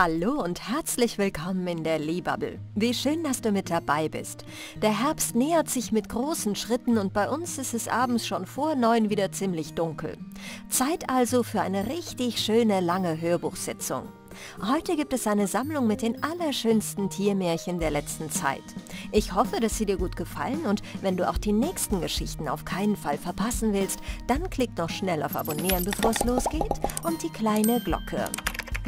Hallo und herzlich willkommen in der Liebubble. Wie schön, dass du mit dabei bist. Der Herbst nähert sich mit großen Schritten und bei uns ist es abends schon vor neun wieder ziemlich dunkel. Zeit also für eine richtig schöne lange Hörbuchsitzung. Heute gibt es eine Sammlung mit den allerschönsten Tiermärchen der letzten Zeit. Ich hoffe, dass sie dir gut gefallen und wenn du auch die nächsten Geschichten auf keinen Fall verpassen willst, dann klick doch schnell auf Abonnieren, bevor es losgeht und die kleine Glocke.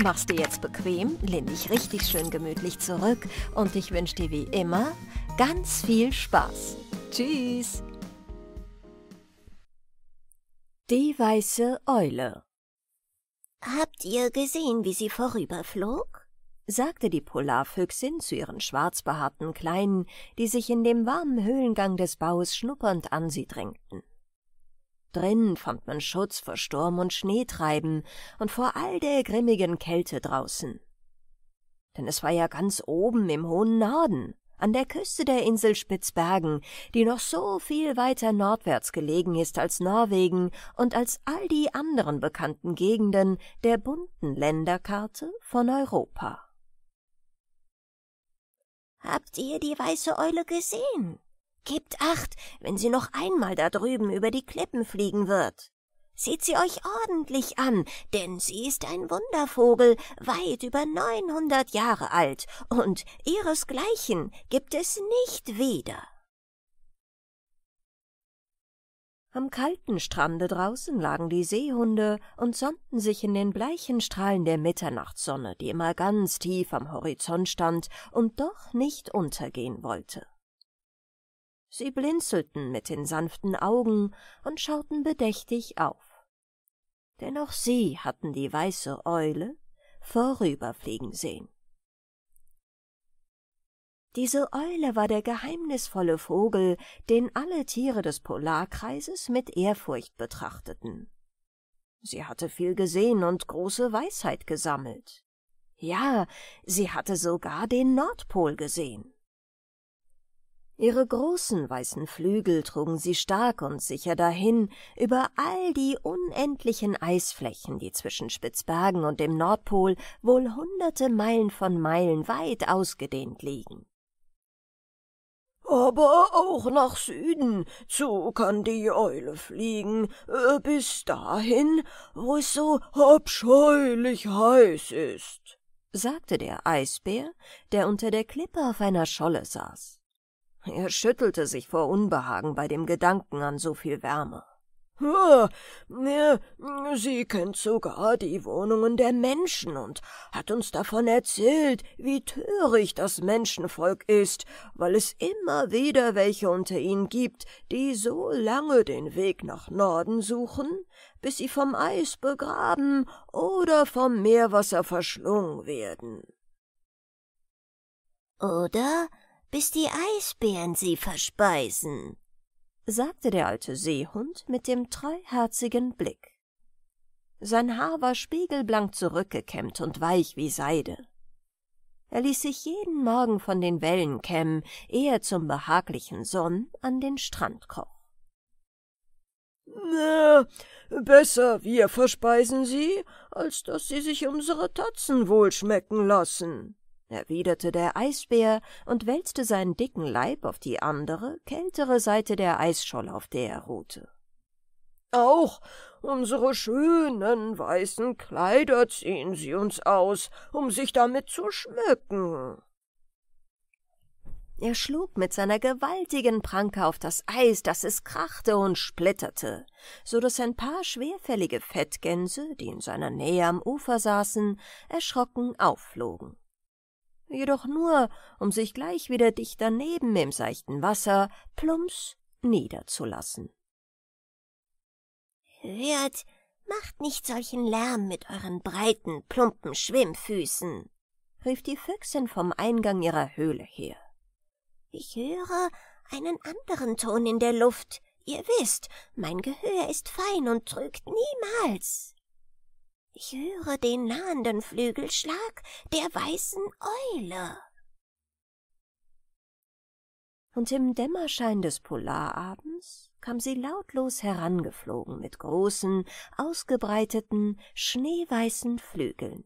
Mach's dir jetzt bequem, lehn dich richtig schön gemütlich zurück und ich wünsche dir wie immer ganz viel Spaß. Tschüss! Die weiße Eule Habt ihr gesehen, wie sie vorüberflog? sagte die Polarfüchsin zu ihren schwarzbehaarten Kleinen, die sich in dem warmen Höhlengang des Baues schnuppernd an sie drängten. Drin fand man Schutz vor Sturm und Schneetreiben und vor all der grimmigen Kälte draußen. Denn es war ja ganz oben im hohen Norden, an der Küste der Insel Spitzbergen, die noch so viel weiter nordwärts gelegen ist als Norwegen und als all die anderen bekannten Gegenden der bunten Länderkarte von Europa. Habt ihr die weiße Eule gesehen? Gebt acht, wenn sie noch einmal da drüben über die Klippen fliegen wird. Seht sie euch ordentlich an, denn sie ist ein Wundervogel, weit über 900 Jahre alt, und ihresgleichen gibt es nicht wieder. Am kalten Strande draußen lagen die Seehunde und sonnten sich in den bleichen Strahlen der Mitternachtssonne, die immer ganz tief am Horizont stand und doch nicht untergehen wollte. Sie blinzelten mit den sanften Augen und schauten bedächtig auf denn auch sie hatten die weiße Eule vorüberfliegen sehen. Diese Eule war der geheimnisvolle Vogel, den alle Tiere des Polarkreises mit Ehrfurcht betrachteten. Sie hatte viel gesehen und große Weisheit gesammelt. Ja, sie hatte sogar den Nordpol gesehen. Ihre großen weißen Flügel trugen sie stark und sicher dahin, über all die unendlichen Eisflächen, die zwischen Spitzbergen und dem Nordpol wohl hunderte Meilen von Meilen weit ausgedehnt liegen. Aber auch nach Süden zu kann die Eule fliegen, äh, bis dahin, wo es so abscheulich heiß ist, sagte der Eisbär, der unter der Klippe auf einer Scholle saß. Er schüttelte sich vor Unbehagen bei dem Gedanken an so viel Wärme. Sie kennt sogar die Wohnungen der Menschen und hat uns davon erzählt, wie töricht das Menschenvolk ist, weil es immer wieder welche unter ihnen gibt, die so lange den Weg nach Norden suchen, bis sie vom Eis begraben oder vom Meerwasser verschlungen werden. Oder bis die Eisbären sie verspeisen, sagte der alte Seehund mit dem treuherzigen Blick. Sein Haar war spiegelblank zurückgekämmt und weich wie Seide. Er ließ sich jeden Morgen von den Wellen kämmen, ehe er zum behaglichen Sonn an den Strand kroch. Na, besser wir verspeisen sie, als dass sie sich unsere Tatzen wohlschmecken lassen, erwiderte der Eisbär und wälzte seinen dicken Leib auf die andere, kältere Seite der Eisscholle, auf der er ruhte. Auch unsere schönen weißen Kleider ziehen sie uns aus, um sich damit zu schmücken. Er schlug mit seiner gewaltigen Pranke auf das Eis, dass es krachte und splitterte, so daß ein paar schwerfällige Fettgänse, die in seiner Nähe am Ufer saßen, erschrocken aufflogen jedoch nur, um sich gleich wieder dicht daneben im seichten Wasser plumps niederzulassen. Hört, macht nicht solchen Lärm mit euren breiten, plumpen Schwimmfüßen, rief die Füchsin vom Eingang ihrer Höhle her. Ich höre einen anderen Ton in der Luft. Ihr wisst, mein Gehör ist fein und trügt niemals. Ich höre den nahenden Flügelschlag der weißen Eule. Und im Dämmerschein des Polarabends kam sie lautlos herangeflogen mit großen, ausgebreiteten, schneeweißen Flügeln.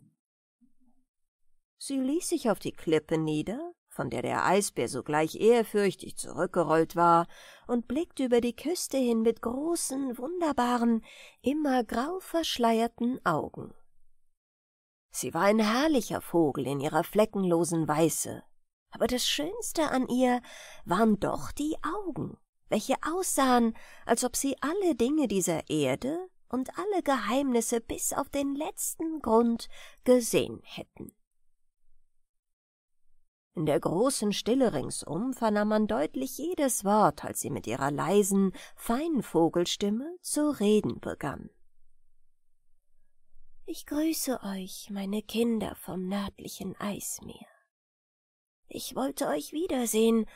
Sie ließ sich auf die Klippe nieder, von der der Eisbär sogleich ehrfürchtig zurückgerollt war, und blickte über die Küste hin mit großen, wunderbaren, immer grau verschleierten Augen. Sie war ein herrlicher Vogel in ihrer fleckenlosen Weiße, aber das Schönste an ihr waren doch die Augen, welche aussahen, als ob sie alle Dinge dieser Erde und alle Geheimnisse bis auf den letzten Grund gesehen hätten. In der großen Stille ringsum vernahm man deutlich jedes Wort, als sie mit ihrer leisen, feinen Vogelstimme zu reden begann. Ich grüße euch, meine Kinder vom nördlichen Eismeer. Ich wollte euch wiedersehen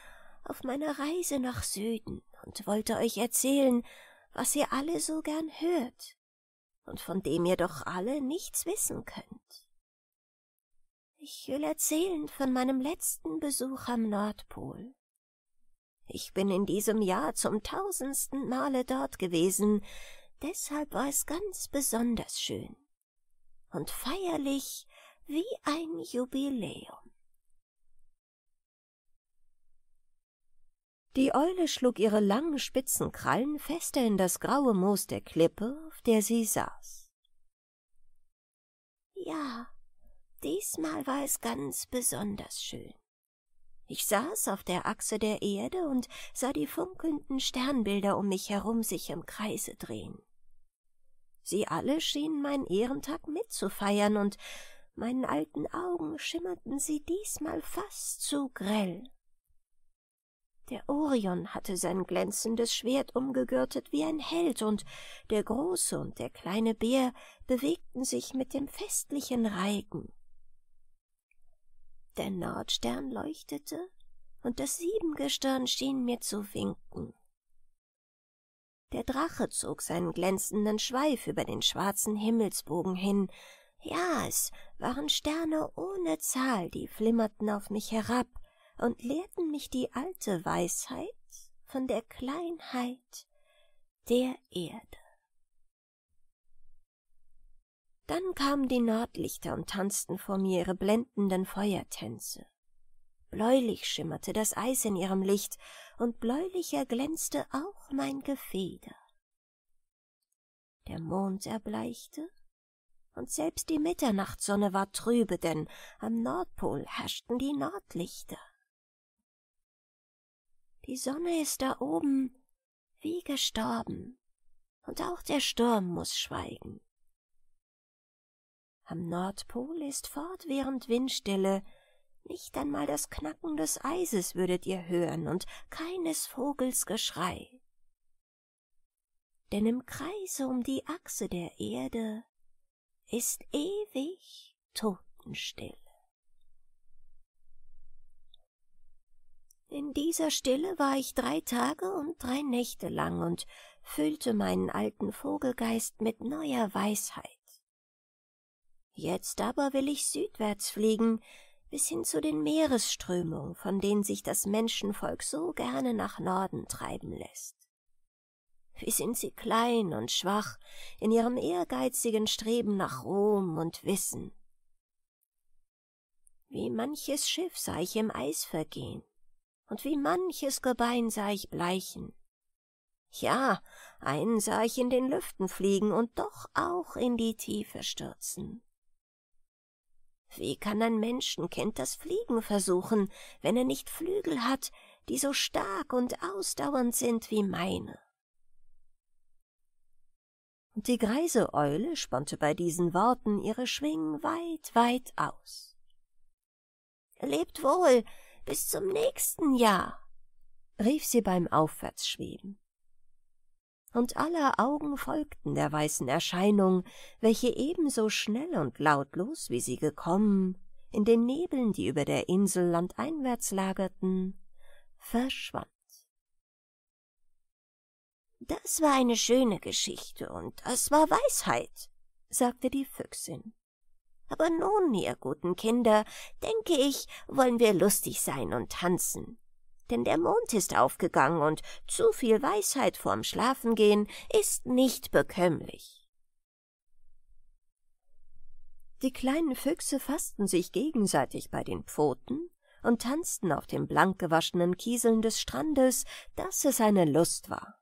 auf meiner Reise nach Süden und wollte euch erzählen, was ihr alle so gern hört und von dem ihr doch alle nichts wissen könnt. Ich will erzählen von meinem letzten Besuch am Nordpol. Ich bin in diesem Jahr zum tausendsten Male dort gewesen, deshalb war es ganz besonders schön und feierlich wie ein Jubiläum. Die Eule schlug ihre langen spitzen Krallen fester in das graue Moos der Klippe, auf der sie saß. Ja, Diesmal war es ganz besonders schön. Ich saß auf der Achse der Erde und sah die funkelnden Sternbilder um mich herum sich im Kreise drehen. Sie alle schienen meinen Ehrentag mitzufeiern, und meinen alten Augen schimmerten sie diesmal fast zu grell. Der Orion hatte sein glänzendes Schwert umgegürtet wie ein Held, und der große und der kleine Bär bewegten sich mit dem festlichen Reigen. Der Nordstern leuchtete und das Siebengestirn schien mir zu winken. Der Drache zog seinen glänzenden Schweif über den schwarzen Himmelsbogen hin. Ja, es waren Sterne ohne Zahl, die flimmerten auf mich herab und lehrten mich die alte Weisheit von der Kleinheit der Erde. Dann kamen die Nordlichter und tanzten vor mir ihre blendenden Feuertänze. Bläulich schimmerte das Eis in ihrem Licht, und bläulicher glänzte auch mein Gefeder. Der Mond erbleichte, und selbst die Mitternachtssonne war trübe, denn am Nordpol herrschten die Nordlichter. Die Sonne ist da oben wie gestorben, und auch der Sturm muß schweigen. Am Nordpol ist fortwährend Windstille. Nicht einmal das Knacken des Eises würdet ihr hören und keines Vogels Geschrei. Denn im Kreise um die Achse der Erde ist ewig Totenstille. In dieser Stille war ich drei Tage und drei Nächte lang und füllte meinen alten Vogelgeist mit neuer Weisheit. Jetzt aber will ich südwärts fliegen, bis hin zu den Meeresströmungen, von denen sich das Menschenvolk so gerne nach Norden treiben lässt. Wie sind sie klein und schwach in ihrem ehrgeizigen Streben nach Ruhm und Wissen. Wie manches Schiff sah ich im Eis vergehen, und wie manches Gebein sah ich bleichen. Ja, einen sah ich in den Lüften fliegen und doch auch in die Tiefe stürzen. Wie kann ein Menschenkind das Fliegen versuchen, wenn er nicht Flügel hat, die so stark und ausdauernd sind wie meine? Und die greise Eule spannte bei diesen Worten ihre Schwingen weit, weit aus. Lebt wohl, bis zum nächsten Jahr, rief sie beim Aufwärtsschweben und aller Augen folgten der weißen Erscheinung, welche ebenso schnell und lautlos, wie sie gekommen, in den Nebeln, die über der Insel landeinwärts lagerten, verschwand. Das war eine schöne Geschichte und das war Weisheit, sagte die Füchsin. Aber nun, ihr guten Kinder, denke ich, wollen wir lustig sein und tanzen denn der Mond ist aufgegangen und zu viel Weisheit vorm Schlafengehen ist nicht bekömmlich. Die kleinen Füchse fassten sich gegenseitig bei den Pfoten und tanzten auf den blank gewaschenen Kieseln des Strandes, daß es eine Lust war.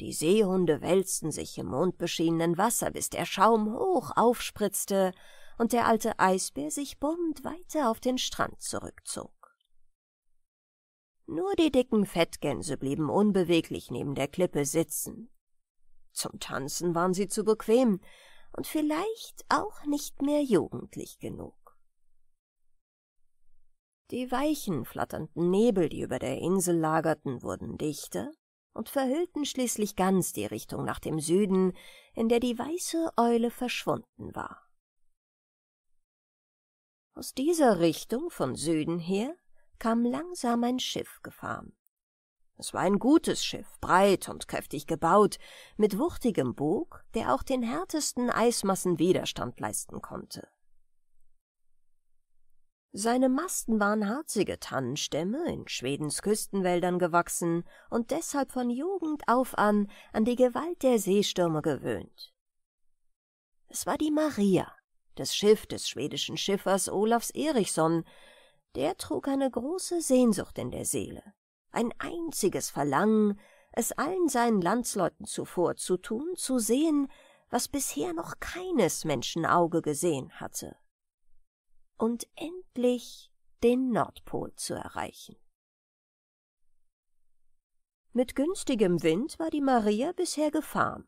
Die Seehunde wälzten sich im mondbeschienenen Wasser, bis der Schaum hoch aufspritzte und der alte Eisbär sich bummend weiter auf den Strand zurückzog. Nur die dicken Fettgänse blieben unbeweglich neben der Klippe sitzen. Zum Tanzen waren sie zu bequem und vielleicht auch nicht mehr jugendlich genug. Die weichen, flatternden Nebel, die über der Insel lagerten, wurden dichter und verhüllten schließlich ganz die Richtung nach dem Süden, in der die weiße Eule verschwunden war. Aus dieser Richtung von Süden her kam langsam ein Schiff gefahren. Es war ein gutes Schiff, breit und kräftig gebaut, mit wuchtigem Bug, der auch den härtesten Eismassen Widerstand leisten konnte. Seine Masten waren harzige Tannenstämme in Schwedens Küstenwäldern gewachsen und deshalb von Jugend auf an an die Gewalt der Seestürme gewöhnt. Es war die Maria, das Schiff des schwedischen Schiffers Olafs Erichsson, der trug eine große Sehnsucht in der Seele, ein einziges Verlangen, es allen seinen Landsleuten zuvorzutun, zu sehen, was bisher noch keines Menschenauge gesehen hatte. Und endlich den Nordpol zu erreichen. Mit günstigem Wind war die Maria bisher gefahren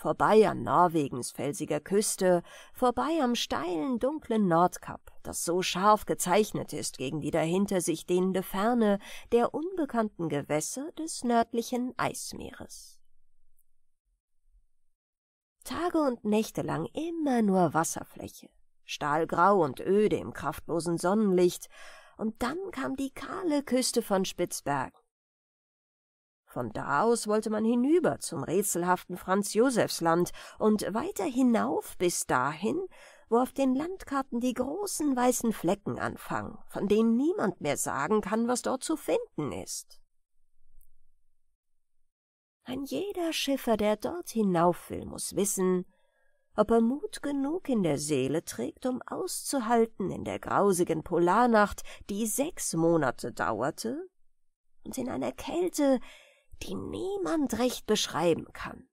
vorbei an Norwegens felsiger Küste, vorbei am steilen, dunklen Nordkap, das so scharf gezeichnet ist gegen die dahinter sich dehnende Ferne der unbekannten Gewässer des nördlichen Eismeeres. Tage und Nächte lang immer nur Wasserfläche, stahlgrau und öde im kraftlosen Sonnenlicht, und dann kam die kahle Küste von Spitzbergen, von da aus wollte man hinüber zum rätselhaften franz Josefsland und weiter hinauf bis dahin, wo auf den Landkarten die großen weißen Flecken anfangen, von denen niemand mehr sagen kann, was dort zu finden ist. Ein jeder Schiffer, der dort hinauf will, muß wissen, ob er Mut genug in der Seele trägt, um auszuhalten in der grausigen Polarnacht, die sechs Monate dauerte und in einer Kälte, die niemand recht beschreiben kann.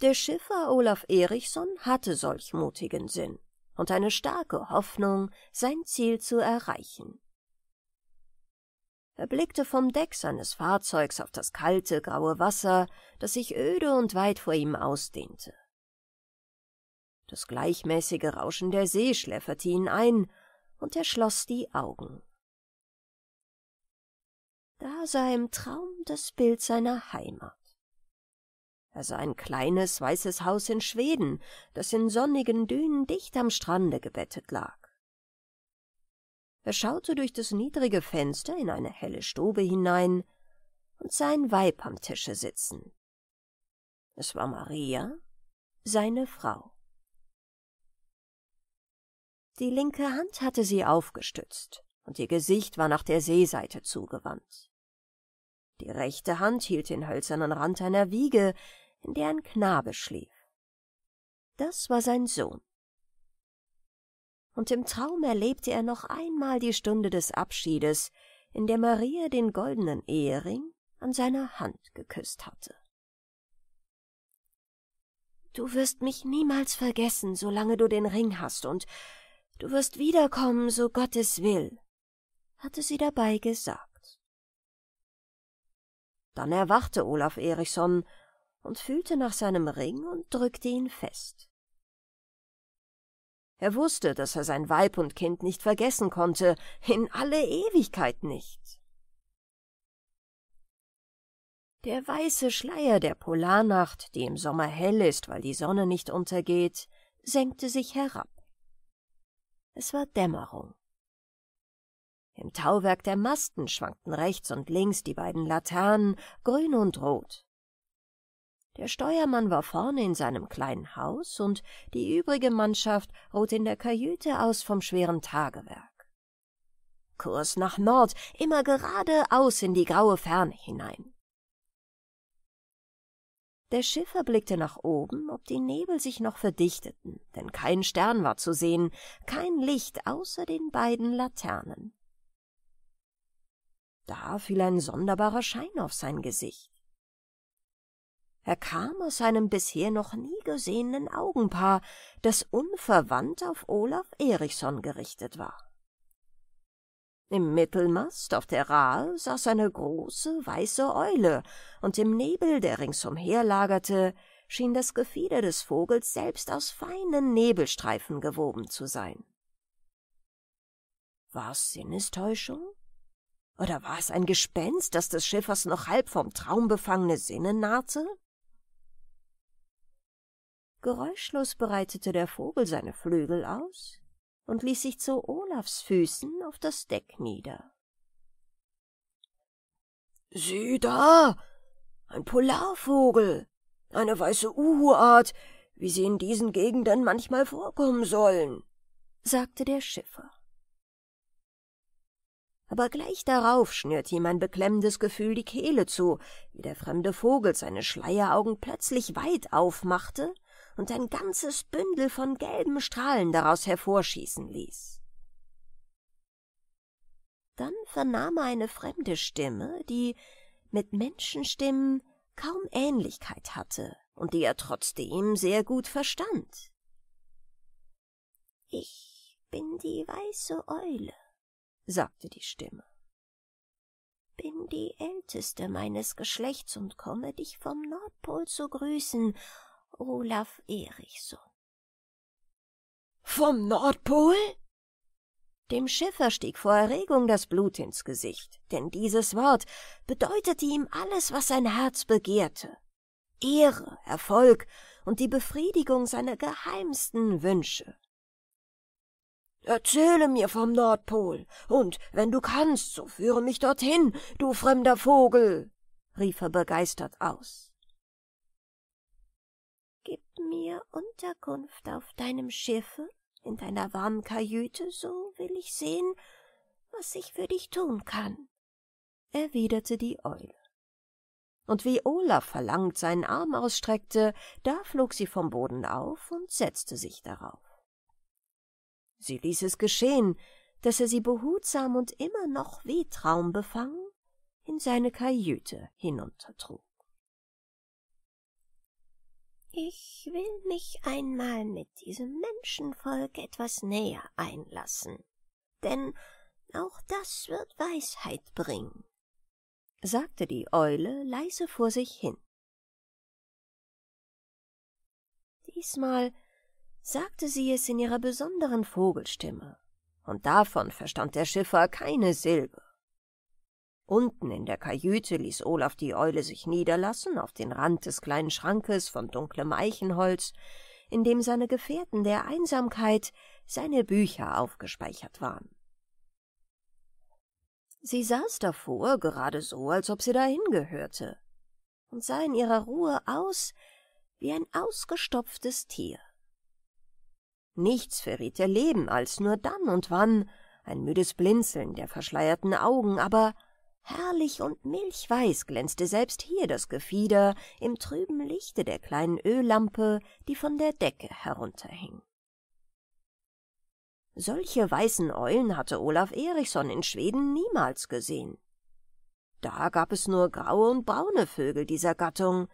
Der Schiffer Olaf Erichson hatte solch mutigen Sinn und eine starke Hoffnung, sein Ziel zu erreichen. Er blickte vom Deck seines Fahrzeugs auf das kalte, graue Wasser, das sich öde und weit vor ihm ausdehnte. Das gleichmäßige Rauschen der See schläferte ihn ein, und er schloss die Augen. Da sah er im Traum das Bild seiner Heimat. Er sah ein kleines weißes Haus in Schweden, das in sonnigen Dünen dicht am Strande gebettet lag. Er schaute durch das niedrige Fenster in eine helle Stube hinein und sah ein Weib am Tische sitzen. Es war Maria, seine Frau. Die linke Hand hatte sie aufgestützt und ihr Gesicht war nach der Seeseite zugewandt. Die rechte Hand hielt den hölzernen Rand einer Wiege, in der ein Knabe schlief. Das war sein Sohn. Und im Traum erlebte er noch einmal die Stunde des Abschiedes, in der Maria den goldenen Ehering an seiner Hand geküsst hatte. Du wirst mich niemals vergessen, solange du den Ring hast, und du wirst wiederkommen, so Gott es will, hatte sie dabei gesagt. Dann erwachte Olaf Eriksson und fühlte nach seinem Ring und drückte ihn fest. Er wusste, dass er sein Weib und Kind nicht vergessen konnte, in alle Ewigkeit nicht. Der weiße Schleier der Polarnacht, die im Sommer hell ist, weil die Sonne nicht untergeht, senkte sich herab. Es war Dämmerung. Im Tauwerk der Masten schwankten rechts und links die beiden Laternen, grün und rot. Der Steuermann war vorne in seinem kleinen Haus und die übrige Mannschaft ruht in der Kajüte aus vom schweren Tagewerk. Kurs nach Nord, immer geradeaus in die graue Ferne hinein. Der Schiffer blickte nach oben, ob die Nebel sich noch verdichteten, denn kein Stern war zu sehen, kein Licht außer den beiden Laternen. Da fiel ein sonderbarer Schein auf sein Gesicht. Er kam aus einem bisher noch nie gesehenen Augenpaar, das unverwandt auf Olaf Erichsson gerichtet war. Im Mittelmast auf der Rahe saß eine große weiße Eule, und im Nebel, der ringsumher lagerte, schien das Gefieder des Vogels selbst aus feinen Nebelstreifen gewoben zu sein. War's Sinnestäuschung? Oder war es ein Gespenst, das des Schiffers noch halb vom Traum befangene Sinne nahte? Geräuschlos breitete der Vogel seine Flügel aus und ließ sich zu Olafs Füßen auf das Deck nieder. Sieh da! Ein Polarvogel! Eine weiße Uhu-Art, wie sie in diesen Gegenden manchmal vorkommen sollen, sagte der Schiffer aber gleich darauf schnürt ihm ein beklemmendes Gefühl die Kehle zu, wie der fremde Vogel seine Schleieraugen plötzlich weit aufmachte und ein ganzes Bündel von gelben Strahlen daraus hervorschießen ließ. Dann vernahm er eine fremde Stimme, die mit Menschenstimmen kaum Ähnlichkeit hatte und die er trotzdem sehr gut verstand. Ich bin die weiße Eule sagte die Stimme. Bin die Älteste meines Geschlechts und komme dich vom Nordpol zu grüßen, Olaf Erichsson. Vom Nordpol? Dem Schiffer stieg vor Erregung das Blut ins Gesicht, denn dieses Wort bedeutete ihm alles, was sein Herz begehrte. Ehre, Erfolg und die Befriedigung seiner geheimsten Wünsche. Erzähle mir vom Nordpol, und wenn du kannst, so führe mich dorthin, du fremder Vogel, rief er begeistert aus. Gib mir Unterkunft auf deinem Schiffe, in deiner warmen Kajüte, so will ich sehen, was ich für dich tun kann, erwiderte die Eule. Und wie Olaf verlangt seinen Arm ausstreckte, da flog sie vom Boden auf und setzte sich darauf. Sie ließ es geschehen, dass er sie behutsam und immer noch Wehtraum befangen in seine Kajüte hinuntertrug. Ich will mich einmal mit diesem Menschenvolk etwas näher einlassen, denn auch das wird Weisheit bringen, sagte die Eule leise vor sich hin. Diesmal sagte sie es in ihrer besonderen Vogelstimme, und davon verstand der Schiffer keine Silbe. Unten in der Kajüte ließ Olaf die Eule sich niederlassen auf den Rand des kleinen Schrankes von dunklem Eichenholz, in dem seine Gefährten der Einsamkeit seine Bücher aufgespeichert waren. Sie saß davor, gerade so, als ob sie dahin gehörte, und sah in ihrer Ruhe aus wie ein ausgestopftes Tier. Nichts verriet ihr Leben als nur dann und wann ein müdes Blinzeln der verschleierten Augen, aber herrlich und milchweiß glänzte selbst hier das Gefieder im trüben Lichte der kleinen Öllampe, die von der Decke herunterhing. Solche weißen Eulen hatte Olaf Eriksson in Schweden niemals gesehen. Da gab es nur graue und braune Vögel dieser Gattung,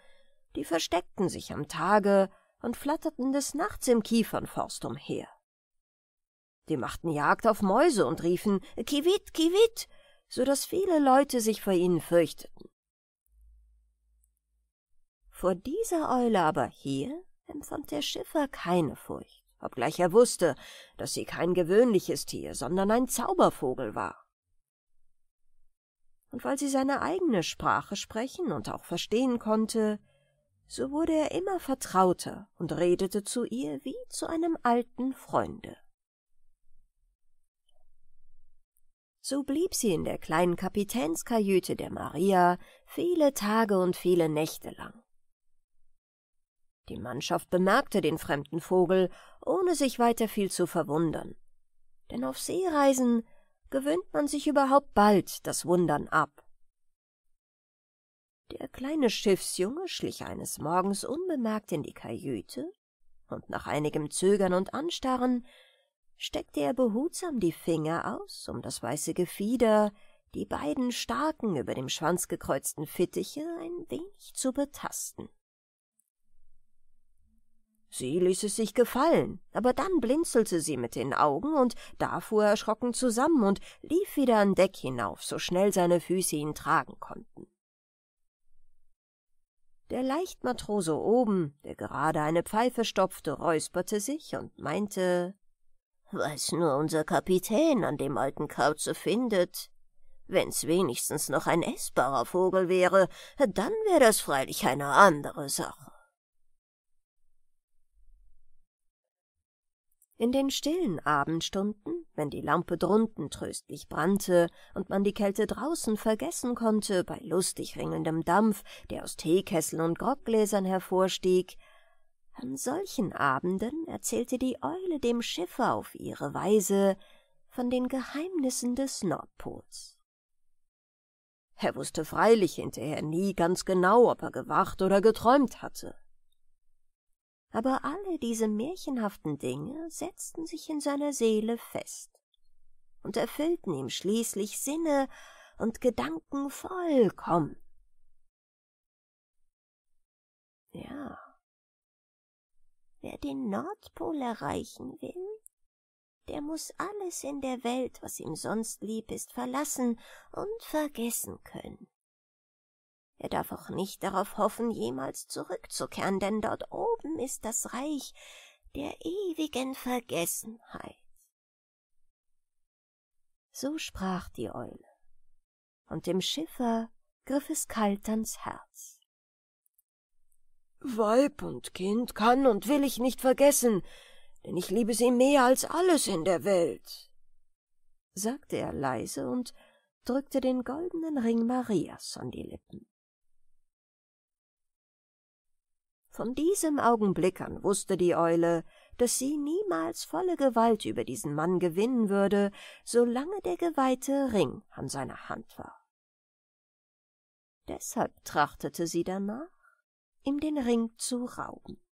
die versteckten sich am Tage, und flatterten des Nachts im Kiefernforst umher. Die machten Jagd auf Mäuse und riefen Kiwit, Kiwit, so daß viele Leute sich vor ihnen fürchteten. Vor dieser Eule aber hier empfand der Schiffer keine Furcht, obgleich er wußte, daß sie kein gewöhnliches Tier, sondern ein Zaubervogel war. Und weil sie seine eigene Sprache sprechen und auch verstehen konnte, so wurde er immer vertrauter und redete zu ihr wie zu einem alten Freunde. So blieb sie in der kleinen Kapitänskajüte der Maria viele Tage und viele Nächte lang. Die Mannschaft bemerkte den fremden Vogel, ohne sich weiter viel zu verwundern. Denn auf Seereisen gewöhnt man sich überhaupt bald das Wundern ab. Der kleine Schiffsjunge schlich eines Morgens unbemerkt in die Kajüte, und nach einigem Zögern und Anstarren steckte er behutsam die Finger aus, um das weiße Gefieder, die beiden starken, über dem Schwanz gekreuzten Fittiche ein wenig zu betasten. Sie ließ es sich gefallen, aber dann blinzelte sie mit den Augen, und da fuhr er erschrocken zusammen und lief wieder an Deck hinauf, so schnell seine Füße ihn tragen konnten. Der Leichtmatrose oben, der gerade eine Pfeife stopfte, räusperte sich und meinte, was nur unser Kapitän an dem alten Kauze findet. Wenn's wenigstens noch ein essbarer Vogel wäre, dann wäre das freilich eine andere Sache. In den stillen Abendstunden, wenn die Lampe drunten tröstlich brannte und man die Kälte draußen vergessen konnte, bei lustig ringelndem Dampf, der aus Teekesseln und Groggläsern hervorstieg, an solchen Abenden erzählte die Eule dem Schiffer auf ihre Weise von den Geheimnissen des Nordpols. Er wusste freilich hinterher nie ganz genau, ob er gewacht oder geträumt hatte aber alle diese märchenhaften Dinge setzten sich in seiner Seele fest und erfüllten ihm schließlich Sinne und Gedanken vollkommen. Ja, wer den Nordpol erreichen will, der muß alles in der Welt, was ihm sonst lieb ist, verlassen und vergessen können. Er darf auch nicht darauf hoffen, jemals zurückzukehren, denn dort oben ist das Reich der ewigen Vergessenheit. So sprach die Eule, und dem Schiffer griff es kalt ans Herz. Weib und Kind kann und will ich nicht vergessen, denn ich liebe sie mehr als alles in der Welt, sagte er leise und drückte den goldenen Ring Marias an die Lippen. Von diesem Augenblick an wusste die Eule, dass sie niemals volle Gewalt über diesen Mann gewinnen würde, solange der geweihte Ring an seiner Hand war. Deshalb trachtete sie danach, ihm den Ring zu rauben.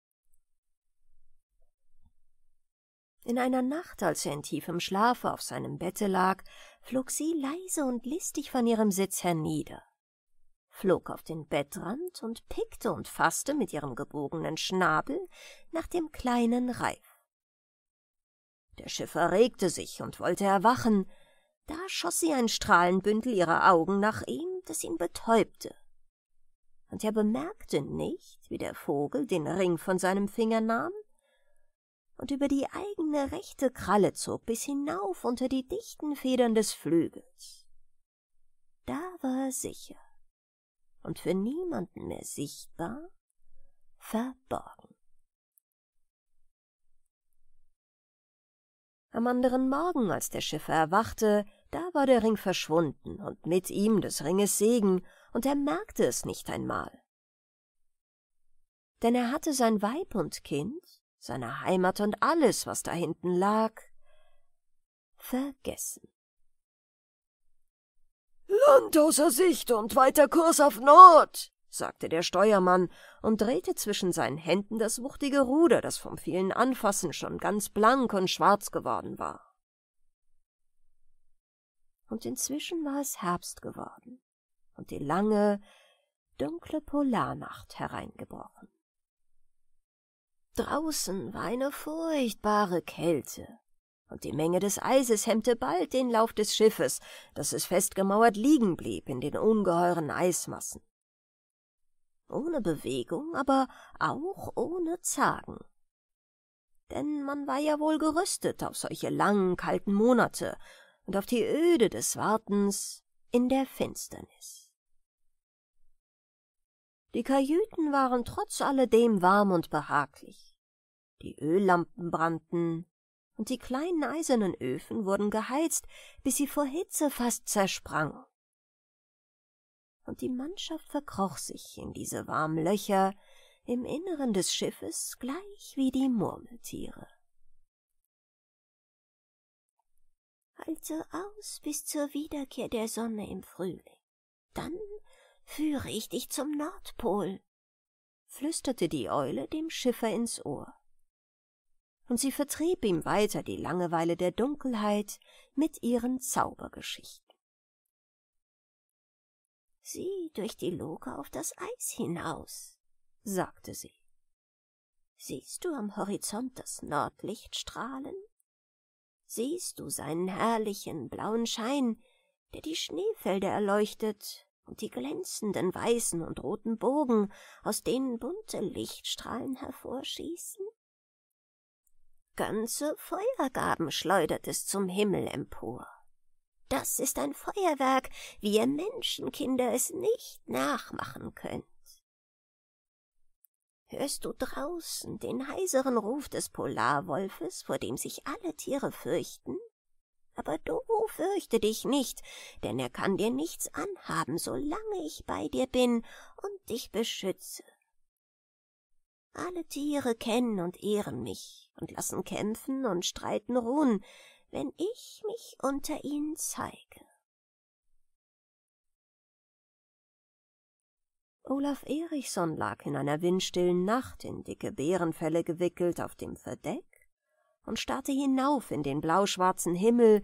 In einer Nacht, als er in tiefem Schlafe auf seinem Bette lag, flog sie leise und listig von ihrem Sitz hernieder flog auf den Bettrand und pickte und faßte mit ihrem gebogenen Schnabel nach dem kleinen Reif. Der Schiffer regte sich und wollte erwachen, da schoß sie ein Strahlenbündel ihrer Augen nach ihm, das ihn betäubte. Und er bemerkte nicht, wie der Vogel den Ring von seinem Finger nahm und über die eigene rechte Kralle zog bis hinauf unter die dichten Federn des Flügels. Da war er sicher und für niemanden mehr sichtbar verborgen. Am anderen Morgen, als der Schiffer erwachte, da war der Ring verschwunden und mit ihm des Ringes Segen, und er merkte es nicht einmal. Denn er hatte sein Weib und Kind, seine Heimat und alles, was da hinten lag, vergessen. Land außer Sicht und weiter Kurs auf Nord, sagte der Steuermann und drehte zwischen seinen Händen das wuchtige Ruder, das vom vielen Anfassen schon ganz blank und schwarz geworden war. Und inzwischen war es Herbst geworden und die lange, dunkle Polarnacht hereingebrochen. Draußen war eine furchtbare Kälte und die Menge des Eises hemmte bald den Lauf des Schiffes, dass es festgemauert liegen blieb in den ungeheuren Eismassen. Ohne Bewegung, aber auch ohne Zagen. Denn man war ja wohl gerüstet auf solche langen, kalten Monate und auf die Öde des Wartens in der Finsternis. Die Kajüten waren trotz alledem warm und behaglich. Die Öllampen brannten, und die kleinen eisernen Öfen wurden geheizt, bis sie vor Hitze fast zersprangen. Und die Mannschaft verkroch sich in diese warmen Löcher im Inneren des Schiffes gleich wie die Murmeltiere. Halte also aus bis zur Wiederkehr der Sonne im Frühling. Dann führe ich dich zum Nordpol, flüsterte die Eule dem Schiffer ins Ohr und sie vertrieb ihm weiter die Langeweile der Dunkelheit mit ihren Zaubergeschichten. Sieh durch die Luke auf das Eis hinaus, sagte sie. Siehst du am Horizont das Nordlicht strahlen? Siehst du seinen herrlichen blauen Schein, der die Schneefelder erleuchtet und die glänzenden weißen und roten Bogen, aus denen bunte Lichtstrahlen hervorschießen? Ganze Feuergaben schleudert es zum Himmel empor. Das ist ein Feuerwerk, wie ihr Menschenkinder es nicht nachmachen könnt. Hörst du draußen den heiseren Ruf des Polarwolfes, vor dem sich alle Tiere fürchten? Aber du fürchte dich nicht, denn er kann dir nichts anhaben, solange ich bei dir bin und dich beschütze. Alle Tiere kennen und ehren mich und lassen kämpfen und streiten ruhen, wenn ich mich unter ihnen zeige. Olaf Erichson lag in einer windstillen Nacht in dicke Bärenfelle gewickelt auf dem Verdeck und starrte hinauf in den blauschwarzen Himmel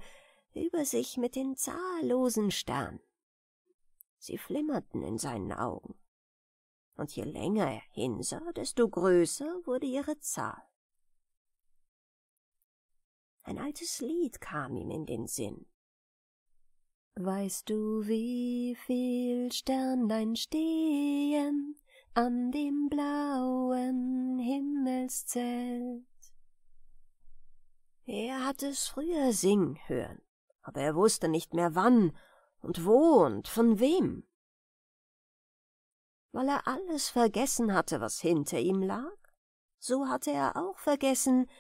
über sich mit den zahllosen Sternen. Sie flimmerten in seinen Augen und je länger er hinsah, desto größer wurde ihre Zahl. Ein altes Lied kam ihm in den Sinn. Weißt du, wie viel Sternlein stehen an dem blauen Himmelszelt? Er hatte es früher singen hören, aber er wusste nicht mehr wann und wo und von wem weil er alles vergessen hatte, was hinter ihm lag, so hatte er auch vergessen,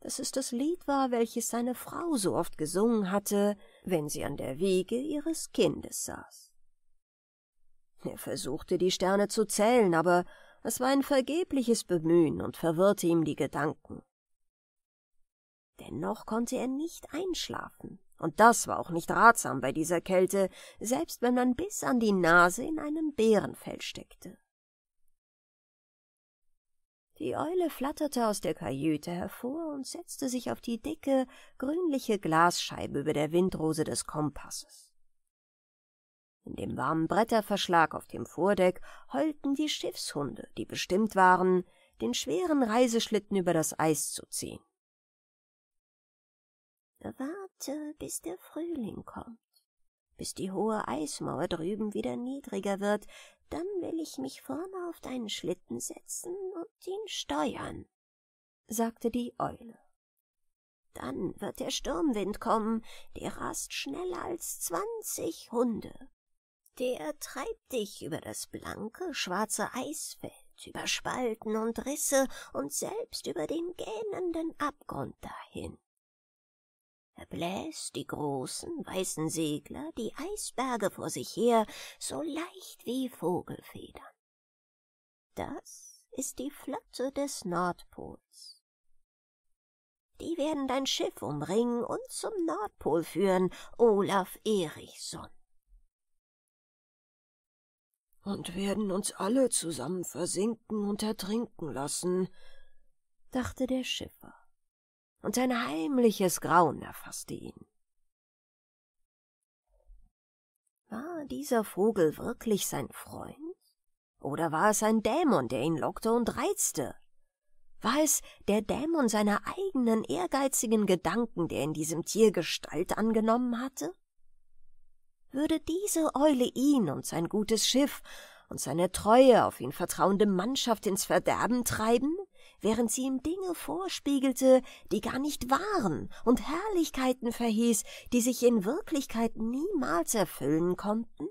dass es das Lied war, welches seine Frau so oft gesungen hatte, wenn sie an der Wiege ihres Kindes saß. Er versuchte, die Sterne zu zählen, aber es war ein vergebliches Bemühen und verwirrte ihm die Gedanken. Dennoch konnte er nicht einschlafen und das war auch nicht ratsam bei dieser Kälte, selbst wenn man bis an die Nase in einem Bärenfell steckte. Die Eule flatterte aus der Kajüte hervor und setzte sich auf die dicke, grünliche Glasscheibe über der Windrose des Kompasses. In dem warmen Bretterverschlag auf dem Vordeck heulten die Schiffshunde, die bestimmt waren, den schweren Reiseschlitten über das Eis zu ziehen. Warte, bis der Frühling kommt, bis die hohe Eismauer drüben wieder niedriger wird, dann will ich mich vorne auf deinen Schlitten setzen und ihn steuern, sagte die Eule. Dann wird der Sturmwind kommen, der rast schneller als zwanzig Hunde. Der treibt dich über das blanke, schwarze Eisfeld, über Spalten und Risse und selbst über den gähnenden Abgrund dahin. Er bläst die großen weißen Segler, die Eisberge vor sich her, so leicht wie Vogelfedern. Das ist die Flotte des Nordpols. Die werden dein Schiff umringen und zum Nordpol führen, Olaf Erichsson. Und werden uns alle zusammen versinken und ertrinken lassen, dachte der Schiffer und ein heimliches Grauen erfasste ihn. War dieser Vogel wirklich sein Freund? Oder war es ein Dämon, der ihn lockte und reizte? War es der Dämon seiner eigenen ehrgeizigen Gedanken, der in diesem Tier Gestalt angenommen hatte? Würde diese Eule ihn und sein gutes Schiff und seine treue, auf ihn vertrauende Mannschaft ins Verderben treiben? während sie ihm Dinge vorspiegelte, die gar nicht waren, und Herrlichkeiten verhieß, die sich in Wirklichkeit niemals erfüllen konnten?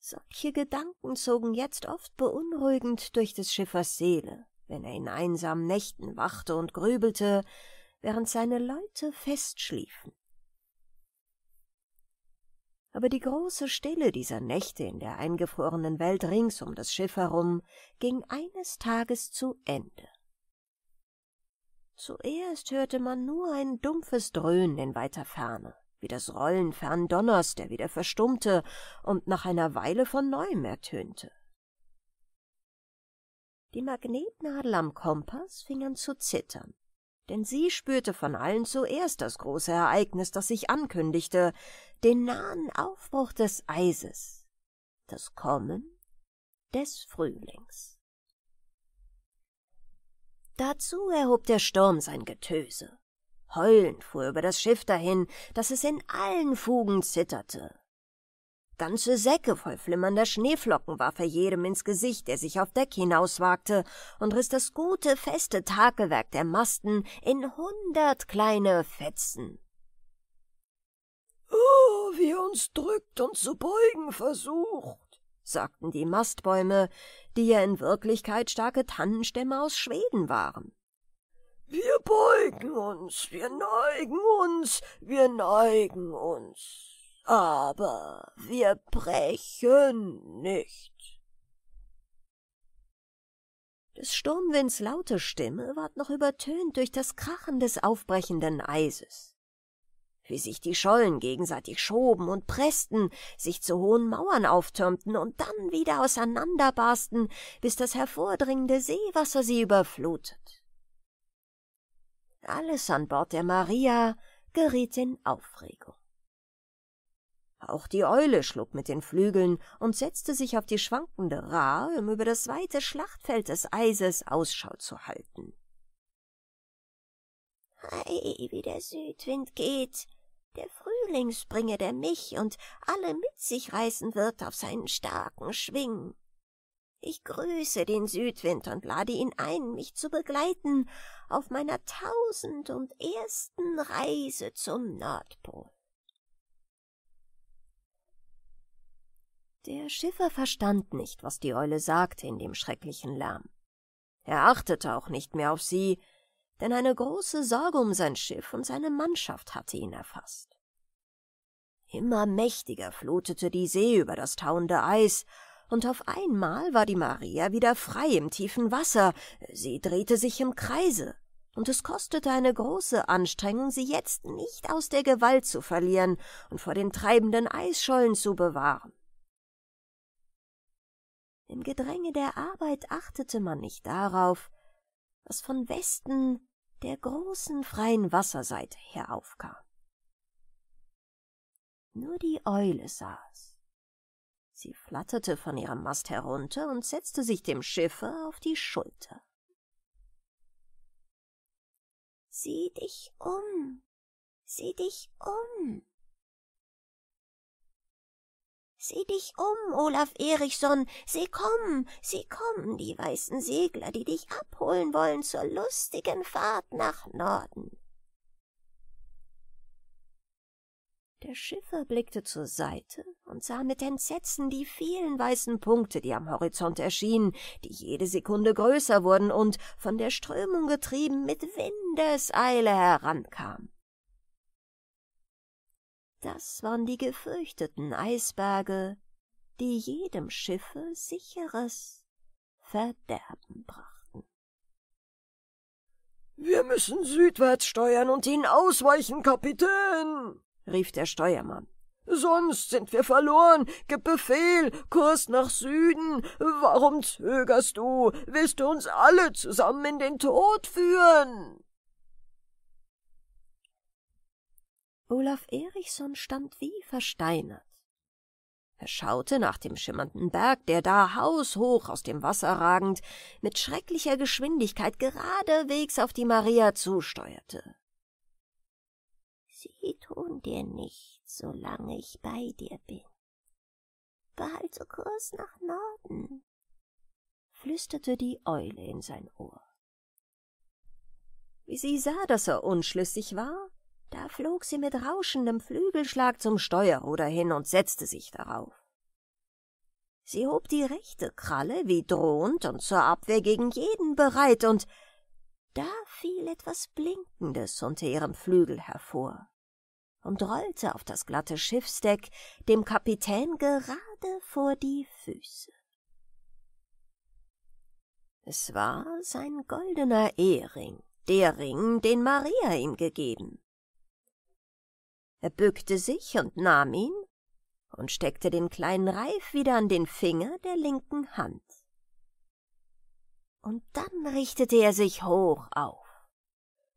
Solche Gedanken zogen jetzt oft beunruhigend durch des Schiffers Seele, wenn er in einsamen Nächten wachte und grübelte, während seine Leute festschliefen aber die große Stille dieser Nächte in der eingefrorenen Welt rings um das Schiff herum ging eines Tages zu Ende. Zuerst hörte man nur ein dumpfes Dröhnen in weiter Ferne, wie das Rollen fern Donners, der wieder verstummte und nach einer Weile von neuem ertönte. Die Magnetnadel am Kompass fing an zu zittern, denn sie spürte von allen zuerst das große Ereignis, das sich ankündigte, den nahen Aufbruch des Eises, das Kommen des Frühlings. Dazu erhob der Sturm sein Getöse. Heulend fuhr über das Schiff dahin, daß es in allen Fugen zitterte. Ganze Säcke voll flimmernder Schneeflocken warf er jedem ins Gesicht, der sich auf Deck hinauswagte, und riss das gute, feste Tagewerk der Masten in hundert kleine Fetzen. Oh, wie er uns drückt und zu beugen versucht, sagten die Mastbäume, die ja in Wirklichkeit starke Tannenstämme aus Schweden waren. Wir beugen uns, wir neigen uns, wir neigen uns aber wir brechen nicht. Des Sturmwinds laute Stimme ward noch übertönt durch das Krachen des aufbrechenden Eises. Wie sich die Schollen gegenseitig schoben und pressten, sich zu hohen Mauern auftürmten und dann wieder auseinanderbarsten, bis das hervordringende Seewasser sie überflutet. Alles an Bord der Maria geriet in Aufregung. Auch die Eule schlug mit den Flügeln und setzte sich auf die schwankende Ra, um über das weite Schlachtfeld des Eises Ausschau zu halten. Hei, wie der Südwind geht, der Frühling der mich und alle mit sich reißen wird auf seinen starken Schwingen. Ich grüße den Südwind und lade ihn ein, mich zu begleiten auf meiner tausend und ersten Reise zum Nordpol. Der Schiffer verstand nicht, was die Eule sagte in dem schrecklichen Lärm. Er achtete auch nicht mehr auf sie, denn eine große Sorge um sein Schiff und seine Mannschaft hatte ihn erfasst. Immer mächtiger flutete die See über das tauende Eis, und auf einmal war die Maria wieder frei im tiefen Wasser, sie drehte sich im Kreise, und es kostete eine große Anstrengung, sie jetzt nicht aus der Gewalt zu verlieren und vor den treibenden Eisschollen zu bewahren. Im Gedränge der Arbeit achtete man nicht darauf, was von Westen der großen freien Wasserseite her aufkam. Nur die Eule saß. Sie flatterte von ihrem Mast herunter und setzte sich dem Schiffe auf die Schulter. Sieh dich um, sieh dich um, Sieh dich um, Olaf Erichson, sie kommen, sie kommen, die weißen Segler, die dich abholen wollen zur lustigen Fahrt nach Norden. Der Schiffer blickte zur Seite und sah mit Entsetzen die vielen weißen Punkte, die am Horizont erschienen, die jede Sekunde größer wurden und, von der Strömung getrieben, mit Windeseile herankamen. Das waren die gefürchteten Eisberge, die jedem Schiffe sicheres Verderben brachten. Wir müssen südwärts steuern und ihnen ausweichen, Kapitän, rief der Steuermann. Sonst sind wir verloren. Gib Befehl, Kurs nach Süden. Warum zögerst du? Willst du uns alle zusammen in den Tod führen? Olaf Erichson stand wie versteinert. Er schaute nach dem schimmernden Berg, der da haushoch aus dem Wasser ragend mit schrecklicher Geschwindigkeit geradewegs auf die Maria zusteuerte. Sie tun dir nichts, solange ich bei dir bin. Behalte Kurs nach Norden, flüsterte die Eule in sein Ohr. Wie sie sah, dass er unschlüssig war, da flog sie mit rauschendem Flügelschlag zum Steuerruder hin und setzte sich darauf. Sie hob die rechte Kralle wie drohend und zur Abwehr gegen jeden bereit, und da fiel etwas Blinkendes unter ihrem Flügel hervor und rollte auf das glatte Schiffsdeck dem Kapitän gerade vor die Füße. Es war sein goldener Ehering, der Ring, den Maria ihm gegeben. Er bückte sich und nahm ihn und steckte den kleinen Reif wieder an den Finger der linken Hand. Und dann richtete er sich hoch auf.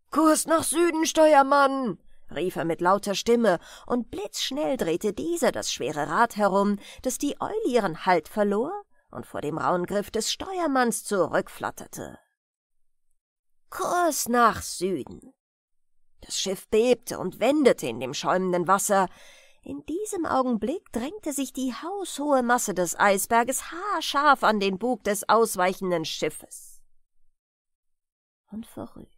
Kurs nach Süden, Steuermann! rief er mit lauter Stimme, und blitzschnell drehte dieser das schwere Rad herum, dass die Eule ihren Halt verlor und vor dem rauen Griff des Steuermanns zurückflatterte. Kurs nach Süden. Das Schiff bebte und wendete in dem schäumenden Wasser. In diesem Augenblick drängte sich die haushohe Masse des Eisberges haarscharf an den Bug des ausweichenden Schiffes. Und vorüber.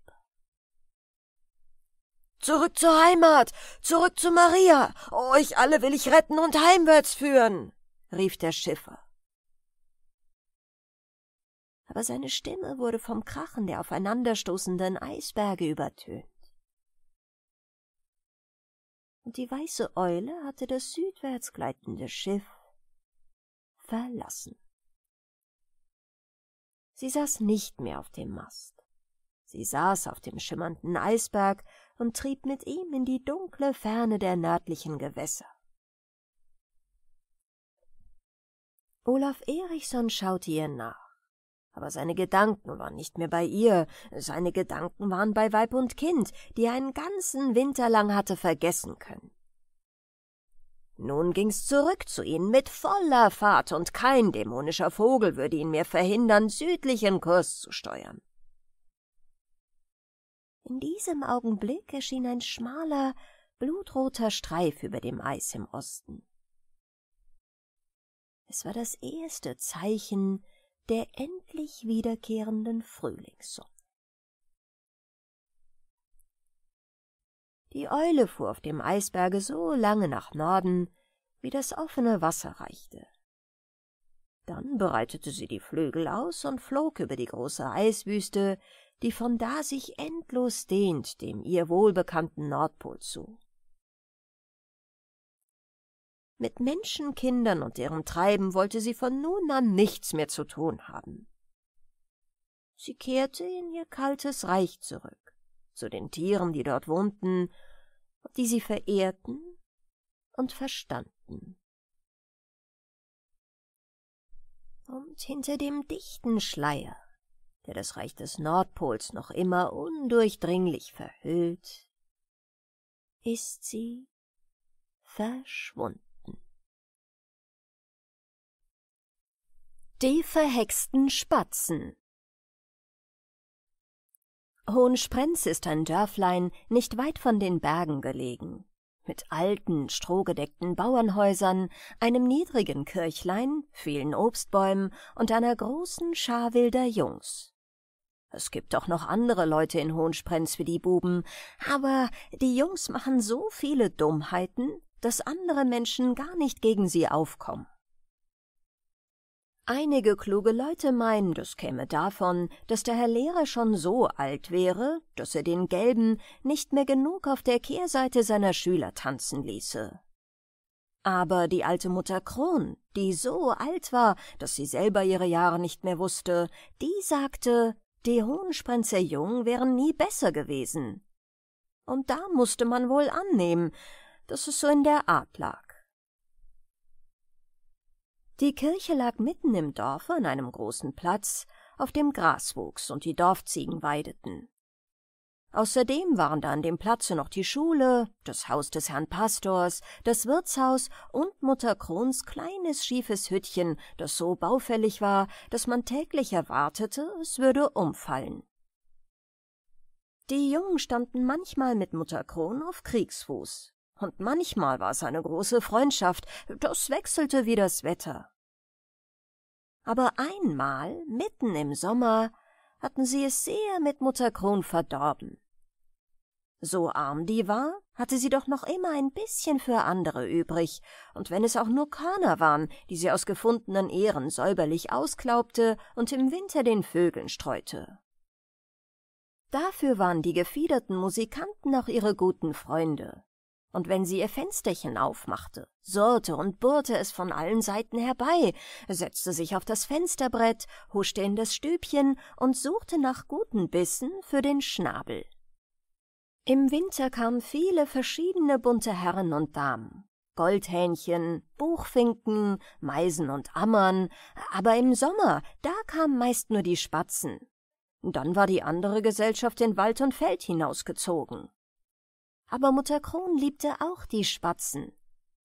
Zurück zur Heimat! Zurück zu Maria! Euch alle will ich retten und heimwärts führen! rief der Schiffer. Aber seine Stimme wurde vom Krachen der aufeinanderstoßenden Eisberge übertönt und die weiße Eule hatte das südwärts gleitende Schiff verlassen. Sie saß nicht mehr auf dem Mast. Sie saß auf dem schimmernden Eisberg und trieb mit ihm in die dunkle Ferne der nördlichen Gewässer. Olaf Erichson schaute ihr nach aber seine Gedanken waren nicht mehr bei ihr, seine Gedanken waren bei Weib und Kind, die er einen ganzen Winter lang hatte vergessen können. Nun ging's zurück zu ihnen mit voller Fahrt, und kein dämonischer Vogel würde ihn mehr verhindern, südlichen Kurs zu steuern. In diesem Augenblick erschien ein schmaler, blutroter Streif über dem Eis im Osten. Es war das erste Zeichen, der endlich wiederkehrenden Frühlingssonne. Die Eule fuhr auf dem Eisberge so lange nach Norden, wie das offene Wasser reichte. Dann breitete sie die Flügel aus und flog über die große Eiswüste, die von da sich endlos dehnt, dem ihr wohlbekannten Nordpol zu. Mit Menschenkindern und deren Treiben wollte sie von nun an nichts mehr zu tun haben. Sie kehrte in ihr kaltes Reich zurück, zu den Tieren, die dort wohnten, und die sie verehrten und verstanden. Und hinter dem dichten Schleier, der das Reich des Nordpols noch immer undurchdringlich verhüllt, ist sie verschwunden. Die verhexten Spatzen Hohensprenz ist ein Dörflein, nicht weit von den Bergen gelegen. Mit alten, strohgedeckten Bauernhäusern, einem niedrigen Kirchlein, vielen Obstbäumen und einer großen Schar wilder Jungs. Es gibt auch noch andere Leute in Hohensprenz wie die Buben, aber die Jungs machen so viele Dummheiten, dass andere Menschen gar nicht gegen sie aufkommen. Einige kluge Leute meinen, das käme davon, dass der Herr Lehrer schon so alt wäre, dass er den Gelben nicht mehr genug auf der Kehrseite seiner Schüler tanzen ließe. Aber die alte Mutter Kron, die so alt war, dass sie selber ihre Jahre nicht mehr wusste, die sagte, die Hohensprenzer Jungen wären nie besser gewesen. Und da musste man wohl annehmen, dass es so in der Art lag. Die Kirche lag mitten im Dorfe an einem großen Platz, auf dem Gras wuchs und die Dorfziegen weideten. Außerdem waren da an dem Platze noch die Schule, das Haus des Herrn Pastors, das Wirtshaus und Mutter Krons kleines schiefes Hüttchen, das so baufällig war, dass man täglich erwartete, es würde umfallen. Die Jungen standen manchmal mit Mutter Kron auf Kriegsfuß, und manchmal war es eine große Freundschaft, das wechselte wie das Wetter. Aber einmal, mitten im Sommer, hatten sie es sehr mit Mutter Kron verdorben. So arm die war, hatte sie doch noch immer ein bisschen für andere übrig, und wenn es auch nur Körner waren, die sie aus gefundenen Ehren säuberlich ausklaubte und im Winter den Vögeln streute. Dafür waren die gefiederten Musikanten auch ihre guten Freunde und wenn sie ihr Fensterchen aufmachte, surrte und bohrte es von allen Seiten herbei, setzte sich auf das Fensterbrett, huschte in das Stübchen und suchte nach guten Bissen für den Schnabel. Im Winter kamen viele verschiedene bunte Herren und Damen, Goldhähnchen, Buchfinken, Meisen und Ammern, aber im Sommer, da kamen meist nur die Spatzen. Dann war die andere Gesellschaft in Wald und Feld hinausgezogen aber Mutter Kron liebte auch die Spatzen.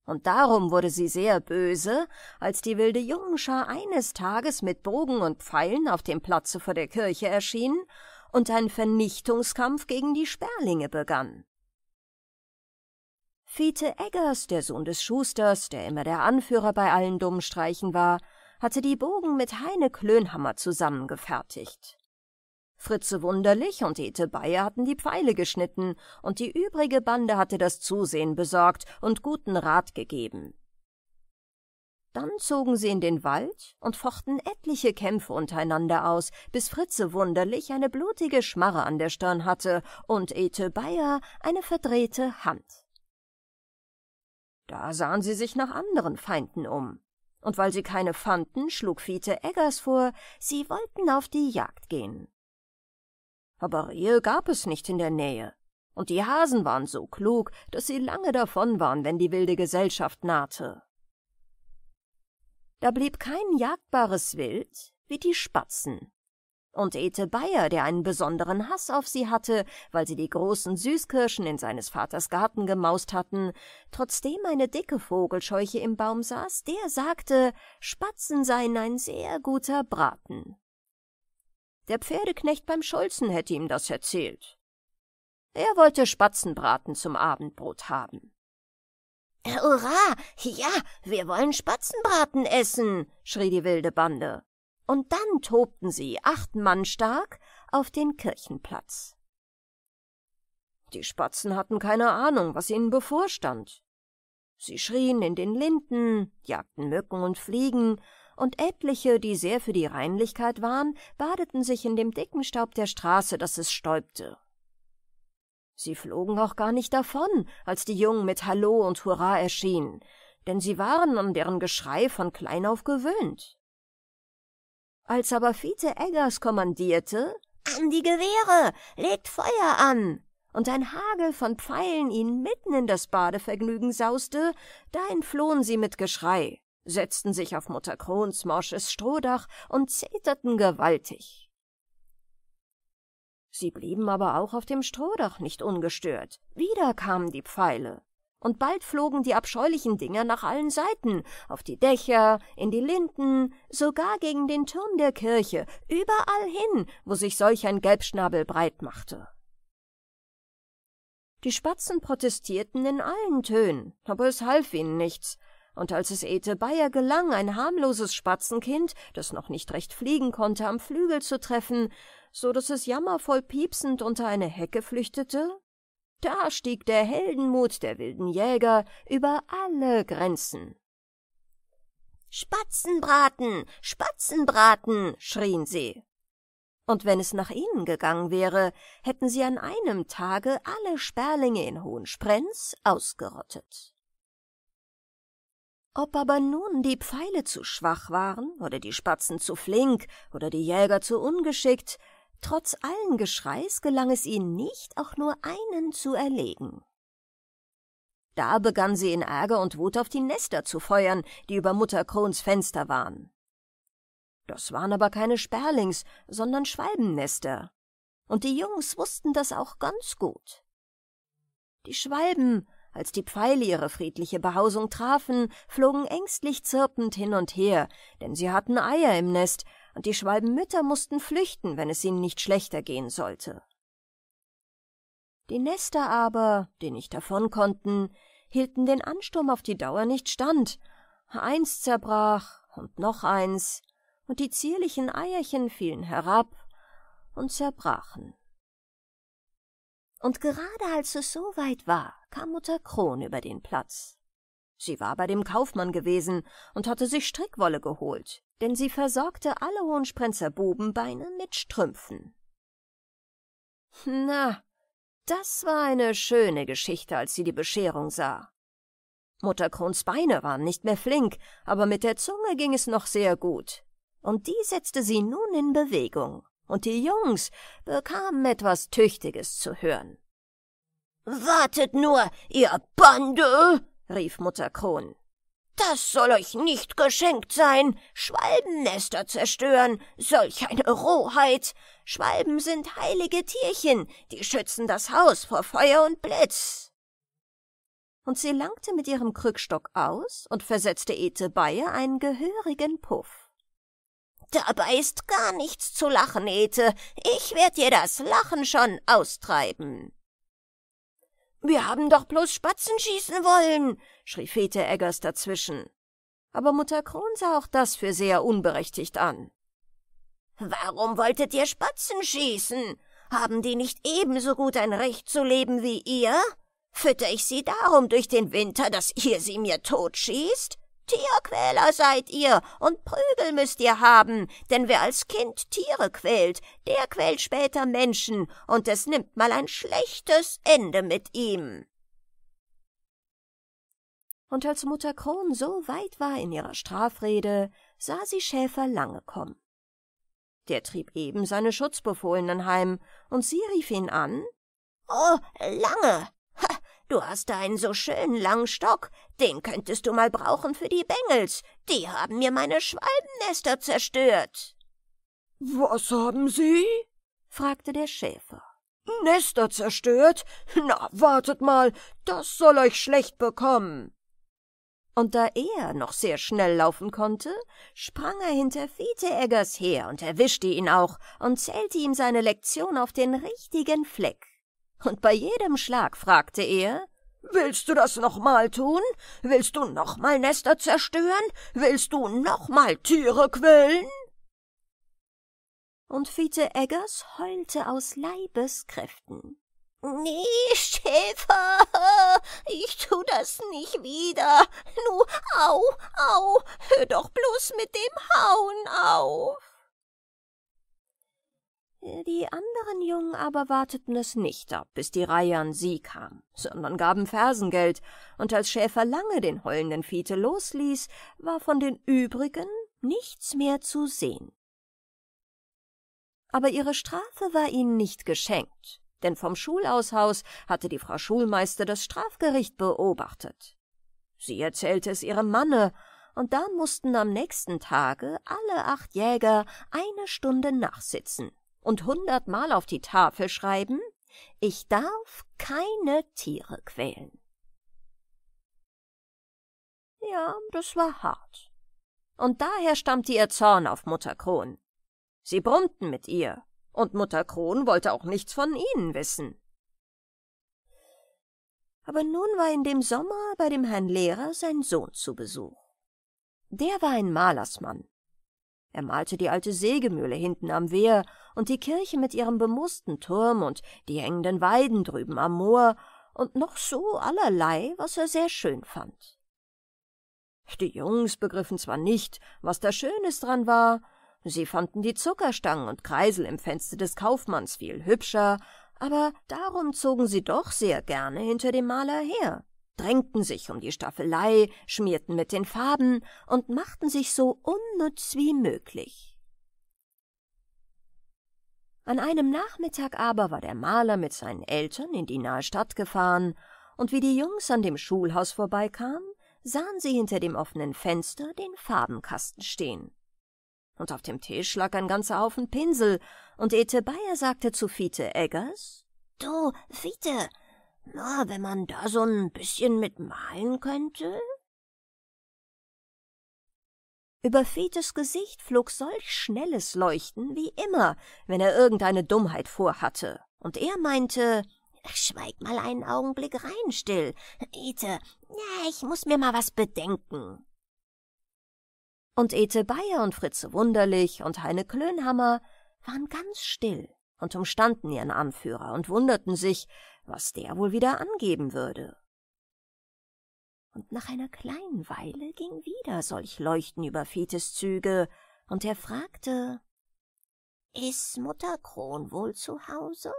Und darum wurde sie sehr böse, als die wilde Jungenschar eines Tages mit Bogen und Pfeilen auf dem Platze vor der Kirche erschien und ein Vernichtungskampf gegen die Sperlinge begann. Fiete Eggers, der Sohn des Schusters, der immer der Anführer bei allen dummen Streichen war, hatte die Bogen mit Heine Klönhammer zusammengefertigt. Fritze Wunderlich und Ete Bayer hatten die Pfeile geschnitten, und die übrige Bande hatte das Zusehen besorgt und guten Rat gegeben. Dann zogen sie in den Wald und fochten etliche Kämpfe untereinander aus, bis Fritze Wunderlich eine blutige Schmarre an der Stirn hatte und Ete Bayer eine verdrehte Hand. Da sahen sie sich nach anderen Feinden um. Und weil sie keine fanden, schlug Fiete Eggers vor, sie wollten auf die Jagd gehen aber Rehe gab es nicht in der Nähe. Und die Hasen waren so klug, dass sie lange davon waren, wenn die wilde Gesellschaft nahte. Da blieb kein jagdbares Wild wie die Spatzen. Und Ete Bayer, der einen besonderen Hass auf sie hatte, weil sie die großen Süßkirschen in seines Vaters Garten gemaust hatten, trotzdem eine dicke Vogelscheuche im Baum saß, der sagte, Spatzen seien ein sehr guter Braten. Der Pferdeknecht beim Schulzen hätte ihm das erzählt. Er wollte Spatzenbraten zum Abendbrot haben. Hurra! Ja, wir wollen Spatzenbraten essen! schrie die wilde Bande. Und dann tobten sie, acht Mann stark, auf den Kirchenplatz. Die Spatzen hatten keine Ahnung, was ihnen bevorstand. Sie schrien in den Linden, jagten Mücken und Fliegen und etliche, die sehr für die Reinlichkeit waren, badeten sich in dem dicken Staub der Straße, dass es stäubte. Sie flogen auch gar nicht davon, als die Jungen mit Hallo und Hurra erschienen, denn sie waren an deren Geschrei von klein auf gewöhnt. Als aber Fiete Eggers kommandierte, »An die Gewehre! Legt Feuer an!« und ein Hagel von Pfeilen ihnen mitten in das Badevergnügen sauste, da entflohen sie mit Geschrei setzten sich auf Mutter Krons morsches Strohdach und zeterten gewaltig. Sie blieben aber auch auf dem Strohdach nicht ungestört. Wieder kamen die Pfeile. Und bald flogen die abscheulichen Dinger nach allen Seiten, auf die Dächer, in die Linden, sogar gegen den Turm der Kirche, überall hin, wo sich solch ein Gelbschnabel breit machte. Die Spatzen protestierten in allen Tönen, aber es half ihnen nichts und als es Ete Bayer gelang, ein harmloses Spatzenkind, das noch nicht recht fliegen konnte, am Flügel zu treffen, so daß es jammervoll piepsend unter eine Hecke flüchtete, da stieg der Heldenmut der wilden Jäger über alle Grenzen. Spatzenbraten, Spatzenbraten, schrien sie. Und wenn es nach ihnen gegangen wäre, hätten sie an einem Tage alle Sperlinge in Hohensprenz ausgerottet. Ob aber nun die Pfeile zu schwach waren oder die Spatzen zu flink oder die Jäger zu ungeschickt, trotz allen Geschreis gelang es ihnen nicht, auch nur einen zu erlegen. Da begann sie in Ärger und Wut auf die Nester zu feuern, die über Mutter Krons Fenster waren. Das waren aber keine Sperlings, sondern Schwalbennester. Und die Jungs wussten das auch ganz gut. Die Schwalben als die Pfeile ihre friedliche Behausung trafen, flogen ängstlich zirpend hin und her, denn sie hatten Eier im Nest, und die Schwalbenmütter mussten flüchten, wenn es ihnen nicht schlechter gehen sollte. Die Nester aber, die nicht davon konnten, hielten den Ansturm auf die Dauer nicht stand. Eins zerbrach und noch eins, und die zierlichen Eierchen fielen herab und zerbrachen. Und gerade als es so weit war, kam Mutter Kron über den Platz. Sie war bei dem Kaufmann gewesen und hatte sich Strickwolle geholt, denn sie versorgte alle Hohensprenzer Bubenbeine mit Strümpfen. Na, das war eine schöne Geschichte, als sie die Bescherung sah. Mutter Krons Beine waren nicht mehr flink, aber mit der Zunge ging es noch sehr gut. Und die setzte sie nun in Bewegung und die Jungs bekamen etwas Tüchtiges zu hören. Wartet nur, ihr Bande! rief Mutter Kron. Das soll euch nicht geschenkt sein. Schwalbennester zerstören. Solch eine Rohheit. Schwalben sind heilige Tierchen, die schützen das Haus vor Feuer und Blitz. Und sie langte mit ihrem Krückstock aus und versetzte Ete Bayer einen gehörigen Puff. Dabei ist gar nichts zu lachen, Ete. Ich werd dir das Lachen schon austreiben. Wir haben doch bloß Spatzen schießen wollen, schrie Fete Eggers dazwischen. Aber Mutter Kron sah auch das für sehr unberechtigt an. Warum wolltet ihr Spatzen schießen? Haben die nicht ebenso gut ein Recht zu leben wie ihr? Fütter ich sie darum durch den Winter, dass ihr sie mir totschießt? Tierquäler seid ihr, und Prügel müsst ihr haben, denn wer als Kind Tiere quält, der quält später Menschen, und es nimmt mal ein schlechtes Ende mit ihm. Und als Mutter Kron so weit war in ihrer Strafrede, sah sie Schäfer lange kommen. Der trieb eben seine Schutzbefohlenen heim, und sie rief ihn an. Oh, lange! Du hast da einen so schönen langen Stock, den könntest du mal brauchen für die Bengels, die haben mir meine Schwalbennester zerstört. Was haben sie? fragte der Schäfer. Nester zerstört? Na, wartet mal, das soll euch schlecht bekommen. Und da er noch sehr schnell laufen konnte, sprang er hinter Fieteeggers her und erwischte ihn auch und zählte ihm seine Lektion auf den richtigen Fleck und bei jedem Schlag fragte er Willst du das nochmal tun? Willst du nochmal Nester zerstören? Willst du nochmal Tiere quälen? Und Fiete Eggers heulte aus Leibeskräften. Nee, Schäfer, ich tu das nicht wieder. Nu, au, au, hör doch bloß mit dem Hauen auf. Die anderen Jungen aber warteten es nicht ab, bis die Reihe an sie kam, sondern gaben Fersengeld, und als Schäfer lange den heulenden Fiete losließ, war von den übrigen nichts mehr zu sehen. Aber ihre Strafe war ihnen nicht geschenkt, denn vom Schulaushaus hatte die Frau Schulmeister das Strafgericht beobachtet. Sie erzählte es ihrem Manne, und da mussten am nächsten Tage alle acht Jäger eine Stunde nachsitzen, und hundertmal auf die Tafel schreiben, ich darf keine Tiere quälen. Ja, das war hart. Und daher stammte ihr Zorn auf Mutter Kron. Sie brummten mit ihr, und Mutter Kron wollte auch nichts von ihnen wissen. Aber nun war in dem Sommer bei dem Herrn Lehrer sein Sohn zu Besuch. Der war ein Malersmann er malte die alte Sägemühle hinten am Wehr und die Kirche mit ihrem bemusten Turm und die hängenden Weiden drüben am Moor und noch so allerlei, was er sehr schön fand. Die Jungs begriffen zwar nicht, was da Schönes dran war, sie fanden die Zuckerstangen und Kreisel im Fenster des Kaufmanns viel hübscher, aber darum zogen sie doch sehr gerne hinter dem Maler her, drängten sich um die Staffelei, schmierten mit den Farben und machten sich so unnütz wie möglich. An einem Nachmittag aber war der Maler mit seinen Eltern in die nahe Stadt gefahren, und wie die Jungs an dem Schulhaus vorbeikamen, sahen sie hinter dem offenen Fenster den Farbenkasten stehen. Und auf dem Tisch lag ein ganzer Haufen Pinsel, und Ete Bayer sagte zu Fiete Eggers, »Du, Fiete, na, wenn man da so ein bisschen mit malen könnte? Über Fetes Gesicht flog solch schnelles Leuchten wie immer, wenn er irgendeine Dummheit vorhatte, und er meinte, Schweig mal einen Augenblick rein, still. Ete, ja, ich muss mir mal was bedenken. Und Ete Bayer und Fritze Wunderlich und Heine Klönhammer waren ganz still und umstanden ihren Anführer und wunderten sich, was der wohl wieder angeben würde. Und nach einer kleinen Weile ging wieder solch Leuchten über Fetes Züge, und er fragte, »Ist Mutter Kron wohl zu Hause?«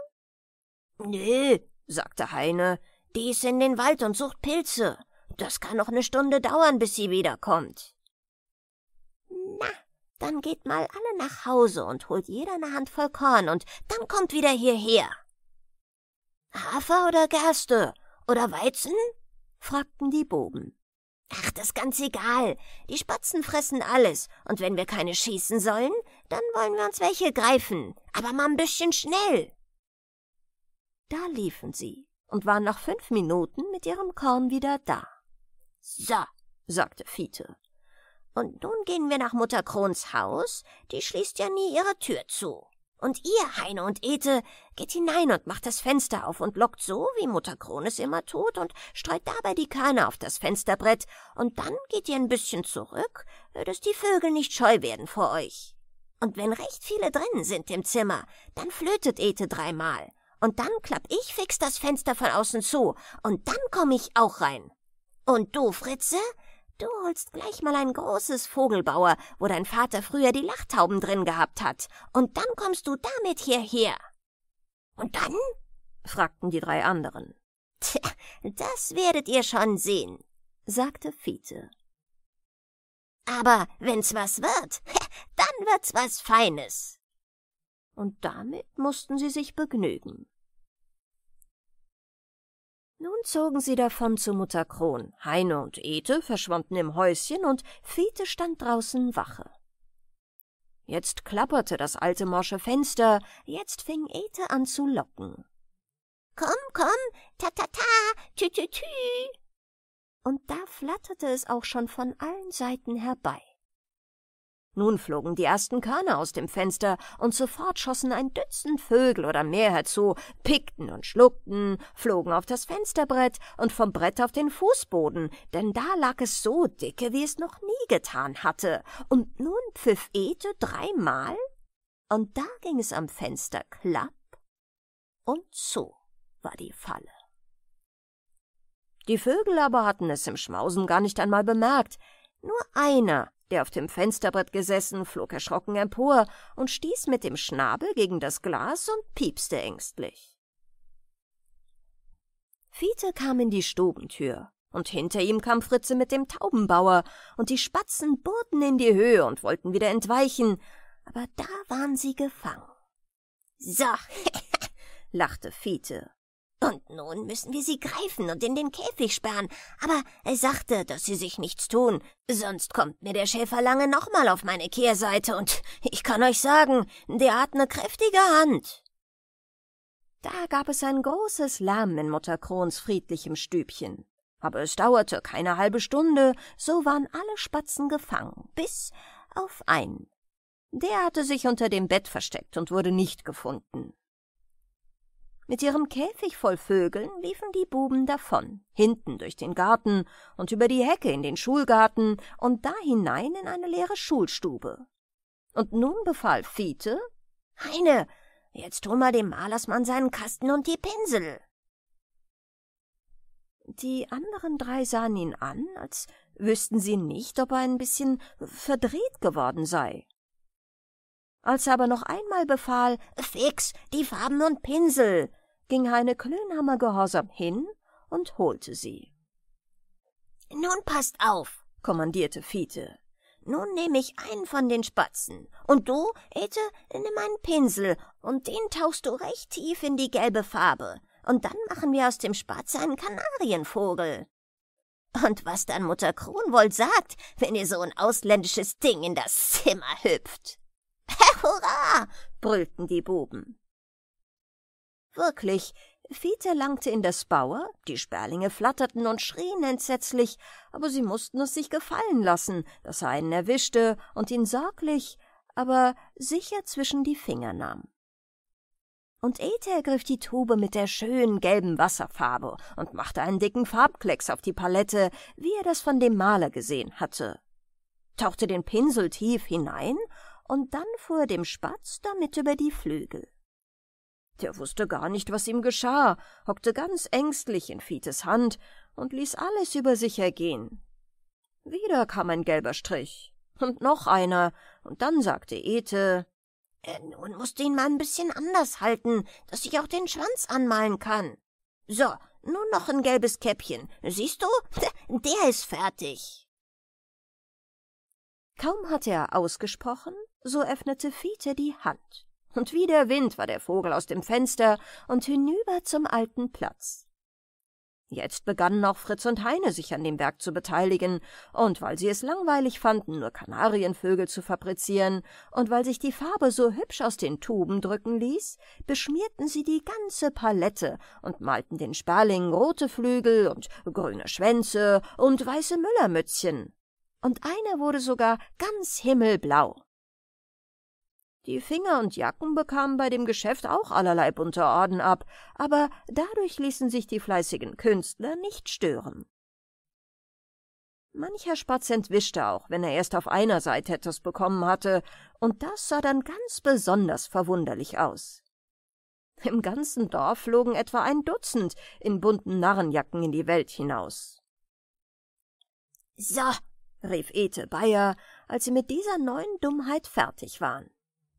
»Nö«, sagte Heine, »die ist in den Wald und sucht Pilze. Das kann noch eine Stunde dauern, bis sie wiederkommt.« »Na, dann geht mal alle nach Hause und holt jeder eine Handvoll Korn, und dann kommt wieder hierher.« Hafer oder Gerste? Oder Weizen? fragten die Buben. Ach, das ist ganz egal. Die Spatzen fressen alles, und wenn wir keine schießen sollen, dann wollen wir uns welche greifen, aber mal ein bisschen schnell. Da liefen sie und waren nach fünf Minuten mit ihrem Korn wieder da. So, sagte Fiete. Und nun gehen wir nach Mutter Krons Haus, die schließt ja nie ihre Tür zu. Und ihr, Heine und Ete, geht hinein und macht das Fenster auf und lockt so, wie Mutter Krones immer tut, und streut dabei die Körner auf das Fensterbrett, und dann geht ihr ein bisschen zurück, dass die Vögel nicht scheu werden vor euch. Und wenn recht viele drinnen sind im Zimmer, dann flötet Ete dreimal, und dann klapp ich fix das Fenster von außen zu, und dann komm ich auch rein. Und du, Fritze, Du holst gleich mal ein großes Vogelbauer, wo dein Vater früher die Lachtauben drin gehabt hat, und dann kommst du damit hierher. Und dann? fragten die drei anderen. Tja, das werdet ihr schon sehen, sagte Fiete. Aber wenn's was wird, dann wird's was Feines. Und damit mussten sie sich begnügen. Nun zogen sie davon zu Mutter Kron. Heine und Ete verschwanden im Häuschen und Fete stand draußen Wache. Jetzt klapperte das alte morsche Fenster, jetzt fing Ete an zu locken. Komm, komm, ta ta ta, tü tü tü. Und da flatterte es auch schon von allen Seiten herbei. Nun flogen die ersten Körner aus dem Fenster, und sofort schossen ein Dutzend Vögel oder mehr herzu, pickten und schluckten, flogen auf das Fensterbrett und vom Brett auf den Fußboden, denn da lag es so dicke, wie es noch nie getan hatte, und nun pfiff Ete dreimal, und da ging es am Fenster klapp, und so war die Falle. Die Vögel aber hatten es im Schmausen gar nicht einmal bemerkt, nur einer der auf dem Fensterbrett gesessen, flog erschrocken empor und stieß mit dem Schnabel gegen das Glas und piepste ängstlich. Fiete kam in die Stubentür, und hinter ihm kam Fritze mit dem Taubenbauer, und die Spatzen bohrten in die Höhe und wollten wieder entweichen, aber da waren sie gefangen. So, lachte Fiete und nun müssen wir sie greifen und in den Käfig sperren. Aber er sagte, dass sie sich nichts tun. Sonst kommt mir der Schäfer lange nochmal auf meine Kehrseite und ich kann euch sagen, der hat eine kräftige Hand. Da gab es ein großes Lärm in Mutter Krons friedlichem Stübchen. Aber es dauerte keine halbe Stunde, so waren alle Spatzen gefangen, bis auf einen. Der hatte sich unter dem Bett versteckt und wurde nicht gefunden. Mit ihrem Käfig voll Vögeln liefen die Buben davon, hinten durch den Garten und über die Hecke in den Schulgarten und da hinein in eine leere Schulstube. Und nun befahl Fiete, Heine, jetzt hol mal dem Malersmann seinen Kasten und die Pinsel. Die anderen drei sahen ihn an, als wüssten sie nicht, ob er ein bisschen verdreht geworden sei. Als er aber noch einmal befahl, fix, die Farben und Pinsel, ging Heine Klönhammer gehorsam hin und holte sie. Nun passt auf, kommandierte Fiete. Nun nehme ich einen von den Spatzen. Und du, Ete, nimm einen Pinsel, und den tauchst du recht tief in die gelbe Farbe. Und dann machen wir aus dem Spatz einen Kanarienvogel. Und was dann Mutter Kronwold sagt, wenn ihr so ein ausländisches Ding in das Zimmer hüpft. Hurra! brüllten die Buben. Wirklich, Fete langte in das Bauer, die Sperlinge flatterten und schrien entsetzlich, aber sie mussten es sich gefallen lassen, dass er einen erwischte und ihn sorglich, aber sicher zwischen die Finger nahm. Und Ete ergriff die Tube mit der schönen gelben Wasserfarbe und machte einen dicken Farbklecks auf die Palette, wie er das von dem Maler gesehen hatte, tauchte den Pinsel tief hinein und dann fuhr er dem Spatz damit über die Flügel. Der wusste gar nicht, was ihm geschah, hockte ganz ängstlich in Fietes Hand und ließ alles über sich ergehen. Wieder kam ein gelber Strich und noch einer, und dann sagte Ete, äh, nun musst du ihn mal ein bisschen anders halten, dass ich auch den Schwanz anmalen kann. So, nun noch ein gelbes Käppchen. Siehst du? Der ist fertig. Kaum hatte er ausgesprochen, so öffnete Fiete die Hand und wie der Wind war der Vogel aus dem Fenster und hinüber zum alten Platz. Jetzt begannen auch Fritz und Heine sich an dem Werk zu beteiligen, und weil sie es langweilig fanden, nur Kanarienvögel zu fabrizieren, und weil sich die Farbe so hübsch aus den Tuben drücken ließ, beschmierten sie die ganze Palette und malten den Sperlingen rote Flügel und grüne Schwänze und weiße Müllermützchen. Und eine wurde sogar ganz himmelblau. Die Finger und Jacken bekamen bei dem Geschäft auch allerlei bunte Orden ab, aber dadurch ließen sich die fleißigen Künstler nicht stören. Mancher Spatz entwischte auch, wenn er erst auf einer Seite etwas bekommen hatte, und das sah dann ganz besonders verwunderlich aus. Im ganzen Dorf flogen etwa ein Dutzend in bunten Narrenjacken in die Welt hinaus. So, rief Ete Bayer, als sie mit dieser neuen Dummheit fertig waren.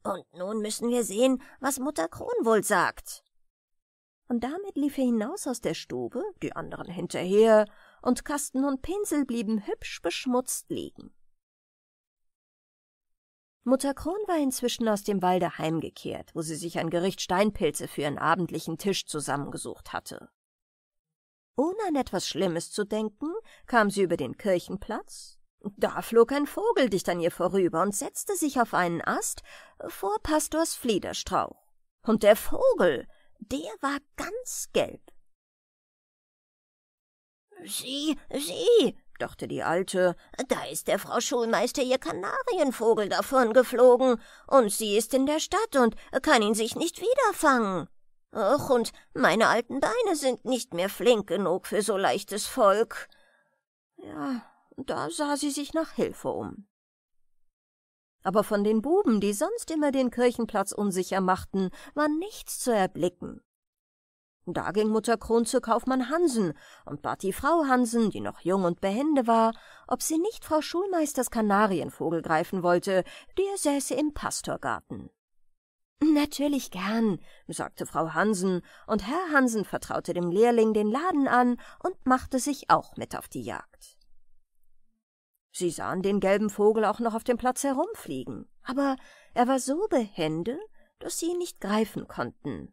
Und nun müssen wir sehen, was Mutter Kron wohl sagt. Und damit lief er hinaus aus der Stube, die anderen hinterher, und Kasten und Pinsel blieben hübsch beschmutzt liegen. Mutter Kron war inzwischen aus dem Walde heimgekehrt, wo sie sich ein Gericht Steinpilze für ihren abendlichen Tisch zusammengesucht hatte. Ohne an etwas Schlimmes zu denken, kam sie über den Kirchenplatz, da flog ein Vogel dicht an ihr vorüber und setzte sich auf einen Ast vor Pastors Fliederstrauch. Und der Vogel, der war ganz gelb. Sieh, sieh, dachte die Alte, da ist der Frau Schulmeister ihr Kanarienvogel davon geflogen, und sie ist in der Stadt und kann ihn sich nicht wiederfangen. Ach, und meine alten Beine sind nicht mehr flink genug für so leichtes Volk. Ja, da sah sie sich nach Hilfe um. Aber von den Buben, die sonst immer den Kirchenplatz unsicher machten, war nichts zu erblicken. Da ging Mutter Kron zu Kaufmann Hansen und bat die Frau Hansen, die noch jung und behende war, ob sie nicht Frau Schulmeisters Kanarienvogel greifen wollte, der säße im Pastorgarten. Natürlich gern, sagte Frau Hansen, und Herr Hansen vertraute dem Lehrling den Laden an und machte sich auch mit auf die Jagd. Sie sahen den gelben Vogel auch noch auf dem Platz herumfliegen, aber er war so behende, dass sie ihn nicht greifen konnten.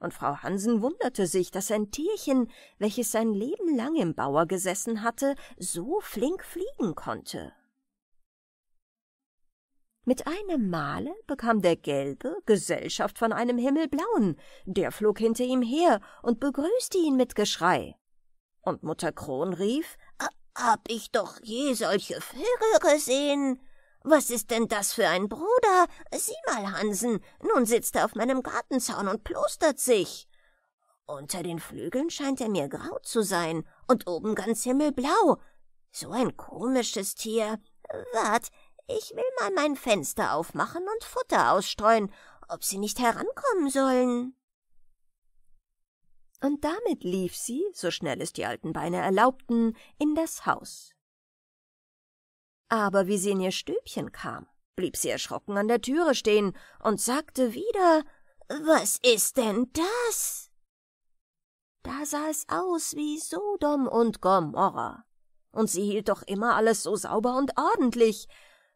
Und Frau Hansen wunderte sich, dass ein Tierchen, welches sein Leben lang im Bauer gesessen hatte, so flink fliegen konnte. Mit einem Male bekam der Gelbe Gesellschaft von einem Himmelblauen, der flog hinter ihm her und begrüßte ihn mit Geschrei. Und Mutter Kron rief, hab ich doch je solche Vögel gesehen? Was ist denn das für ein Bruder? Sieh mal, Hansen, nun sitzt er auf meinem Gartenzaun und plustert sich. Unter den Flügeln scheint er mir grau zu sein und oben ganz himmelblau. So ein komisches Tier. Wart, ich will mal mein Fenster aufmachen und Futter ausstreuen, ob sie nicht herankommen sollen und damit lief sie, so schnell es die alten Beine erlaubten, in das Haus. Aber wie sie in ihr Stübchen kam, blieb sie erschrocken an der Türe stehen und sagte wieder Was ist denn das? Da sah es aus wie Sodom und Gomorra, und sie hielt doch immer alles so sauber und ordentlich,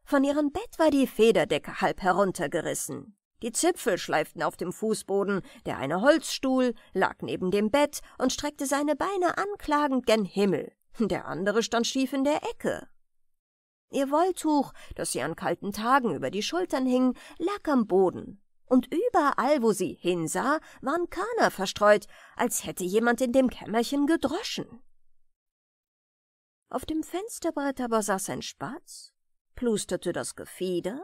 von ihrem Bett war die Federdecke halb heruntergerissen. Die Zipfel schleiften auf dem Fußboden, der eine Holzstuhl lag neben dem Bett und streckte seine Beine anklagend gen Himmel. Der andere stand schief in der Ecke. Ihr Wolltuch, das sie an kalten Tagen über die Schultern hing, lag am Boden. Und überall, wo sie hinsah, waren Körner verstreut, als hätte jemand in dem Kämmerchen gedroschen. Auf dem Fensterbrett aber saß ein Spatz, plusterte das Gefieder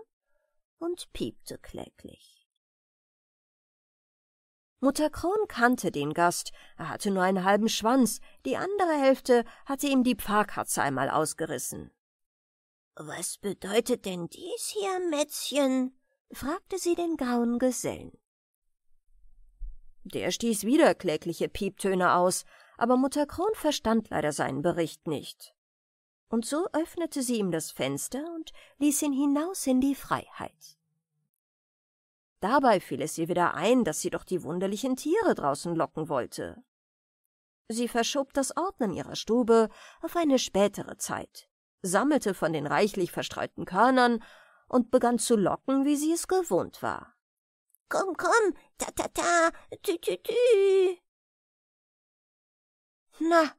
und piepte kläglich. Mutter Kron kannte den Gast, er hatte nur einen halben Schwanz, die andere Hälfte hatte ihm die Pfarrkatze einmal ausgerissen. Was bedeutet denn dies hier, Mätzchen? fragte sie den grauen Gesellen. Der stieß wieder klägliche Pieptöne aus, aber Mutter Kron verstand leider seinen Bericht nicht und so öffnete sie ihm das Fenster und ließ ihn hinaus in die Freiheit. Dabei fiel es ihr wieder ein, dass sie doch die wunderlichen Tiere draußen locken wollte. Sie verschob das Ordnen ihrer Stube auf eine spätere Zeit, sammelte von den reichlich verstreuten Körnern und begann zu locken, wie sie es gewohnt war. Komm, komm, ta ta ta, tü tü tü. Na,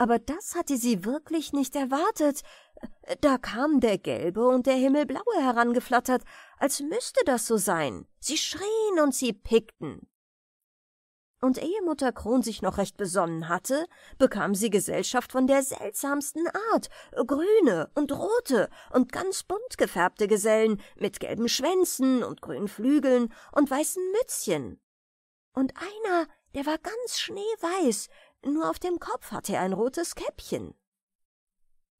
aber das hatte sie wirklich nicht erwartet. Da kamen der gelbe und der himmelblaue herangeflattert, als müsste das so sein. Sie schrien und sie pickten. Und ehe Mutter Kron sich noch recht besonnen hatte, bekam sie Gesellschaft von der seltsamsten Art, grüne und rote und ganz bunt gefärbte Gesellen mit gelben Schwänzen und grünen Flügeln und weißen Mützchen. Und einer, der war ganz schneeweiß, nur auf dem Kopf hatte er ein rotes Käppchen.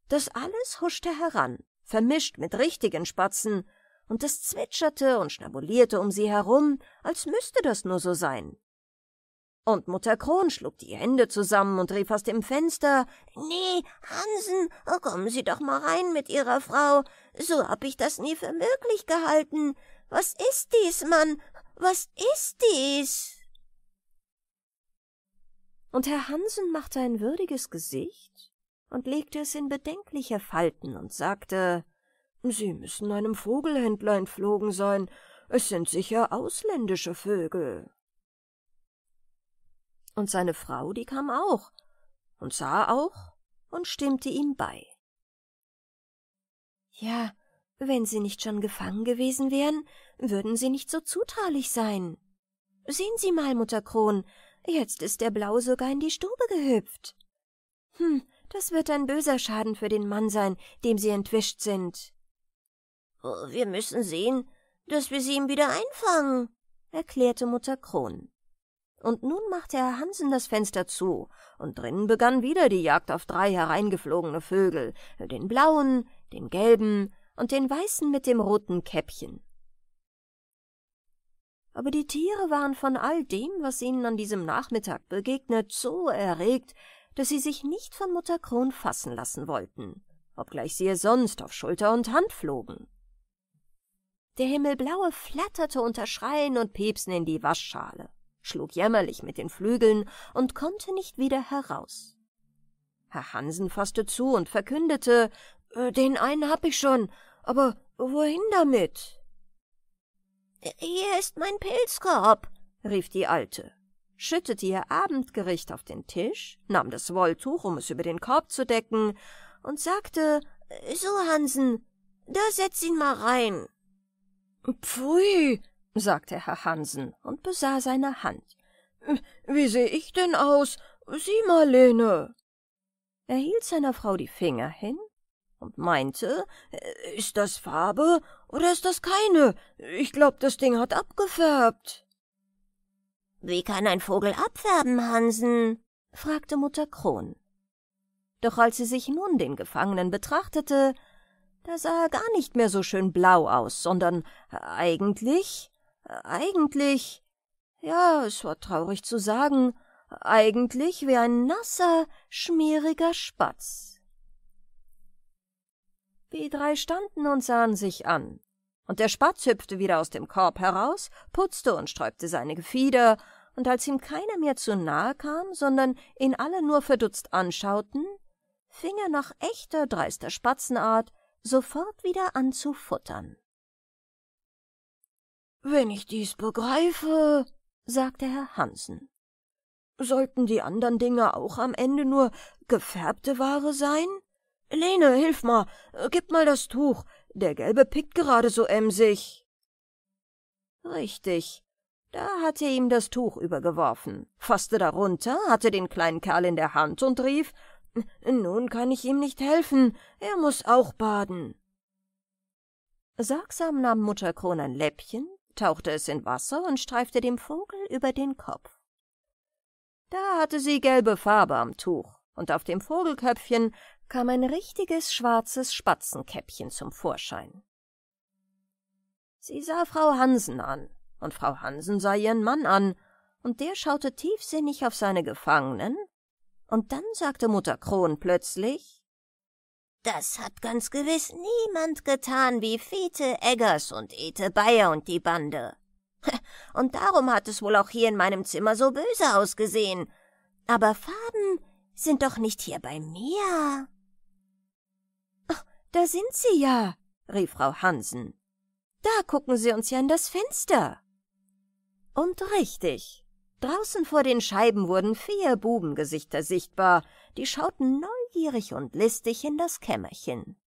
Das alles huschte heran, vermischt mit richtigen Spatzen, und es zwitscherte und schnabulierte um sie herum, als müsste das nur so sein. Und Mutter Kron schlug die Hände zusammen und rief aus dem Fenster Nee, Hansen, kommen Sie doch mal rein mit Ihrer Frau. So hab ich das nie für möglich gehalten. Was ist dies, Mann? Was ist dies? und Herr Hansen machte ein würdiges Gesicht und legte es in bedenkliche Falten und sagte, »Sie müssen einem Vogelhändler entflogen sein, es sind sicher ausländische Vögel.« Und seine Frau, die kam auch und sah auch und stimmte ihm bei. »Ja, wenn sie nicht schon gefangen gewesen wären, würden sie nicht so zutraulich sein. Sehen Sie mal, Mutter Kron, Jetzt ist der Blau sogar in die Stube gehüpft. Hm, das wird ein böser Schaden für den Mann sein, dem sie entwischt sind. Oh, wir müssen sehen, dass wir sie ihm wieder einfangen, erklärte Mutter Kron. Und nun machte Herr Hansen das Fenster zu, und drinnen begann wieder die Jagd auf drei hereingeflogene Vögel, den blauen, den gelben und den weißen mit dem roten Käppchen aber die Tiere waren von all dem, was ihnen an diesem Nachmittag begegnet, so erregt, dass sie sich nicht von Mutter Kron fassen lassen wollten, obgleich sie ihr sonst auf Schulter und Hand flogen. Der Himmelblaue flatterte unter Schreien und Piepsen in die Waschschale, schlug jämmerlich mit den Flügeln und konnte nicht wieder heraus. Herr Hansen fasste zu und verkündete, äh, »Den einen hab ich schon, aber wohin damit?« hier ist mein Pilzkorb, rief die Alte, schüttete ihr Abendgericht auf den Tisch, nahm das Wolltuch, um es über den Korb zu decken, und sagte So, Hansen, da setz ihn mal rein. Pfui, sagte Herr Hansen und besah seine Hand. Wie sehe ich denn aus? Sieh mal, Lene. Er hielt seiner Frau die Finger hin und meinte, äh, ist das Farbe oder ist das keine? Ich glaub, das Ding hat abgefärbt. Wie kann ein Vogel abfärben, Hansen? fragte Mutter Kron. Doch als sie sich nun den Gefangenen betrachtete, da sah er gar nicht mehr so schön blau aus, sondern eigentlich, eigentlich, ja, es war traurig zu sagen, eigentlich wie ein nasser, schmieriger Spatz. Die drei standen und sahen sich an. Und der Spatz hüpfte wieder aus dem Korb heraus, putzte und sträubte seine Gefieder, und als ihm keiner mehr zu nahe kam, sondern ihn alle nur verdutzt anschauten, fing er nach echter, dreister Spatzenart sofort wieder an zu futtern. Wenn ich dies begreife, sagte Herr Hansen, sollten die anderen Dinge auch am Ende nur gefärbte Ware sein? Lene, hilf mal, äh, gib mal das Tuch. Der Gelbe pickt gerade so emsig. Richtig. Da hatte ihm das Tuch übergeworfen, fasste darunter, hatte den kleinen Kerl in der Hand und rief, nun kann ich ihm nicht helfen, er muss auch baden. Sorgsam nahm Mutterkron ein Läppchen, tauchte es in Wasser und streifte dem Vogel über den Kopf. Da hatte sie gelbe Farbe am Tuch, und auf dem Vogelköpfchen kam ein richtiges schwarzes Spatzenkäppchen zum Vorschein. Sie sah Frau Hansen an, und Frau Hansen sah ihren Mann an, und der schaute tiefsinnig auf seine Gefangenen, und dann sagte Mutter Kron plötzlich Das hat ganz gewiss niemand getan wie Fete Eggers und Ete Bayer und die Bande. Und darum hat es wohl auch hier in meinem Zimmer so böse ausgesehen. Aber Farben sind doch nicht hier bei mir. Da sind Sie ja, rief Frau Hansen. Da gucken Sie uns ja in das Fenster. Und richtig. Draußen vor den Scheiben wurden vier Bubengesichter sichtbar, die schauten neugierig und listig in das Kämmerchen.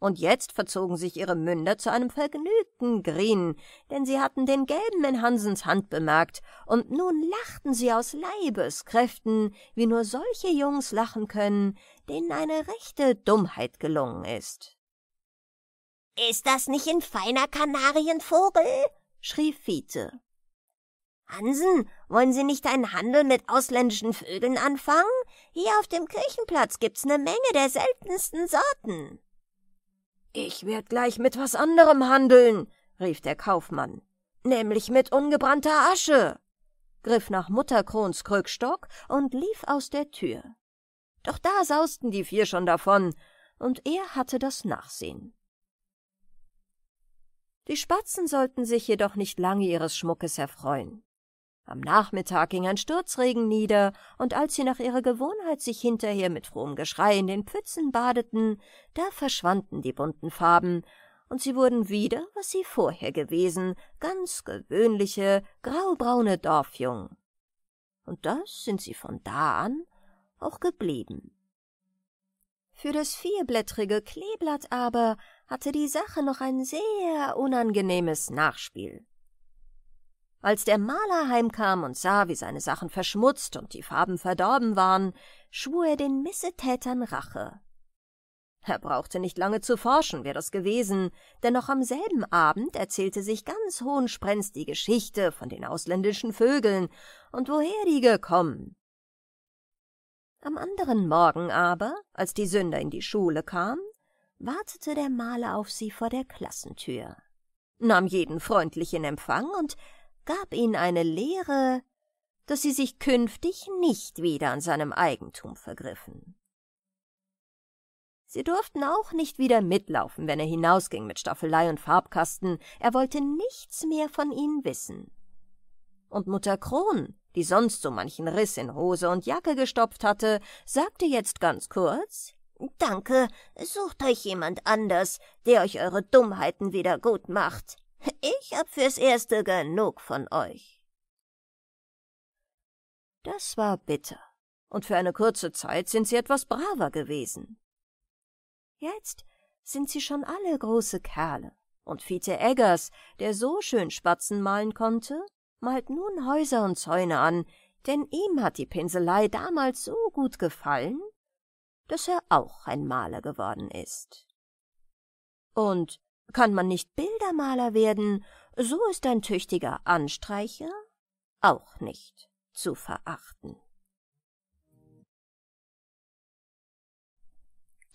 Und jetzt verzogen sich ihre Münder zu einem vergnügten Grin, denn sie hatten den Gelben in Hansens Hand bemerkt, und nun lachten sie aus Leibeskräften, wie nur solche Jungs lachen können, denen eine rechte Dummheit gelungen ist. Ist das nicht ein feiner Kanarienvogel? schrie Fiete. Hansen, wollen Sie nicht einen Handel mit ausländischen Vögeln anfangen? Hier auf dem Kirchenplatz gibt's eine Menge der seltensten Sorten. Ich werde gleich mit was anderem handeln, rief der Kaufmann, nämlich mit ungebrannter Asche, griff nach Mutter Krons Krückstock und lief aus der Tür. Doch da sausten die vier schon davon, und er hatte das Nachsehen. Die Spatzen sollten sich jedoch nicht lange ihres Schmuckes erfreuen. Am Nachmittag ging ein Sturzregen nieder, und als sie nach ihrer Gewohnheit sich hinterher mit frohem Geschrei in den Pfützen badeten, da verschwanden die bunten Farben, und sie wurden wieder, was sie vorher gewesen, ganz gewöhnliche, graubraune Dorfjungen. Und das sind sie von da an auch geblieben. Für das vierblättrige Kleeblatt aber hatte die Sache noch ein sehr unangenehmes Nachspiel. Als der Maler heimkam und sah, wie seine Sachen verschmutzt und die Farben verdorben waren, schwur er den Missetätern Rache. Er brauchte nicht lange zu forschen, wer das gewesen, denn noch am selben Abend erzählte sich ganz hohensprennst die Geschichte von den ausländischen Vögeln und woher die gekommen. Am anderen Morgen aber, als die Sünder in die Schule kamen, wartete der Maler auf sie vor der Klassentür, nahm jeden freundlich in Empfang und gab ihnen eine Lehre, dass sie sich künftig nicht wieder an seinem Eigentum vergriffen. Sie durften auch nicht wieder mitlaufen, wenn er hinausging mit Staffelei und Farbkasten, er wollte nichts mehr von ihnen wissen. Und Mutter Kron, die sonst so manchen Riss in Hose und Jacke gestopft hatte, sagte jetzt ganz kurz Danke, sucht euch jemand anders, der euch eure Dummheiten wieder gut macht. Ich hab fürs Erste genug von euch. Das war bitter, und für eine kurze Zeit sind sie etwas braver gewesen. Jetzt sind sie schon alle große Kerle, und Fiete Eggers, der so schön Spatzen malen konnte, malt nun Häuser und Zäune an, denn ihm hat die Pinselei damals so gut gefallen, dass er auch ein Maler geworden ist. Und kann man nicht Bildermaler werden, so ist ein tüchtiger Anstreicher auch nicht zu verachten.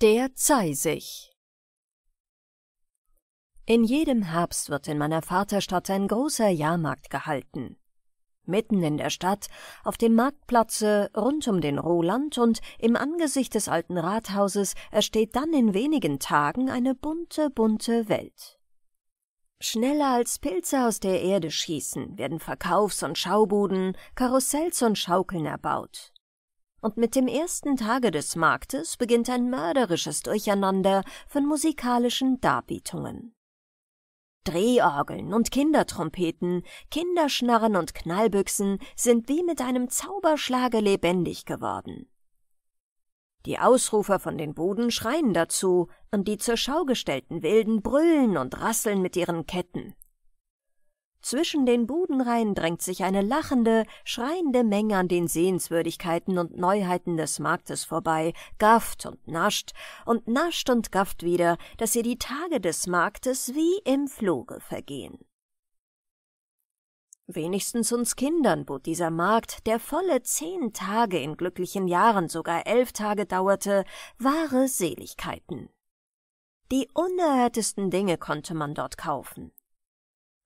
Der Zeisig In jedem Herbst wird in meiner Vaterstadt ein großer Jahrmarkt gehalten. Mitten in der Stadt, auf dem Marktplatze, rund um den Roland und im Angesicht des alten Rathauses ersteht dann in wenigen Tagen eine bunte, bunte Welt. Schneller als Pilze aus der Erde schießen, werden Verkaufs- und Schaubuden, Karussells und Schaukeln erbaut. Und mit dem ersten Tage des Marktes beginnt ein mörderisches Durcheinander von musikalischen Darbietungen. Drehorgeln und Kindertrompeten, Kinderschnarren und Knallbüchsen sind wie mit einem Zauberschlage lebendig geworden. Die Ausrufer von den Buden schreien dazu, und die zur Schau gestellten Wilden brüllen und rasseln mit ihren Ketten. Zwischen den Budenreihen drängt sich eine lachende, schreiende Menge an den Sehenswürdigkeiten und Neuheiten des Marktes vorbei, gafft und nascht und nascht und gafft wieder, dass ihr die Tage des Marktes wie im Fluge vergehen. Wenigstens uns Kindern bot dieser Markt, der volle zehn Tage in glücklichen Jahren sogar elf Tage dauerte, wahre Seligkeiten. Die unerhörtesten Dinge konnte man dort kaufen.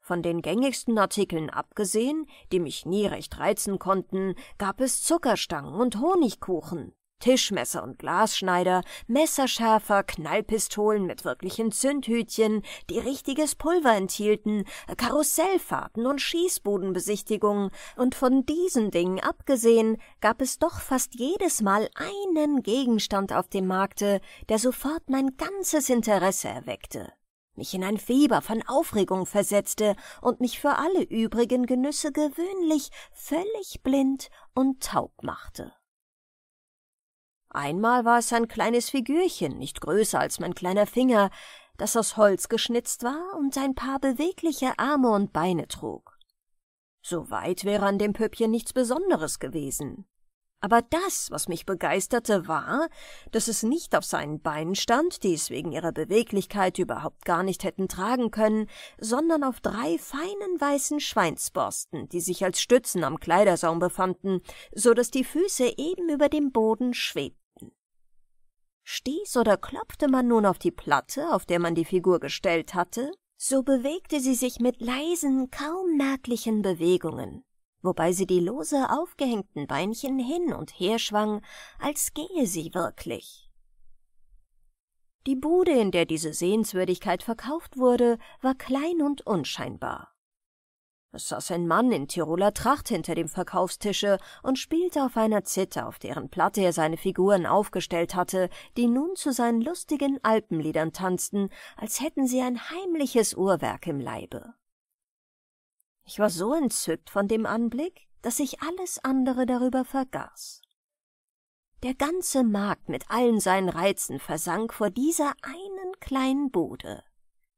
Von den gängigsten Artikeln abgesehen, die mich nie recht reizen konnten, gab es Zuckerstangen und Honigkuchen, Tischmesser und Glasschneider, Messerschärfer, Knallpistolen mit wirklichen Zündhütchen, die richtiges Pulver enthielten, Karussellfahrten und Schießbudenbesichtigungen, und von diesen Dingen abgesehen gab es doch fast jedes Mal einen Gegenstand auf dem Markte, der sofort mein ganzes Interesse erweckte mich in ein Fieber von Aufregung versetzte und mich für alle übrigen Genüsse gewöhnlich völlig blind und taub machte. Einmal war es ein kleines Figürchen, nicht größer als mein kleiner Finger, das aus Holz geschnitzt war und ein paar bewegliche Arme und Beine trug. Soweit wäre an dem Pöppchen nichts Besonderes gewesen. Aber das, was mich begeisterte, war, dass es nicht auf seinen Beinen stand, die es wegen ihrer Beweglichkeit überhaupt gar nicht hätten tragen können, sondern auf drei feinen weißen Schweinsborsten, die sich als Stützen am Kleidersaum befanden, so dass die Füße eben über dem Boden schwebten. Stieß oder klopfte man nun auf die Platte, auf der man die Figur gestellt hatte, so bewegte sie sich mit leisen, kaum merklichen Bewegungen, wobei sie die lose aufgehängten Beinchen hin und her schwang, als gehe sie wirklich. Die Bude, in der diese Sehenswürdigkeit verkauft wurde, war klein und unscheinbar. Es saß ein Mann in Tiroler Tracht hinter dem Verkaufstische und spielte auf einer Zither, auf deren Platte er seine Figuren aufgestellt hatte, die nun zu seinen lustigen Alpenliedern tanzten, als hätten sie ein heimliches Uhrwerk im Leibe. Ich war so entzückt von dem Anblick, dass ich alles andere darüber vergaß. Der ganze Markt mit allen seinen Reizen versank vor dieser einen kleinen Bude.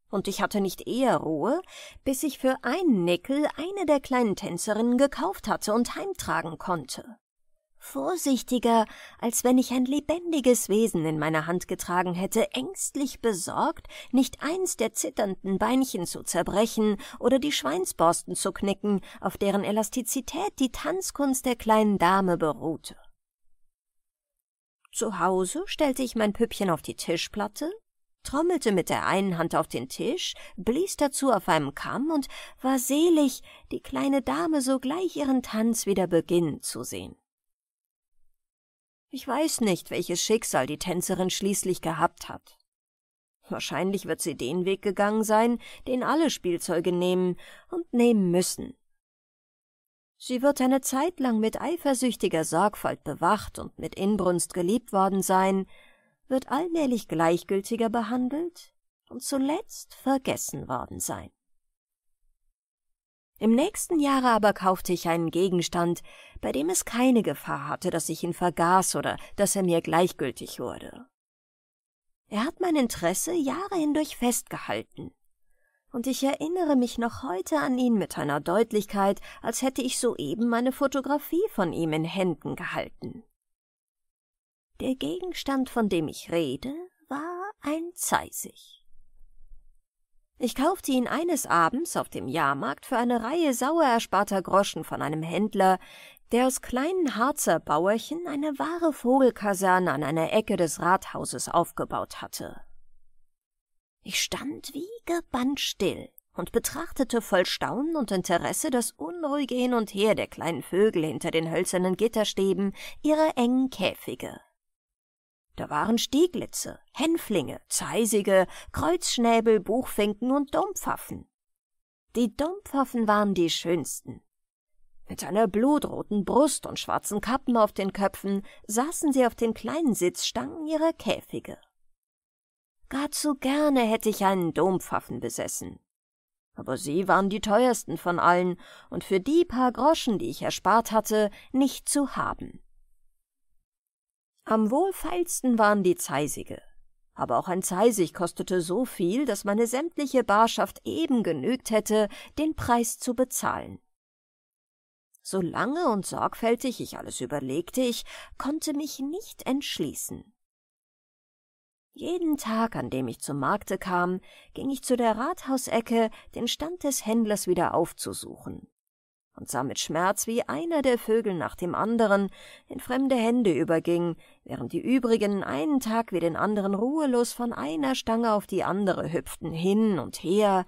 Und ich hatte nicht eher Ruhe, bis ich für einen Nickel eine der kleinen Tänzerinnen gekauft hatte und heimtragen konnte vorsichtiger, als wenn ich ein lebendiges Wesen in meiner Hand getragen hätte, ängstlich besorgt, nicht eins der zitternden Beinchen zu zerbrechen oder die Schweinsborsten zu knicken, auf deren Elastizität die Tanzkunst der kleinen Dame beruhte. Zu Hause stellte ich mein Püppchen auf die Tischplatte, trommelte mit der einen Hand auf den Tisch, blies dazu auf einem Kamm und war selig, die kleine Dame sogleich ihren Tanz wieder beginnen zu sehen. Ich weiß nicht, welches Schicksal die Tänzerin schließlich gehabt hat. Wahrscheinlich wird sie den Weg gegangen sein, den alle Spielzeuge nehmen und nehmen müssen. Sie wird eine Zeit lang mit eifersüchtiger Sorgfalt bewacht und mit Inbrunst geliebt worden sein, wird allmählich gleichgültiger behandelt und zuletzt vergessen worden sein. Im nächsten Jahre aber kaufte ich einen Gegenstand, bei dem es keine Gefahr hatte, dass ich ihn vergaß oder dass er mir gleichgültig wurde. Er hat mein Interesse Jahre hindurch festgehalten, und ich erinnere mich noch heute an ihn mit einer Deutlichkeit, als hätte ich soeben meine Fotografie von ihm in Händen gehalten. Der Gegenstand, von dem ich rede, war ein Zeisig. Ich kaufte ihn eines Abends auf dem Jahrmarkt für eine Reihe sauer ersparter Groschen von einem Händler, der aus kleinen Harzer Bauerchen eine wahre Vogelkaserne an einer Ecke des Rathauses aufgebaut hatte. Ich stand wie gebannt still und betrachtete voll Staunen und Interesse das unruhige Hin und Her der kleinen Vögel hinter den hölzernen Gitterstäben ihrer engen Käfige. Da waren Stieglitze, Hänflinge, Zeisige, Kreuzschnäbel, Buchfinken und Dompfaffen. Die Dompfaffen waren die schönsten. Mit einer blutroten Brust und schwarzen Kappen auf den Köpfen saßen sie auf den kleinen Sitzstangen ihrer Käfige. Gar zu gerne hätte ich einen Dompfaffen besessen. Aber sie waren die teuersten von allen und für die paar Groschen, die ich erspart hatte, nicht zu haben. Am wohlfeilsten waren die Zeisige. Aber auch ein Zeisig kostete so viel, dass meine sämtliche Barschaft eben genügt hätte, den Preis zu bezahlen. Solange und sorgfältig ich alles überlegte, ich konnte mich nicht entschließen. Jeden Tag, an dem ich zum Markte kam, ging ich zu der Rathausecke, den Stand des Händlers wieder aufzusuchen und sah mit Schmerz, wie einer der Vögel nach dem anderen in fremde Hände überging, während die übrigen einen Tag wie den anderen ruhelos von einer Stange auf die andere hüpften, hin und her,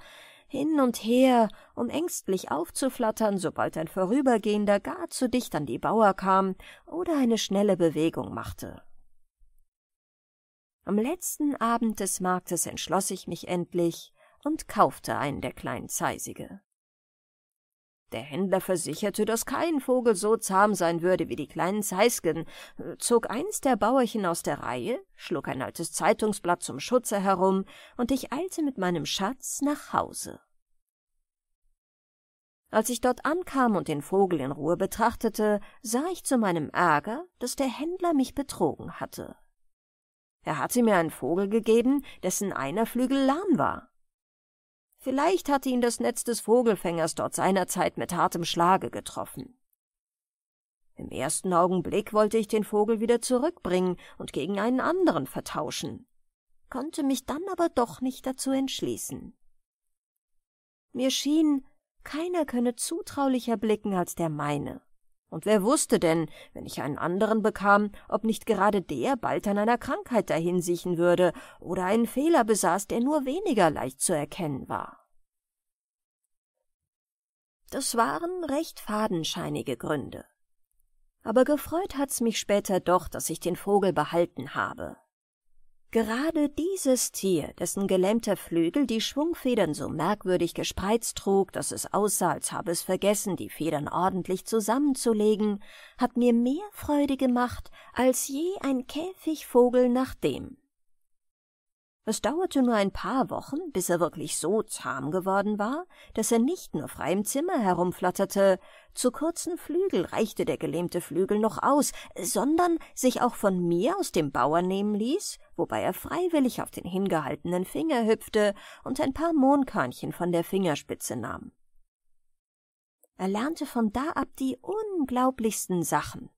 hin und her, um ängstlich aufzuflattern, sobald ein Vorübergehender gar zu dicht an die Bauer kam oder eine schnelle Bewegung machte. Am letzten Abend des Marktes entschloss ich mich endlich und kaufte einen der kleinen Zeisige. Der Händler versicherte, dass kein Vogel so zahm sein würde wie die kleinen Zeisgen, zog eins der Bauerchen aus der Reihe, schlug ein altes Zeitungsblatt zum Schutze herum, und ich eilte mit meinem Schatz nach Hause. Als ich dort ankam und den Vogel in Ruhe betrachtete, sah ich zu meinem Ärger, dass der Händler mich betrogen hatte. Er hatte mir einen Vogel gegeben, dessen einer Flügel lahm war. Vielleicht hatte ihn das Netz des Vogelfängers dort seinerzeit mit hartem Schlage getroffen. Im ersten Augenblick wollte ich den Vogel wieder zurückbringen und gegen einen anderen vertauschen, konnte mich dann aber doch nicht dazu entschließen. Mir schien, keiner könne zutraulicher blicken als der meine. Und wer wusste denn, wenn ich einen anderen bekam, ob nicht gerade der bald an einer Krankheit dahinsiechen würde oder einen Fehler besaß, der nur weniger leicht zu erkennen war. Das waren recht fadenscheinige Gründe. Aber gefreut hat's mich später doch, dass ich den Vogel behalten habe. Gerade dieses Tier, dessen gelähmter Flügel die Schwungfedern so merkwürdig gespreizt trug, dass es aussah, als habe es vergessen, die Federn ordentlich zusammenzulegen, hat mir mehr Freude gemacht als je ein Käfigvogel nach dem. Es dauerte nur ein paar Wochen, bis er wirklich so zahm geworden war, dass er nicht nur frei im Zimmer herumflatterte, zu kurzen Flügel reichte der gelähmte Flügel noch aus, sondern sich auch von mir aus dem Bauer nehmen ließ, wobei er freiwillig auf den hingehaltenen Finger hüpfte und ein paar Mohnkörnchen von der Fingerspitze nahm. Er lernte von da ab die unglaublichsten Sachen,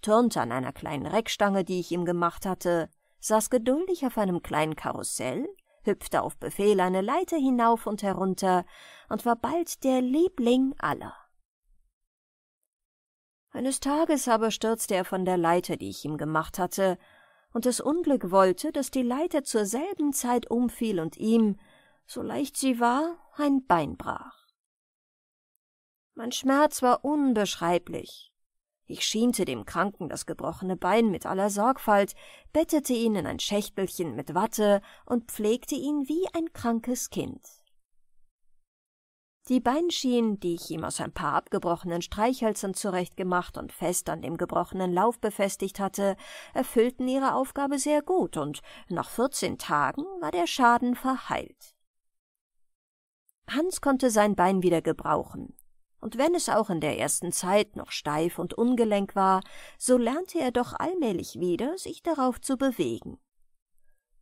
turnte an einer kleinen Reckstange, die ich ihm gemacht hatte, saß geduldig auf einem kleinen Karussell, hüpfte auf Befehl eine Leiter hinauf und herunter und war bald der Liebling aller. Eines Tages aber stürzte er von der Leiter, die ich ihm gemacht hatte, und das Unglück wollte, dass die Leiter zur selben Zeit umfiel und ihm, so leicht sie war, ein Bein brach. Mein Schmerz war unbeschreiblich, ich schiente dem Kranken das gebrochene Bein mit aller Sorgfalt, bettete ihn in ein Schächtelchen mit Watte und pflegte ihn wie ein krankes Kind. Die Beinschienen, die ich ihm aus ein paar abgebrochenen Streichhölzern zurechtgemacht und fest an dem gebrochenen Lauf befestigt hatte, erfüllten ihre Aufgabe sehr gut, und nach vierzehn Tagen war der Schaden verheilt. Hans konnte sein Bein wieder gebrauchen, und wenn es auch in der ersten Zeit noch steif und ungelenk war, so lernte er doch allmählich wieder, sich darauf zu bewegen.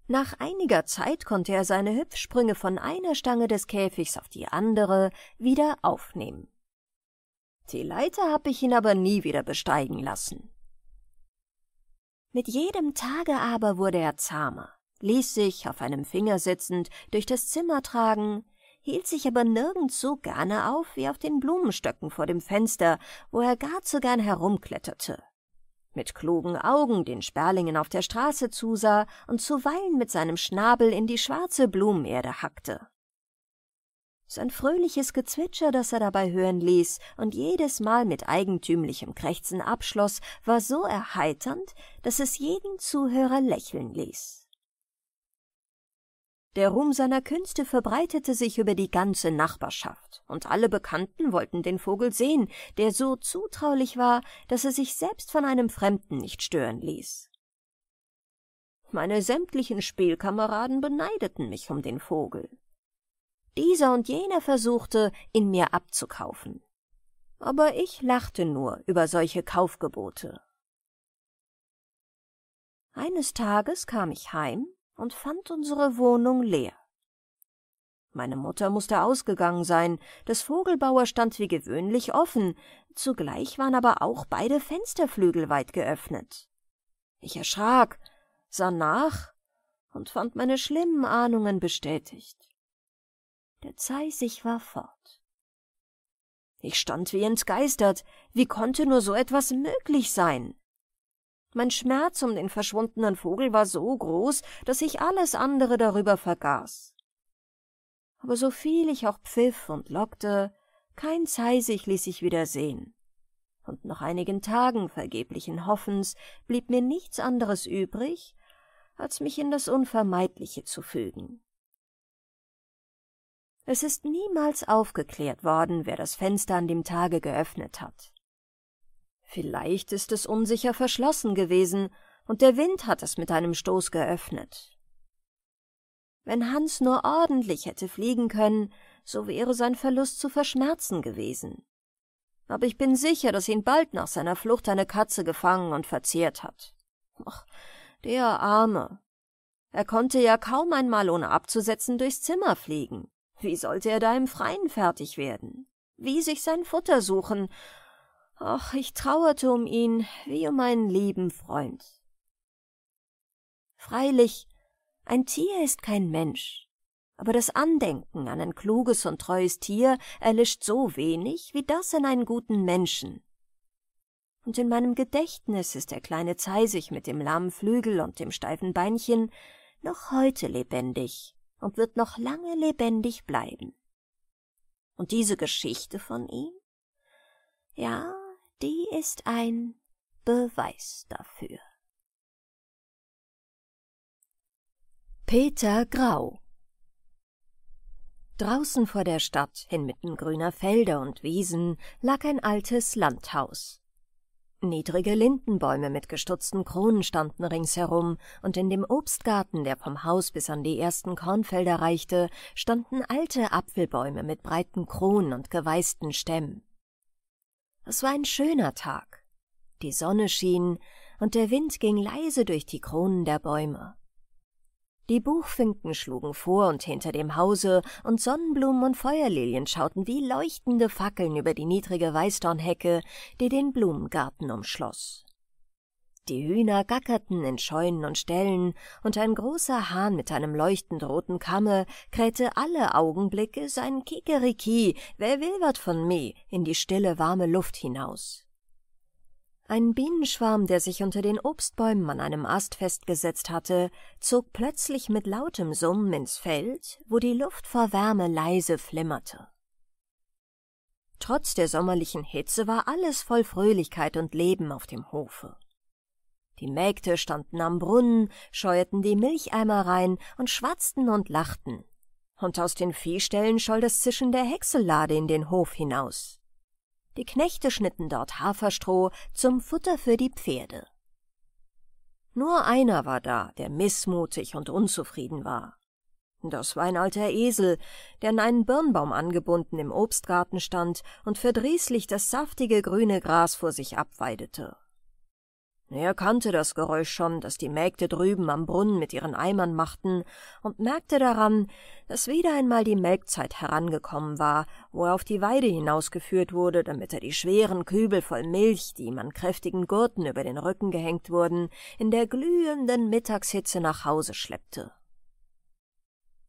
Nach einiger Zeit konnte er seine Hüpfsprünge von einer Stange des Käfigs auf die andere wieder aufnehmen. Die Leiter habe ich ihn aber nie wieder besteigen lassen. Mit jedem Tage aber wurde er zahmer, ließ sich, auf einem Finger sitzend, durch das Zimmer tragen, hielt sich aber nirgends so gerne auf wie auf den Blumenstöcken vor dem Fenster, wo er gar zu gern herumkletterte. Mit klugen Augen den Sperlingen auf der Straße zusah und zuweilen mit seinem Schnabel in die schwarze Blumenerde hackte. Sein fröhliches Gezwitscher, das er dabei hören ließ und jedes Mal mit eigentümlichem Krächzen abschloss, war so erheiternd, dass es jeden Zuhörer lächeln ließ. Der Ruhm seiner Künste verbreitete sich über die ganze Nachbarschaft, und alle Bekannten wollten den Vogel sehen, der so zutraulich war, dass er sich selbst von einem Fremden nicht stören ließ. Meine sämtlichen Spielkameraden beneideten mich um den Vogel. Dieser und jener versuchte, ihn mir abzukaufen. Aber ich lachte nur über solche Kaufgebote. Eines Tages kam ich heim und fand unsere Wohnung leer. Meine Mutter musste ausgegangen sein, das Vogelbauer stand wie gewöhnlich offen, zugleich waren aber auch beide Fensterflügel weit geöffnet. Ich erschrak, sah nach und fand meine schlimmen Ahnungen bestätigt. Der Zeissig war fort. Ich stand wie entgeistert, wie konnte nur so etwas möglich sein? Mein Schmerz um den verschwundenen Vogel war so groß, dass ich alles andere darüber vergaß. Aber so viel ich auch pfiff und lockte, kein Zeisig ließ ich wieder sehen. Und nach einigen Tagen vergeblichen Hoffens blieb mir nichts anderes übrig, als mich in das Unvermeidliche zu fügen. Es ist niemals aufgeklärt worden, wer das Fenster an dem Tage geöffnet hat. Vielleicht ist es unsicher verschlossen gewesen, und der Wind hat es mit einem Stoß geöffnet. Wenn Hans nur ordentlich hätte fliegen können, so wäre sein Verlust zu verschmerzen gewesen. Aber ich bin sicher, dass ihn bald nach seiner Flucht eine Katze gefangen und verzehrt hat. Och, der Arme. Er konnte ja kaum einmal ohne abzusetzen durchs Zimmer fliegen. Wie sollte er da im Freien fertig werden? Wie sich sein Futter suchen Ach, ich trauerte um ihn wie um einen lieben Freund. Freilich, ein Tier ist kein Mensch, aber das Andenken an ein kluges und treues Tier erlischt so wenig wie das an einen guten Menschen. Und in meinem Gedächtnis ist der kleine Zeisig mit dem lahmen Flügel und dem steifen Beinchen noch heute lebendig und wird noch lange lebendig bleiben. Und diese Geschichte von ihm? Ja, die ist ein Beweis dafür. Peter Grau Draußen vor der Stadt, inmitten grüner Felder und Wiesen, lag ein altes Landhaus. Niedrige Lindenbäume mit gestutzten Kronen standen ringsherum, und in dem Obstgarten, der vom Haus bis an die ersten Kornfelder reichte, standen alte Apfelbäume mit breiten Kronen und geweißten Stämmen. Es war ein schöner Tag. Die Sonne schien und der Wind ging leise durch die Kronen der Bäume. Die Buchfinken schlugen vor und hinter dem Hause, und Sonnenblumen und Feuerlilien schauten wie leuchtende Fackeln über die niedrige Weißdornhecke, die den Blumengarten umschloss. Die Hühner gackerten in Scheunen und Ställen, und ein großer Hahn mit einem leuchtend roten Kamme krähte alle Augenblicke sein Kikeriki, wer will wat von me, in die stille, warme Luft hinaus. Ein Bienenschwarm, der sich unter den Obstbäumen an einem Ast festgesetzt hatte, zog plötzlich mit lautem Summen ins Feld, wo die Luft vor Wärme leise flimmerte. Trotz der sommerlichen Hitze war alles voll Fröhlichkeit und Leben auf dem Hofe. Die Mägde standen am Brunnen, scheuerten die Milcheimer rein und schwatzten und lachten. Und aus den Viehställen scholl das Zischen der Häcksellade in den Hof hinaus. Die Knechte schnitten dort Haferstroh zum Futter für die Pferde. Nur einer war da, der missmutig und unzufrieden war. Das war ein alter Esel, der an einen Birnbaum angebunden im Obstgarten stand und verdrießlich das saftige grüne Gras vor sich abweidete. Er kannte das Geräusch schon, das die Mägde drüben am Brunnen mit ihren Eimern machten, und merkte daran, dass wieder einmal die Melkzeit herangekommen war, wo er auf die Weide hinausgeführt wurde, damit er die schweren Kübel voll Milch, die ihm an kräftigen Gurten über den Rücken gehängt wurden, in der glühenden Mittagshitze nach Hause schleppte.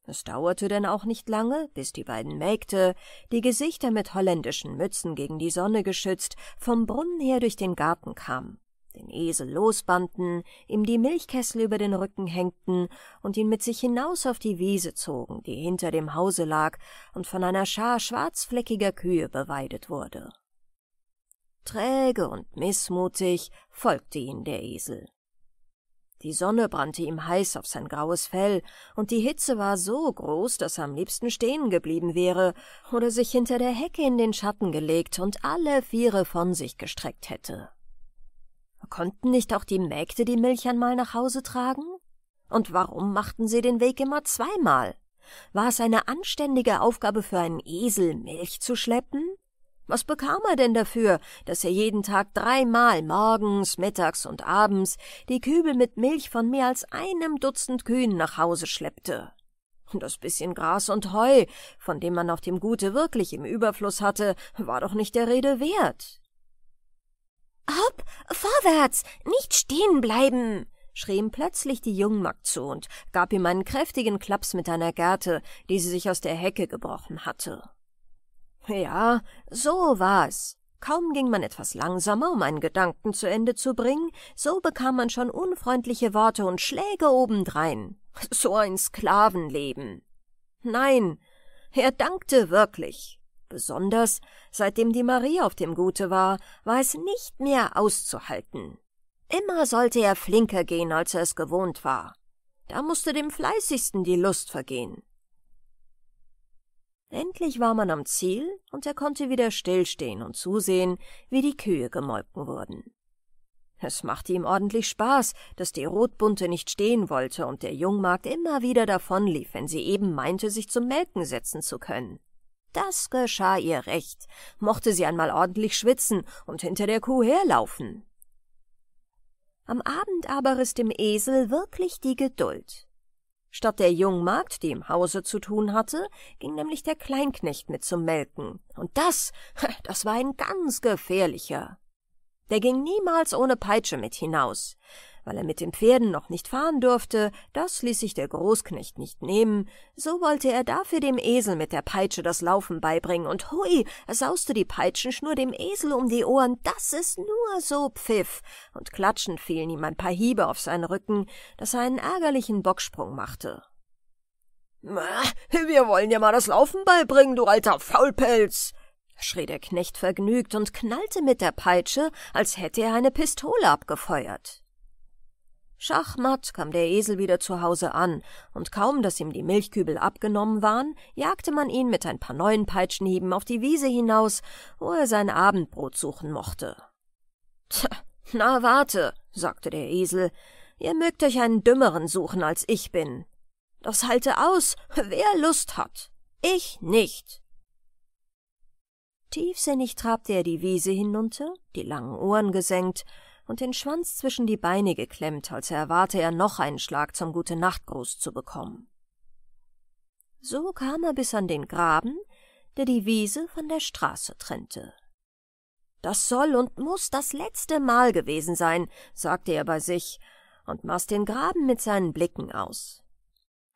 Es dauerte denn auch nicht lange, bis die beiden Mägde, die Gesichter mit holländischen Mützen gegen die Sonne geschützt, vom Brunnen her durch den Garten kamen den Esel losbanden, ihm die Milchkessel über den Rücken hängten und ihn mit sich hinaus auf die Wiese zogen, die hinter dem Hause lag und von einer Schar schwarzfleckiger Kühe beweidet wurde. Träge und mißmutig folgte ihm der Esel. Die Sonne brannte ihm heiß auf sein graues Fell, und die Hitze war so groß, dass er am liebsten stehen geblieben wäre oder sich hinter der Hecke in den Schatten gelegt und alle Viere von sich gestreckt hätte. Konnten nicht auch die Mägde die Milch einmal nach Hause tragen? Und warum machten sie den Weg immer zweimal? War es eine anständige Aufgabe für einen Esel, Milch zu schleppen? Was bekam er denn dafür, dass er jeden Tag dreimal morgens, mittags und abends die Kübel mit Milch von mehr als einem Dutzend Kühen nach Hause schleppte? Und das bisschen Gras und Heu, von dem man auf dem Gute wirklich im Überfluss hatte, war doch nicht der Rede wert. Hopp, vorwärts, nicht stehen bleiben! schrie ihm plötzlich die Jungmack zu und gab ihm einen kräftigen Klaps mit einer Gerte, die sie sich aus der Hecke gebrochen hatte. Ja, so war's. Kaum ging man etwas langsamer, um einen Gedanken zu Ende zu bringen, so bekam man schon unfreundliche Worte und Schläge obendrein. So ein Sklavenleben. Nein, er dankte wirklich. Besonders seitdem die Marie auf dem Gute war, war es nicht mehr auszuhalten. Immer sollte er flinker gehen, als er es gewohnt war. Da musste dem Fleißigsten die Lust vergehen. Endlich war man am Ziel und er konnte wieder stillstehen und zusehen, wie die Kühe gemolken wurden. Es machte ihm ordentlich Spaß, dass die Rotbunte nicht stehen wollte und der Jungmarkt immer wieder davonlief, wenn sie eben meinte, sich zum Melken setzen zu können. Das geschah ihr recht, mochte sie einmal ordentlich schwitzen und hinter der Kuh herlaufen. Am Abend aber riss dem Esel wirklich die Geduld. Statt der Jungmagd, die im Hause zu tun hatte, ging nämlich der Kleinknecht mit zum Melken. Und das, das war ein ganz gefährlicher. Der ging niemals ohne Peitsche mit hinaus weil er mit den Pferden noch nicht fahren durfte, das ließ sich der Großknecht nicht nehmen, so wollte er dafür dem Esel mit der Peitsche das Laufen beibringen, und hui, er sauste die Peitschenschnur dem Esel um die Ohren, das ist nur so pfiff, und klatschend fielen ihm ein paar Hiebe auf seinen Rücken, dass er einen ärgerlichen Bocksprung machte. Wir wollen dir mal das Laufen beibringen, du alter Faulpelz, schrie der Knecht vergnügt und knallte mit der Peitsche, als hätte er eine Pistole abgefeuert. Schachmatt kam der Esel wieder zu Hause an, und kaum, dass ihm die Milchkübel abgenommen waren, jagte man ihn mit ein paar neuen Peitschenhieben auf die Wiese hinaus, wo er sein Abendbrot suchen mochte. Tja, na warte, sagte der Esel, ihr mögt euch einen Dümmeren suchen, als ich bin. Das halte aus, wer Lust hat. Ich nicht. Tiefsinnig trabte er die Wiese hinunter, die langen Ohren gesenkt, und den Schwanz zwischen die Beine geklemmt, als erwarte er noch einen Schlag zum gute Nachtgruß zu bekommen. So kam er bis an den Graben, der die Wiese von der Straße trennte. Das soll und muß das letzte Mal gewesen sein, sagte er bei sich und maß den Graben mit seinen Blicken aus.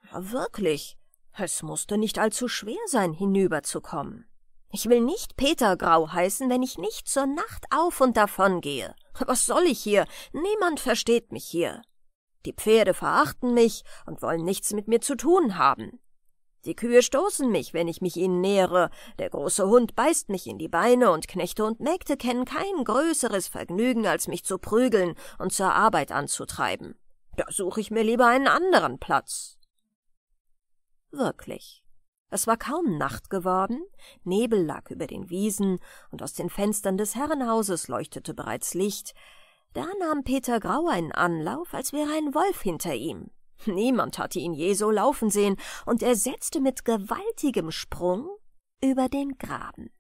Ja, wirklich, es mußte nicht allzu schwer sein, hinüberzukommen. Ich will nicht Peter Grau heißen, wenn ich nicht zur Nacht auf und davon gehe. Was soll ich hier? Niemand versteht mich hier. Die Pferde verachten mich und wollen nichts mit mir zu tun haben. Die Kühe stoßen mich, wenn ich mich ihnen nähere, der große Hund beißt mich in die Beine, und Knechte und Mägde kennen kein größeres Vergnügen, als mich zu prügeln und zur Arbeit anzutreiben. Da suche ich mir lieber einen anderen Platz. Wirklich, es war kaum Nacht geworden, Nebel lag über den Wiesen, und aus den Fenstern des Herrenhauses leuchtete bereits Licht. Da nahm Peter Grau einen Anlauf, als wäre ein Wolf hinter ihm. Niemand hatte ihn je so laufen sehen, und er setzte mit gewaltigem Sprung über den Graben.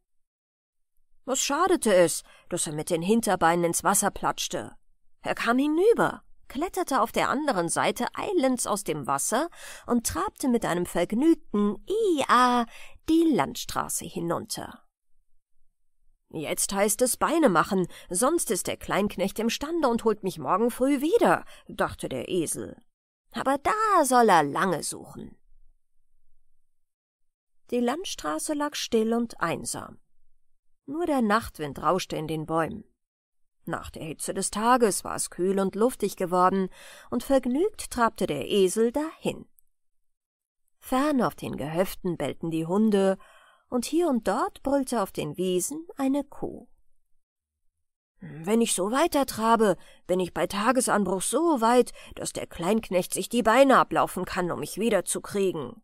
Was schadete es, dass er mit den Hinterbeinen ins Wasser platschte? Er kam hinüber, kletterte auf der anderen Seite eilends aus dem Wasser und trabte mit einem vergnügten Ia die Landstraße hinunter. Jetzt heißt es Beine machen, sonst ist der Kleinknecht imstande und holt mich morgen früh wieder, dachte der Esel. Aber da soll er lange suchen. Die Landstraße lag still und einsam. Nur der Nachtwind rauschte in den Bäumen. Nach der Hitze des Tages war es kühl und luftig geworden, und vergnügt trabte der Esel dahin. Fern auf den Gehöften bellten die Hunde, und hier und dort brüllte auf den Wiesen eine Kuh. Wenn ich so weiter trabe, bin ich bei Tagesanbruch so weit, dass der Kleinknecht sich die Beine ablaufen kann, um mich wiederzukriegen,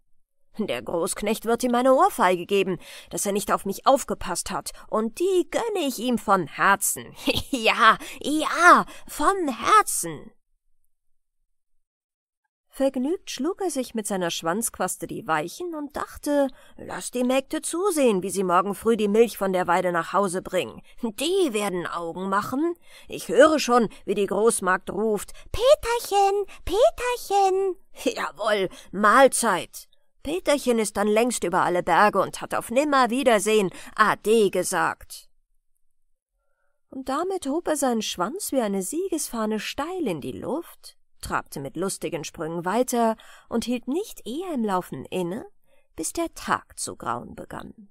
der Großknecht wird ihm eine Ohrfeige geben, dass er nicht auf mich aufgepasst hat, und die gönne ich ihm von Herzen. ja, ja, von Herzen. Vergnügt schlug er sich mit seiner Schwanzquaste die Weichen und dachte, lass die Mägde zusehen, wie sie morgen früh die Milch von der Weide nach Hause bringen. Die werden Augen machen. Ich höre schon, wie die Großmagd ruft, Peterchen, Peterchen. Jawohl, Mahlzeit. Peterchen ist dann längst über alle Berge und hat auf Nimmerwiedersehen Ade gesagt. Und damit hob er seinen Schwanz wie eine Siegesfahne steil in die Luft, trabte mit lustigen Sprüngen weiter und hielt nicht eher im Laufen inne, bis der Tag zu grauen begann.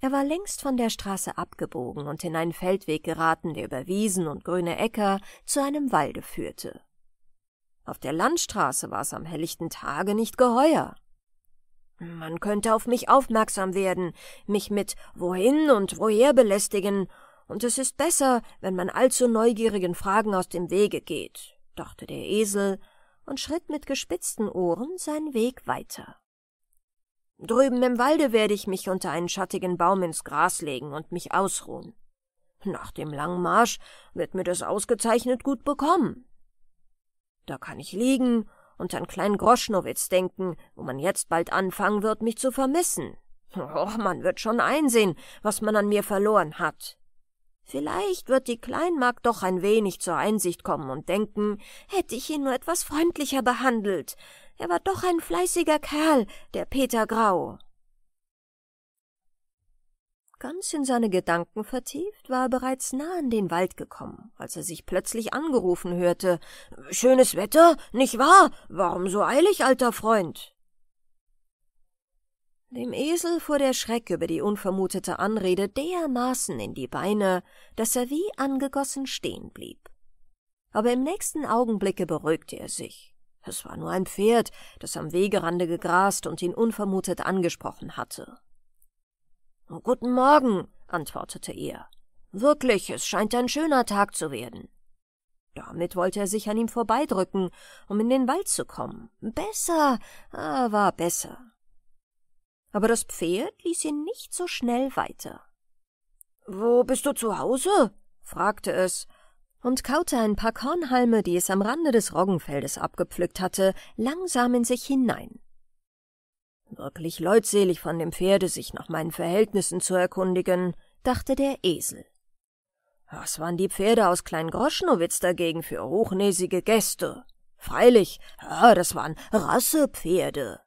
Er war längst von der Straße abgebogen und in einen Feldweg geraten, der über Wiesen und grüne Äcker zu einem Walde führte. Auf der Landstraße war es am helllichten Tage nicht geheuer. Man könnte auf mich aufmerksam werden, mich mit wohin und woher belästigen, und es ist besser, wenn man allzu neugierigen Fragen aus dem Wege geht, dachte der Esel und schritt mit gespitzten Ohren seinen Weg weiter. Drüben im Walde werde ich mich unter einen schattigen Baum ins Gras legen und mich ausruhen. Nach dem langen Marsch wird mir das ausgezeichnet gut bekommen. Da kann ich liegen und an Klein Groschnowitz denken, wo man jetzt bald anfangen wird, mich zu vermissen. Och, man wird schon einsehen, was man an mir verloren hat. Vielleicht wird die Kleinmagd doch ein wenig zur Einsicht kommen und denken, hätte ich ihn nur etwas freundlicher behandelt. Er war doch ein fleißiger Kerl, der Peter Grau. Ganz in seine Gedanken vertieft, war er bereits nah an den Wald gekommen, als er sich plötzlich angerufen hörte. »Schönes Wetter, nicht wahr? Warum so eilig, alter Freund?« dem Esel fuhr der Schreck über die unvermutete Anrede dermaßen in die Beine, dass er wie angegossen stehen blieb. Aber im nächsten Augenblicke beruhigte er sich. Es war nur ein Pferd, das am Wegerande gegrast und ihn unvermutet angesprochen hatte. Guten Morgen, antwortete er. Wirklich, es scheint ein schöner Tag zu werden. Damit wollte er sich an ihm vorbeidrücken, um in den Wald zu kommen. Besser, ah, war besser. Aber das Pferd ließ ihn nicht so schnell weiter. Wo bist du zu Hause? fragte es und kaute ein paar Kornhalme, die es am Rande des Roggenfeldes abgepflückt hatte, langsam in sich hinein. Wirklich leutselig von dem Pferde, sich nach meinen Verhältnissen zu erkundigen, dachte der Esel. Was waren die Pferde aus Kleingroschnowitz dagegen für hochnäsige Gäste? Freilich, ja, das waren Rassepferde.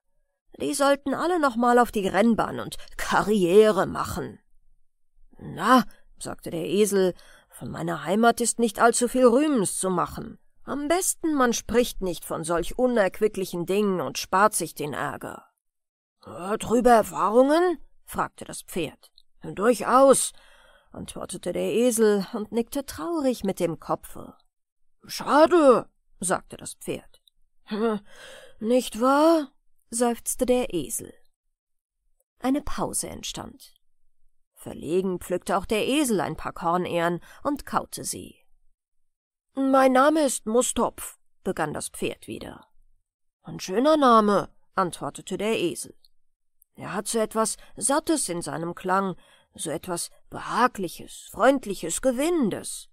Die sollten alle noch mal auf die Rennbahn und Karriere machen. Na, sagte der Esel, von meiner Heimat ist nicht allzu viel Rühmens zu machen. Am besten man spricht nicht von solch unerquicklichen Dingen und spart sich den Ärger. Trübe Erfahrungen? fragte das Pferd. Durchaus, antwortete der Esel und nickte traurig mit dem Kopfe. Schade, sagte das Pferd. Hm, nicht wahr? seufzte der Esel. Eine Pause entstand. Verlegen pflückte auch der Esel ein paar Kornähren und kaute sie. Mein Name ist Mustopf, begann das Pferd wieder. Ein schöner Name, antwortete der Esel. Er hat so etwas Sattes in seinem Klang, so etwas Behagliches, Freundliches, Gewinnendes.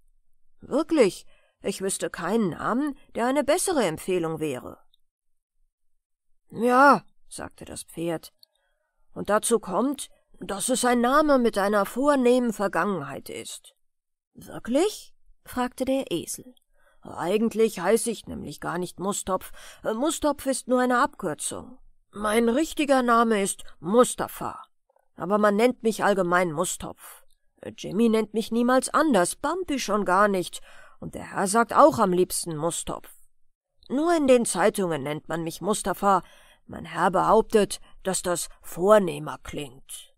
Wirklich, ich wüsste keinen Namen, der eine bessere Empfehlung wäre. Ja, sagte das Pferd, und dazu kommt, dass es ein Name mit einer vornehmen Vergangenheit ist. Wirklich? fragte der Esel. Eigentlich heiße ich nämlich gar nicht Mustopf. Mustopf ist nur eine Abkürzung. Mein richtiger Name ist Mustafa, aber man nennt mich allgemein Mustopf. Jimmy nennt mich niemals anders, Bumpy schon gar nicht, und der Herr sagt auch am liebsten Mustopf. Nur in den Zeitungen nennt man mich Mustafa, mein Herr behauptet, dass das vornehmer klingt.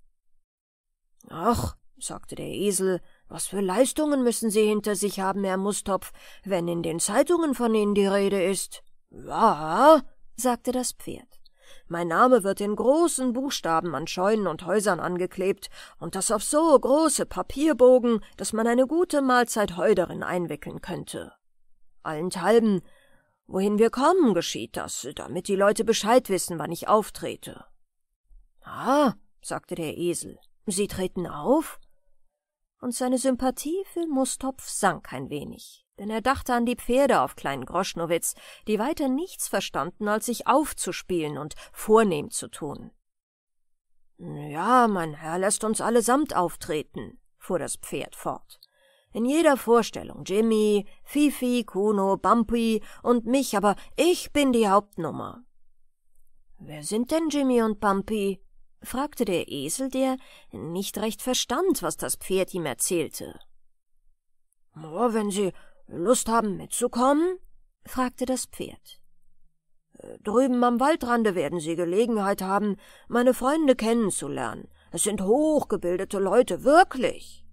Ach, sagte der Esel, was für Leistungen müssen Sie hinter sich haben, Herr Mustopf, wenn in den Zeitungen von Ihnen die Rede ist? Ja, sagte das Pferd. Mein Name wird in großen Buchstaben an Scheunen und Häusern angeklebt, und das auf so große Papierbogen, dass man eine gute Mahlzeit Heu darin einwickeln könnte. Allenthalben, wohin wir kommen, geschieht das, damit die Leute Bescheid wissen, wann ich auftrete. Ah, sagte der Esel, Sie treten auf? Und seine Sympathie für Mustopf sank ein wenig denn er dachte an die Pferde auf kleinen Groschnowitz, die weiter nichts verstanden, als sich aufzuspielen und vornehm zu tun. Ja, mein Herr lässt uns allesamt auftreten, fuhr das Pferd fort. In jeder Vorstellung Jimmy, Fifi, Kuno, Bumpy und mich, aber ich bin die Hauptnummer. Wer sind denn Jimmy und Bumpy? fragte der Esel, der nicht recht verstand, was das Pferd ihm erzählte. Oh, wenn Sie Lust haben mitzukommen? fragte das Pferd. Äh, drüben am Waldrande werden Sie Gelegenheit haben, meine Freunde kennenzulernen. Es sind hochgebildete Leute, wirklich.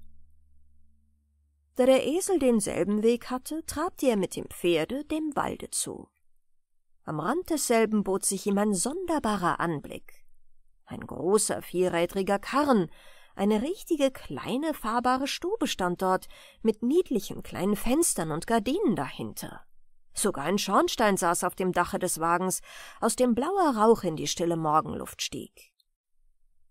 Da der Esel denselben Weg hatte, trabte er mit dem Pferde dem Walde zu. Am Rand desselben bot sich ihm ein sonderbarer Anblick. Ein großer vierrädriger Karren, eine richtige kleine fahrbare Stube stand dort, mit niedlichen kleinen Fenstern und Gardinen dahinter. Sogar ein Schornstein saß auf dem Dache des Wagens, aus dem blauer Rauch in die stille Morgenluft stieg.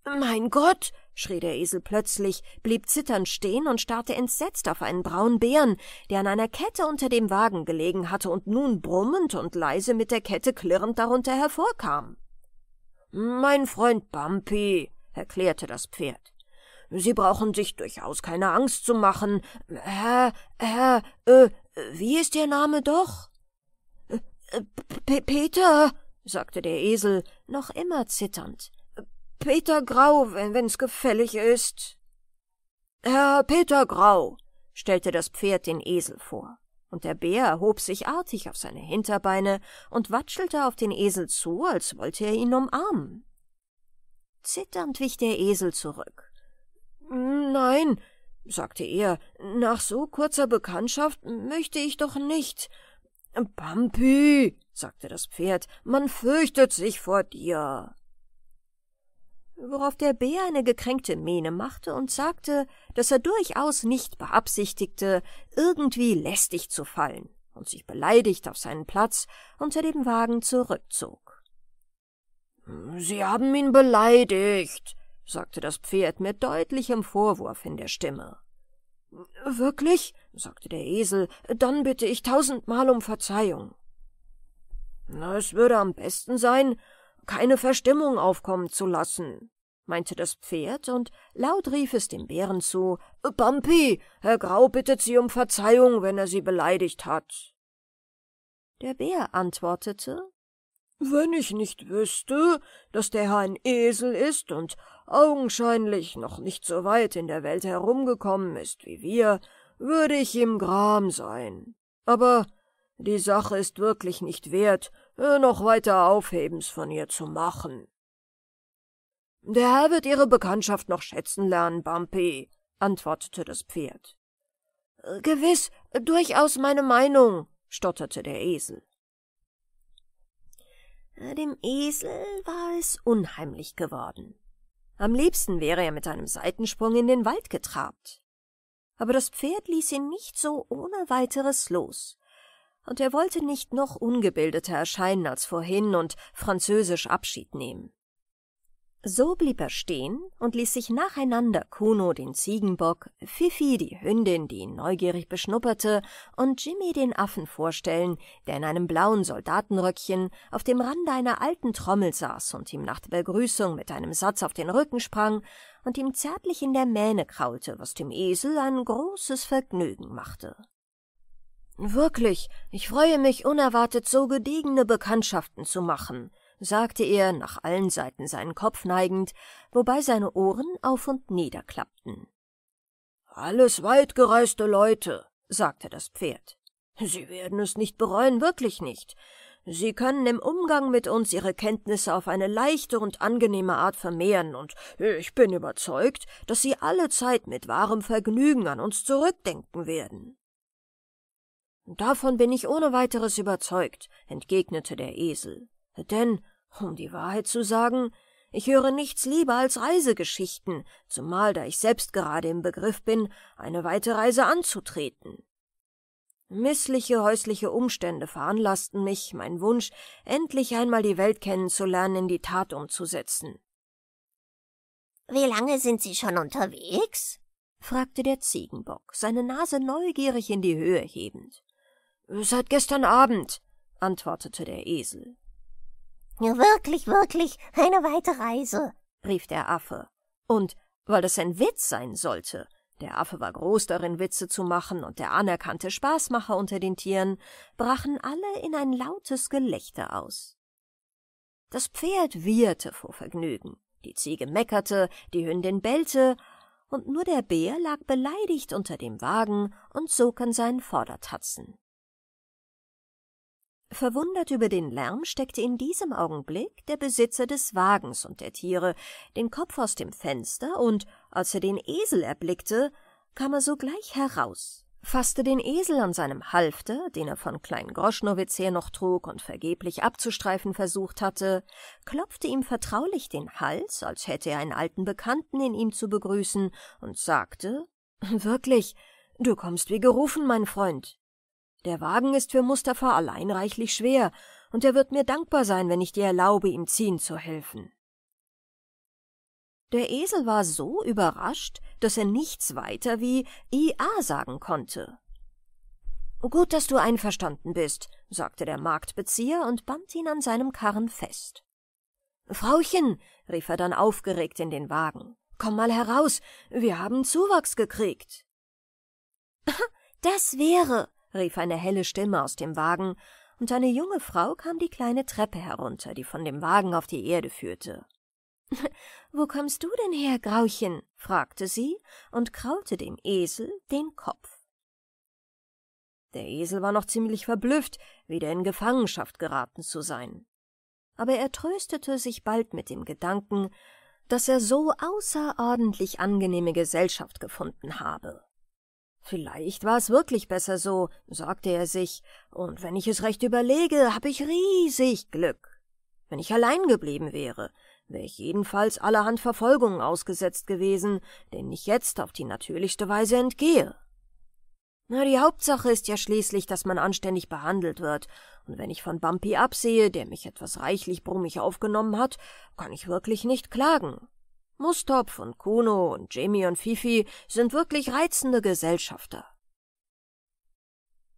Mein Gott, schrie der Esel plötzlich, blieb zitternd stehen und starrte entsetzt auf einen braunen Bären, der an einer Kette unter dem Wagen gelegen hatte und nun brummend und leise mit der Kette klirrend darunter hervorkam. Mein Freund Bumpy, erklärte das Pferd, Sie brauchen sich durchaus keine Angst zu machen. Herr, Herr, äh, wie ist Ihr Name doch? Äh, P Peter, sagte der Esel, noch immer zitternd. Peter Grau, wenn's gefällig ist. Herr Peter Grau, stellte das Pferd den Esel vor, und der Bär hob sich artig auf seine Hinterbeine und watschelte auf den Esel zu, als wollte er ihn umarmen. Zitternd wich der Esel zurück, Nein, sagte er, nach so kurzer Bekanntschaft möchte ich doch nicht. Pampi, sagte das Pferd, man fürchtet sich vor dir. Worauf der Bär eine gekränkte Miene machte und sagte, dass er durchaus nicht beabsichtigte, irgendwie lästig zu fallen und sich beleidigt auf seinen Platz unter dem Wagen zurückzog. Sie haben ihn beleidigt, sagte das Pferd mit deutlichem Vorwurf in der Stimme. Wirklich? sagte der Esel, dann bitte ich tausendmal um Verzeihung. Na, es würde am besten sein, keine Verstimmung aufkommen zu lassen, meinte das Pferd, und laut rief es dem Bären zu Bumpy, Herr Grau bittet Sie um Verzeihung, wenn er Sie beleidigt hat. Der Bär antwortete Wenn ich nicht wüsste, dass der Herr ein Esel ist und augenscheinlich noch nicht so weit in der Welt herumgekommen ist wie wir, würde ich ihm gram sein. Aber die Sache ist wirklich nicht wert, äh, noch weiter Aufhebens von ihr zu machen. Der Herr wird Ihre Bekanntschaft noch schätzen lernen, Bumpy, antwortete das Pferd. Äh, gewiss, durchaus meine Meinung, stotterte der Esel. Äh, dem Esel war es unheimlich geworden. Am liebsten wäre er mit einem Seitensprung in den Wald getrabt. Aber das Pferd ließ ihn nicht so ohne weiteres los, und er wollte nicht noch ungebildeter erscheinen als vorhin und französisch Abschied nehmen. So blieb er stehen und ließ sich nacheinander Kuno den Ziegenbock, Fifi die Hündin, die ihn neugierig beschnupperte, und Jimmy den Affen vorstellen, der in einem blauen Soldatenröckchen auf dem Rande einer alten Trommel saß und ihm nach der Begrüßung mit einem Satz auf den Rücken sprang und ihm zärtlich in der Mähne kraulte, was dem Esel ein großes Vergnügen machte. Wirklich, ich freue mich unerwartet so gediegene Bekanntschaften zu machen, sagte er, nach allen Seiten seinen Kopf neigend, wobei seine Ohren auf und nieder klappten. Alles weitgereiste Leute, sagte das Pferd. Sie werden es nicht bereuen, wirklich nicht. Sie können im Umgang mit uns ihre Kenntnisse auf eine leichte und angenehme Art vermehren, und ich bin überzeugt, dass sie alle Zeit mit wahrem Vergnügen an uns zurückdenken werden. Davon bin ich ohne weiteres überzeugt, entgegnete der Esel, denn um die Wahrheit zu sagen, ich höre nichts lieber als Reisegeschichten, zumal da ich selbst gerade im Begriff bin, eine weite Reise anzutreten. Missliche häusliche Umstände veranlassten mich, meinen Wunsch, endlich einmal die Welt kennenzulernen, in die Tat umzusetzen. Wie lange sind Sie schon unterwegs? fragte der Ziegenbock, seine Nase neugierig in die Höhe hebend. Seit gestern Abend, antwortete der Esel. Mir wirklich, wirklich eine weite Reise, rief der Affe. Und weil das ein Witz sein sollte, der Affe war groß darin, Witze zu machen, und der anerkannte Spaßmacher unter den Tieren, brachen alle in ein lautes Gelächter aus. Das Pferd wieherte vor Vergnügen, die Ziege meckerte, die Hündin bellte, und nur der Bär lag beleidigt unter dem Wagen und sog an seinen Vordertatzen. Verwundert über den Lärm steckte in diesem Augenblick der Besitzer des Wagens und der Tiere den Kopf aus dem Fenster, und als er den Esel erblickte, kam er sogleich heraus, fasste den Esel an seinem Halfter, den er von Klein Groschnowitz her noch trug und vergeblich abzustreifen versucht hatte, klopfte ihm vertraulich den Hals, als hätte er einen alten Bekannten in ihm zu begrüßen, und sagte Wirklich, du kommst wie gerufen, mein Freund. Der Wagen ist für Mustafa allein reichlich schwer, und er wird mir dankbar sein, wenn ich dir erlaube, ihm ziehen zu helfen. Der Esel war so überrascht, dass er nichts weiter wie IA sagen konnte. Gut, dass du einverstanden bist, sagte der Marktbezieher und band ihn an seinem Karren fest. Frauchen, rief er dann aufgeregt in den Wagen, komm mal heraus, wir haben Zuwachs gekriegt. Das wäre, rief eine helle Stimme aus dem Wagen, und eine junge Frau kam die kleine Treppe herunter, die von dem Wagen auf die Erde führte. Wo kommst du denn her, Grauchen? fragte sie und kraulte dem Esel den Kopf. Der Esel war noch ziemlich verblüfft, wieder in Gefangenschaft geraten zu sein. Aber er tröstete sich bald mit dem Gedanken, dass er so außerordentlich angenehme Gesellschaft gefunden habe. Vielleicht war es wirklich besser so, sagte er sich, und wenn ich es recht überlege, habe ich riesig Glück. Wenn ich allein geblieben wäre, wäre ich jedenfalls allerhand Verfolgungen ausgesetzt gewesen, denen ich jetzt auf die natürlichste Weise entgehe. Na, die Hauptsache ist ja schließlich, dass man anständig behandelt wird, und wenn ich von Bumpy absehe, der mich etwas reichlich brummig aufgenommen hat, kann ich wirklich nicht klagen. Mustopf und Kuno und Jamie und Fifi sind wirklich reizende Gesellschafter.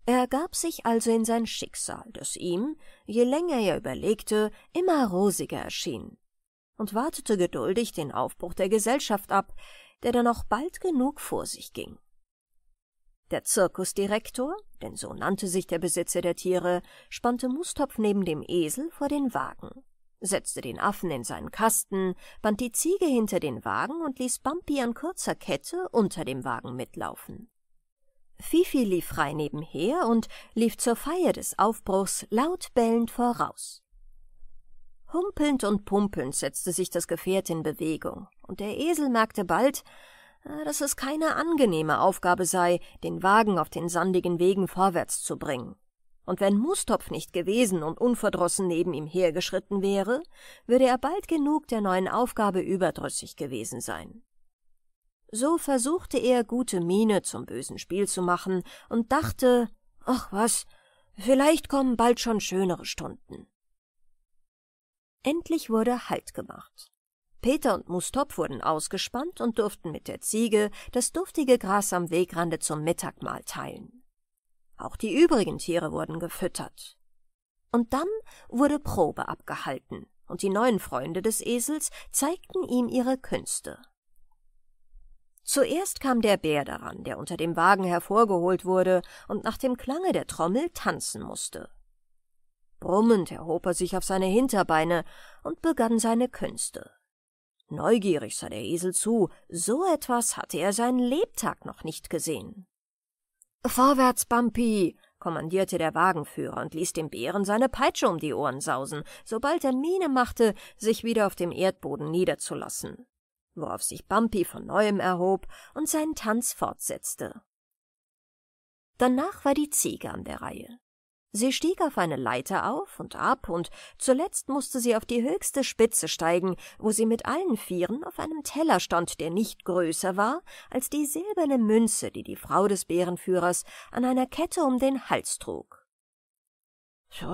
Er gab sich also in sein Schicksal, das ihm, je länger er überlegte, immer rosiger erschien, und wartete geduldig den Aufbruch der Gesellschaft ab, der dann auch bald genug vor sich ging. Der Zirkusdirektor, denn so nannte sich der Besitzer der Tiere, spannte Mustopf neben dem Esel vor den Wagen setzte den Affen in seinen Kasten, band die Ziege hinter den Wagen und ließ Bumpy an kurzer Kette unter dem Wagen mitlaufen. Fifi lief frei nebenher und lief zur Feier des Aufbruchs laut bellend voraus. Humpelnd und pumpelnd setzte sich das Gefährt in Bewegung, und der Esel merkte bald, äh, dass es keine angenehme Aufgabe sei, den Wagen auf den sandigen Wegen vorwärts zu bringen und wenn Mustopf nicht gewesen und unverdrossen neben ihm hergeschritten wäre, würde er bald genug der neuen Aufgabe überdrüssig gewesen sein. So versuchte er, gute Miene zum bösen Spiel zu machen und dachte, ach was, vielleicht kommen bald schon schönere Stunden. Endlich wurde Halt gemacht. Peter und Mustopf wurden ausgespannt und durften mit der Ziege das duftige Gras am Wegrande zum Mittagmahl teilen. Auch die übrigen Tiere wurden gefüttert. Und dann wurde Probe abgehalten, und die neuen Freunde des Esels zeigten ihm ihre Künste. Zuerst kam der Bär daran, der unter dem Wagen hervorgeholt wurde und nach dem Klange der Trommel tanzen musste. Brummend erhob er sich auf seine Hinterbeine und begann seine Künste. Neugierig sah der Esel zu, so etwas hatte er seinen Lebtag noch nicht gesehen. Vorwärts, Bumpy! kommandierte der Wagenführer und ließ dem Bären seine Peitsche um die Ohren sausen, sobald er Miene machte, sich wieder auf dem Erdboden niederzulassen, worauf sich Bumpy von neuem erhob und seinen Tanz fortsetzte. Danach war die Ziege an der Reihe. Sie stieg auf eine Leiter auf und ab, und zuletzt musste sie auf die höchste Spitze steigen, wo sie mit allen Vieren auf einem Teller stand, der nicht größer war als die silberne Münze, die die Frau des Bärenführers an einer Kette um den Hals trug. So,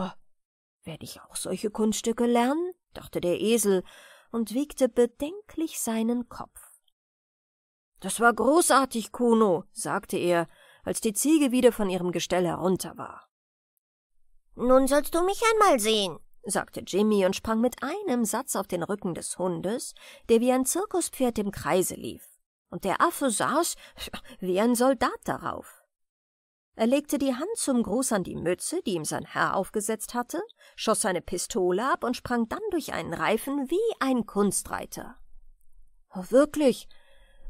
werde ich auch solche Kunststücke lernen? dachte der Esel und wiegte bedenklich seinen Kopf. Das war großartig, Kuno, sagte er, als die Ziege wieder von ihrem Gestell herunter war. Nun sollst du mich einmal sehen, sagte Jimmy und sprang mit einem Satz auf den Rücken des Hundes, der wie ein Zirkuspferd im Kreise lief. Und der Affe saß wie ein Soldat darauf. Er legte die Hand zum Gruß an die Mütze, die ihm sein Herr aufgesetzt hatte, schoss seine Pistole ab und sprang dann durch einen Reifen wie ein Kunstreiter. Oh, wirklich,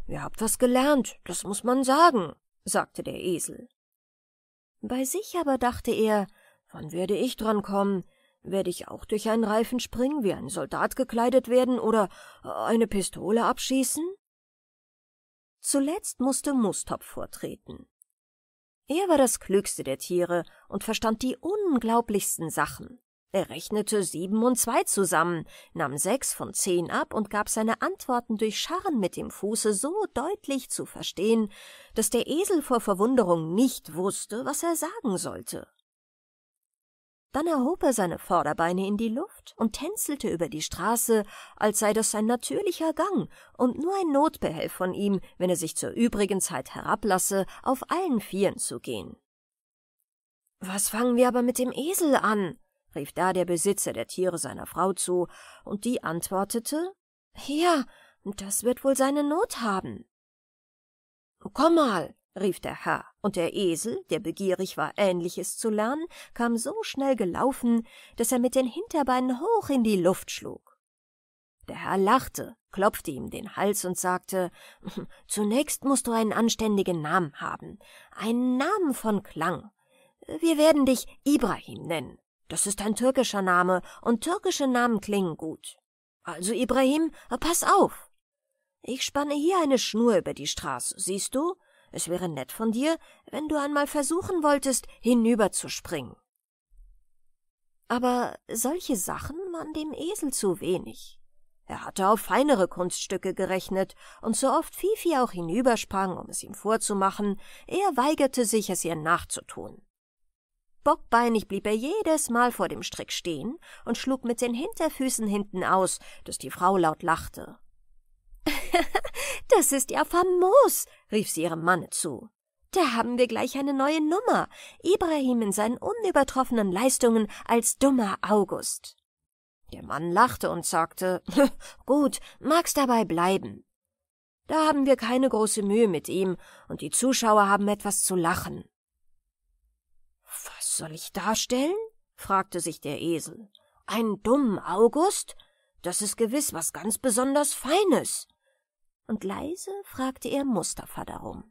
ihr habt was gelernt, das muss man sagen, sagte der Esel. Bei sich aber dachte er, Wann werde ich dran kommen? Werde ich auch durch einen Reifen springen, wie ein Soldat gekleidet werden oder äh, eine Pistole abschießen? Zuletzt musste Mustop vortreten. Er war das klügste der Tiere und verstand die unglaublichsten Sachen. Er rechnete sieben und zwei zusammen, nahm sechs von zehn ab und gab seine Antworten durch Scharren mit dem Fuße so deutlich zu verstehen, dass der Esel vor Verwunderung nicht wusste, was er sagen sollte. Dann erhob er seine Vorderbeine in die Luft und tänzelte über die Straße, als sei das sein natürlicher Gang und nur ein Notbehelf von ihm, wenn er sich zur übrigen Zeit herablasse, auf allen Vieren zu gehen. Was fangen wir aber mit dem Esel an? rief da der Besitzer der Tiere seiner Frau zu, und die antwortete Ja, das wird wohl seine Not haben. Komm mal, rief der Herr, und der Esel, der begierig war, Ähnliches zu lernen, kam so schnell gelaufen, dass er mit den Hinterbeinen hoch in die Luft schlug. Der Herr lachte, klopfte ihm den Hals und sagte Zunächst musst du einen anständigen Namen haben, einen Namen von Klang. Wir werden dich Ibrahim nennen. Das ist ein türkischer Name, und türkische Namen klingen gut. Also, Ibrahim, pass auf. Ich spanne hier eine Schnur über die Straße, siehst du? Es wäre nett von dir, wenn du einmal versuchen wolltest, hinüberzuspringen. Aber solche Sachen waren dem Esel zu wenig. Er hatte auf feinere Kunststücke gerechnet, und so oft Fifi auch hinübersprang, um es ihm vorzumachen, er weigerte sich, es ihr nachzutun. Bockbeinig blieb er jedes Mal vor dem Strick stehen und schlug mit den Hinterfüßen hinten aus, dass die Frau laut lachte. das ist ja famos, rief sie ihrem Manne zu. Da haben wir gleich eine neue Nummer. Ibrahim in seinen unübertroffenen Leistungen als dummer August. Der Mann lachte und sagte, gut, mag's dabei bleiben. Da haben wir keine große Mühe mit ihm und die Zuschauer haben etwas zu lachen. Was soll ich darstellen? fragte sich der Esel. Einen dummen August? Das ist gewiss was ganz besonders Feines und leise fragte er Mustafa darum.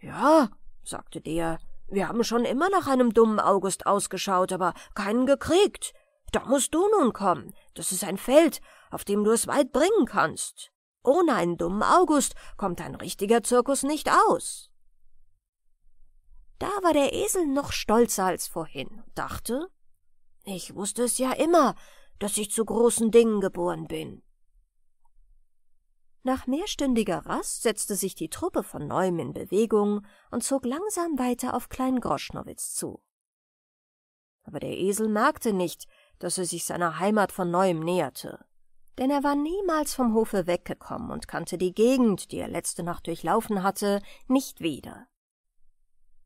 Ja, sagte der, wir haben schon immer nach einem dummen August ausgeschaut, aber keinen gekriegt. Da musst du nun kommen. Das ist ein Feld, auf dem du es weit bringen kannst. Ohne einen dummen August kommt ein richtiger Zirkus nicht aus. Da war der Esel noch stolzer als vorhin und dachte, ich wusste es ja immer, dass ich zu großen Dingen geboren bin. Nach mehrstündiger Rast setzte sich die Truppe von neuem in Bewegung und zog langsam weiter auf Klein Groschnowitz zu. Aber der Esel merkte nicht, dass er sich seiner Heimat von neuem näherte, denn er war niemals vom Hofe weggekommen und kannte die Gegend, die er letzte Nacht durchlaufen hatte, nicht wieder.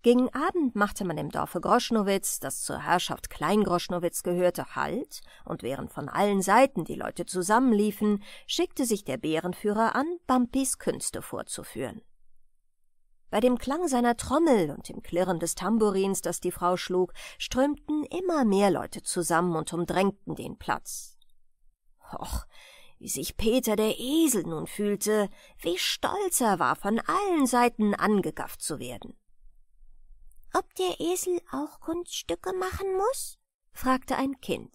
Gegen Abend machte man im Dorfe Groschnowitz, das zur Herrschaft Kleingroschnowitz gehörte, Halt, und während von allen Seiten die Leute zusammenliefen, schickte sich der Bärenführer an, Bampis Künste vorzuführen. Bei dem Klang seiner Trommel und dem Klirren des Tamburins, das die Frau schlug, strömten immer mehr Leute zusammen und umdrängten den Platz. Och, wie sich Peter der Esel nun fühlte, wie stolz er war, von allen Seiten angegafft zu werden. Ob der Esel auch Kunststücke machen muss? fragte ein Kind.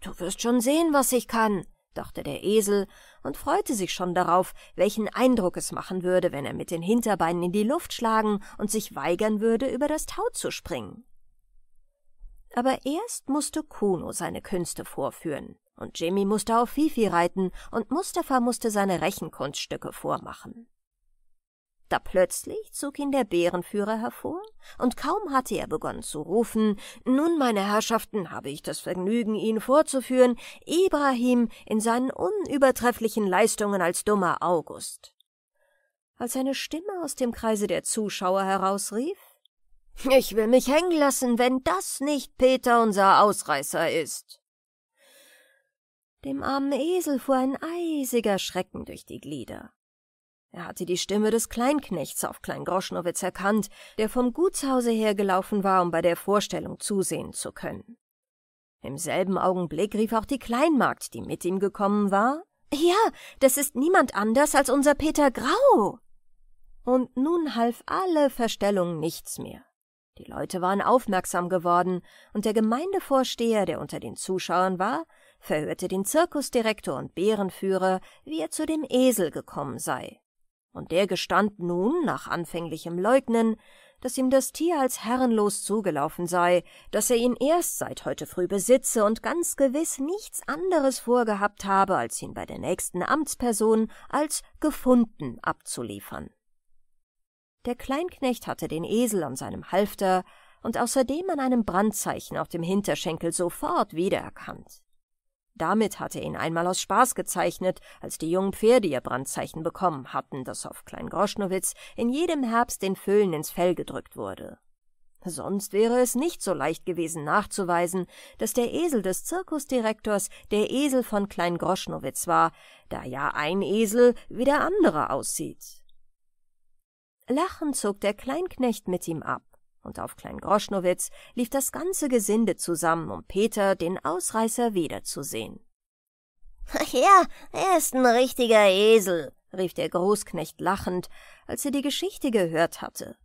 Du wirst schon sehen, was ich kann, dachte der Esel und freute sich schon darauf, welchen Eindruck es machen würde, wenn er mit den Hinterbeinen in die Luft schlagen und sich weigern würde, über das Tau zu springen. Aber erst musste Kuno seine Künste vorführen, und Jimmy musste auf Fifi reiten, und Mustafa musste seine Rechenkunststücke vormachen. Da plötzlich zog ihn der Bärenführer hervor, und kaum hatte er begonnen zu rufen, nun, meine Herrschaften, habe ich das Vergnügen, ihn vorzuführen, Ibrahim in seinen unübertrefflichen Leistungen als dummer August. Als eine Stimme aus dem Kreise der Zuschauer herausrief, »Ich will mich hängen lassen, wenn das nicht Peter unser Ausreißer ist!« Dem armen Esel fuhr ein eisiger Schrecken durch die Glieder. Er hatte die Stimme des Kleinknechts auf Klein Groschnowitz erkannt, der vom Gutshause hergelaufen war, um bei der Vorstellung zusehen zu können. Im selben Augenblick rief auch die Kleinmagd, die mit ihm gekommen war, »Ja, das ist niemand anders als unser Peter Grau!« Und nun half alle Verstellung nichts mehr. Die Leute waren aufmerksam geworden, und der Gemeindevorsteher, der unter den Zuschauern war, verhörte den Zirkusdirektor und Bärenführer, wie er zu dem Esel gekommen sei und der gestand nun, nach anfänglichem Leugnen, dass ihm das Tier als herrenlos zugelaufen sei, dass er ihn erst seit heute früh besitze und ganz gewiss nichts anderes vorgehabt habe, als ihn bei der nächsten Amtsperson als gefunden abzuliefern. Der Kleinknecht hatte den Esel an seinem Halfter und außerdem an einem Brandzeichen auf dem Hinterschenkel sofort wiedererkannt. Damit hatte ihn einmal aus Spaß gezeichnet, als die jungen Pferde ihr Brandzeichen bekommen hatten, das auf Klein Groschnowitz in jedem Herbst den Füllen ins Fell gedrückt wurde. Sonst wäre es nicht so leicht gewesen nachzuweisen, dass der Esel des Zirkusdirektors der Esel von Klein Groschnowitz war, da ja ein Esel wie der andere aussieht. Lachend zog der Kleinknecht mit ihm ab und auf Klein Groschnowitz lief das ganze Gesinde zusammen, um Peter, den Ausreißer, wiederzusehen. Ja, er ist ein richtiger Esel, rief der Großknecht lachend, als er die Geschichte gehört hatte.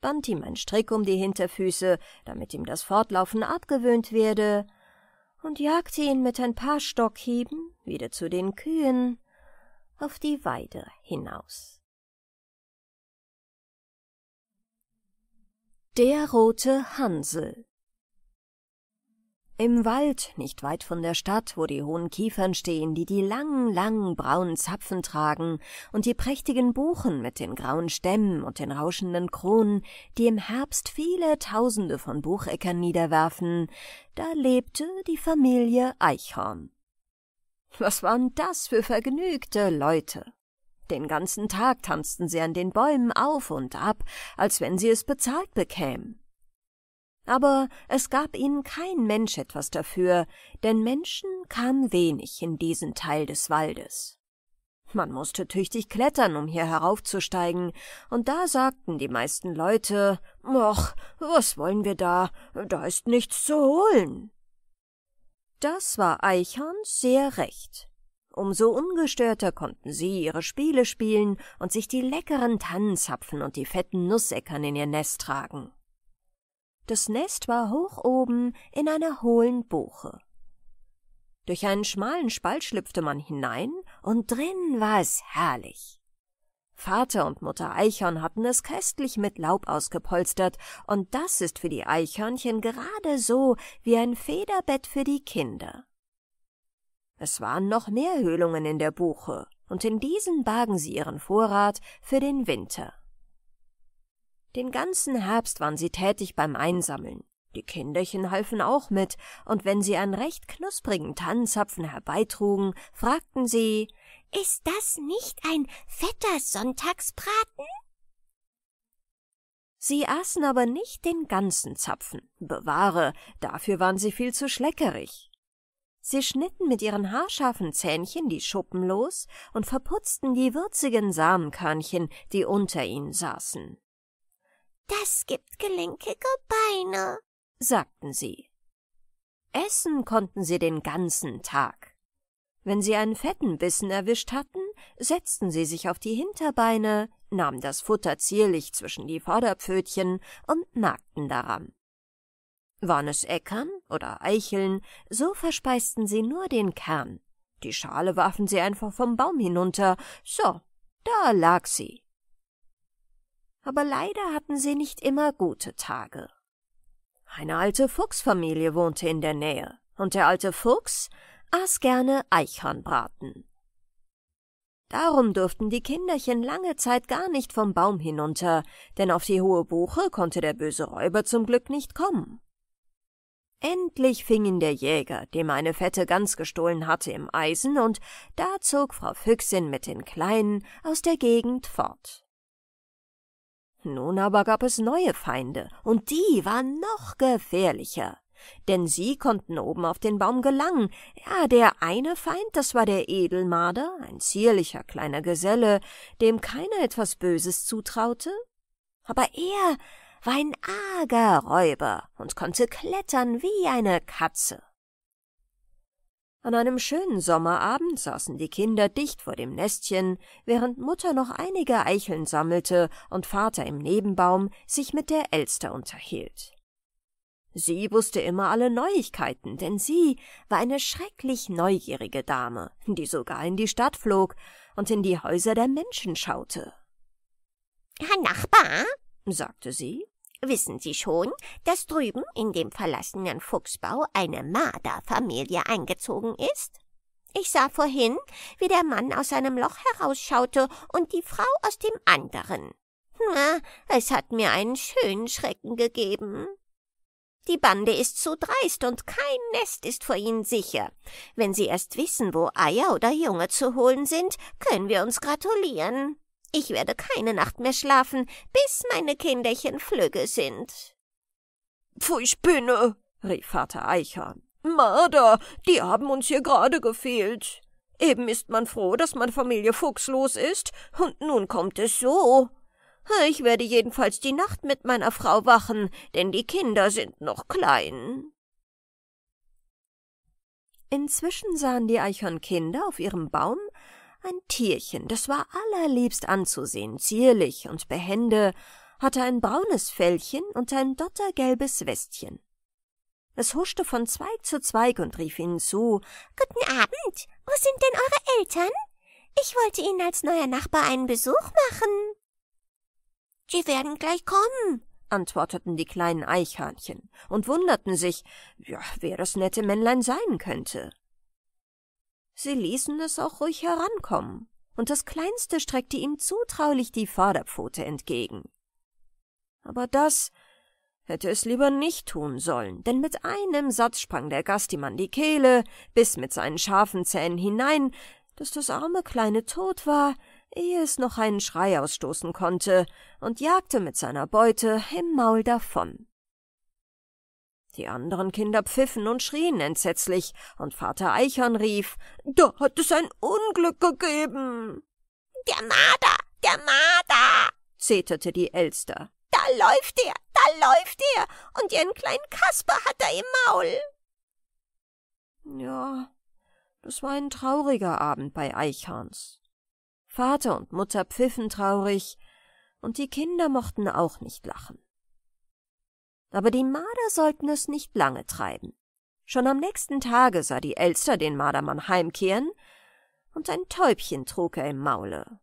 Band ihm ein Strick um die Hinterfüße, damit ihm das Fortlaufen abgewöhnt werde, und jagte ihn mit ein paar Stockhieben wieder zu den Kühen auf die Weide hinaus. Der rote Hansel Im Wald, nicht weit von der Stadt, wo die hohen Kiefern stehen, die die langen, langen braunen Zapfen tragen, und die prächtigen Buchen mit den grauen Stämmen und den rauschenden Kronen, die im Herbst viele Tausende von Bucheckern niederwerfen, da lebte die Familie Eichhorn. Was waren das für vergnügte Leute! Den ganzen Tag tanzten sie an den Bäumen auf und ab, als wenn sie es bezahlt bekämen. Aber es gab ihnen kein Mensch etwas dafür, denn Menschen kamen wenig in diesen Teil des Waldes. Man musste tüchtig klettern, um hier heraufzusteigen, und da sagten die meisten Leute, »Och, was wollen wir da? Da ist nichts zu holen.« Das war Eichhorn sehr recht, Umso ungestörter konnten sie ihre Spiele spielen und sich die leckeren Tannenzapfen und die fetten Nussäckern in ihr Nest tragen. Das Nest war hoch oben in einer hohlen Buche. Durch einen schmalen Spalt schlüpfte man hinein, und drin war es herrlich. Vater und Mutter Eichhorn hatten es köstlich mit Laub ausgepolstert, und das ist für die Eichhörnchen gerade so wie ein Federbett für die Kinder. Es waren noch mehr Höhlungen in der Buche, und in diesen bargen sie ihren Vorrat für den Winter. Den ganzen Herbst waren sie tätig beim Einsammeln. Die Kinderchen halfen auch mit, und wenn sie einen recht knusprigen Tannenzapfen herbeitrugen, fragten sie, ist das nicht ein fetter Sonntagsbraten? Sie aßen aber nicht den ganzen Zapfen. Bewahre, dafür waren sie viel zu schleckerig. Sie schnitten mit ihren haarscharfen Zähnchen die Schuppen los und verputzten die würzigen Samenkörnchen, die unter ihnen saßen. Das gibt gelenkige Beine, sagten sie. Essen konnten sie den ganzen Tag. Wenn sie einen fetten Bissen erwischt hatten, setzten sie sich auf die Hinterbeine, nahmen das Futter zierlich zwischen die Vorderpfötchen und nagten daran. Waren es Äckern oder Eicheln, so verspeisten sie nur den Kern. Die Schale warfen sie einfach vom Baum hinunter. So, da lag sie. Aber leider hatten sie nicht immer gute Tage. Eine alte Fuchsfamilie wohnte in der Nähe, und der alte Fuchs aß gerne Eichhornbraten. Darum durften die Kinderchen lange Zeit gar nicht vom Baum hinunter, denn auf die hohe Buche konnte der böse Räuber zum Glück nicht kommen. Endlich fing ihn der Jäger, dem eine fette Gans gestohlen hatte, im Eisen, und da zog Frau Füchsin mit den Kleinen aus der Gegend fort. Nun aber gab es neue Feinde, und die waren noch gefährlicher, denn sie konnten oben auf den Baum gelangen. Ja, der eine Feind, das war der Edelmarder, ein zierlicher kleiner Geselle, dem keiner etwas Böses zutraute. Aber er war ein arger Räuber und konnte klettern wie eine Katze. An einem schönen Sommerabend saßen die Kinder dicht vor dem Nestchen, während Mutter noch einige Eicheln sammelte und Vater im Nebenbaum sich mit der Elster unterhielt. Sie wusste immer alle Neuigkeiten, denn sie war eine schrecklich neugierige Dame, die sogar in die Stadt flog und in die Häuser der Menschen schaute. Herr Nachbar, sagte sie, Wissen Sie schon, dass drüben in dem verlassenen Fuchsbau eine Marderfamilie eingezogen ist? Ich sah vorhin, wie der Mann aus einem Loch herausschaute und die Frau aus dem anderen. Na, es hat mir einen schönen Schrecken gegeben. Die Bande ist zu dreist und kein Nest ist vor ihnen sicher. Wenn sie erst wissen, wo Eier oder Junge zu holen sind, können wir uns gratulieren. Ich werde keine Nacht mehr schlafen, bis meine Kinderchen flügge sind. Pfui Spinne, rief Vater Eichhorn. Marder, die haben uns hier gerade gefehlt. Eben ist man froh, dass man Familie Fuchs los ist, und nun kommt es so. Ich werde jedenfalls die Nacht mit meiner Frau wachen, denn die Kinder sind noch klein. Inzwischen sahen die Eichhornkinder auf ihrem Baum ein Tierchen, das war allerliebst anzusehen, zierlich und behende, hatte ein braunes Fellchen und ein dottergelbes Westchen. Es huschte von Zweig zu Zweig und rief ihnen zu Guten Abend, wo sind denn eure Eltern? Ich wollte Ihnen als neuer Nachbar einen Besuch machen. Sie werden gleich kommen, antworteten die kleinen Eichhörnchen und wunderten sich, ja, wer das nette Männlein sein könnte. Sie ließen es auch ruhig herankommen, und das Kleinste streckte ihm zutraulich die Vorderpfote entgegen. Aber das hätte es lieber nicht tun sollen, denn mit einem Satz sprang der Gast ihm an die Kehle, bis mit seinen scharfen Zähnen hinein, dass das arme Kleine tot war, ehe es noch einen Schrei ausstoßen konnte, und jagte mit seiner Beute im Maul davon. Die anderen Kinder pfiffen und schrien entsetzlich, und Vater Eichhorn rief, da hat es ein Unglück gegeben. Der Marder, der Marder, zeterte die Elster. Da läuft er, da läuft er, und ihren kleinen Kasper hat er im Maul. Ja, das war ein trauriger Abend bei Eichhorns. Vater und Mutter pfiffen traurig, und die Kinder mochten auch nicht lachen. Aber die Marder sollten es nicht lange treiben. Schon am nächsten Tage sah die Elster den Mardermann heimkehren, und ein Täubchen trug er im Maule.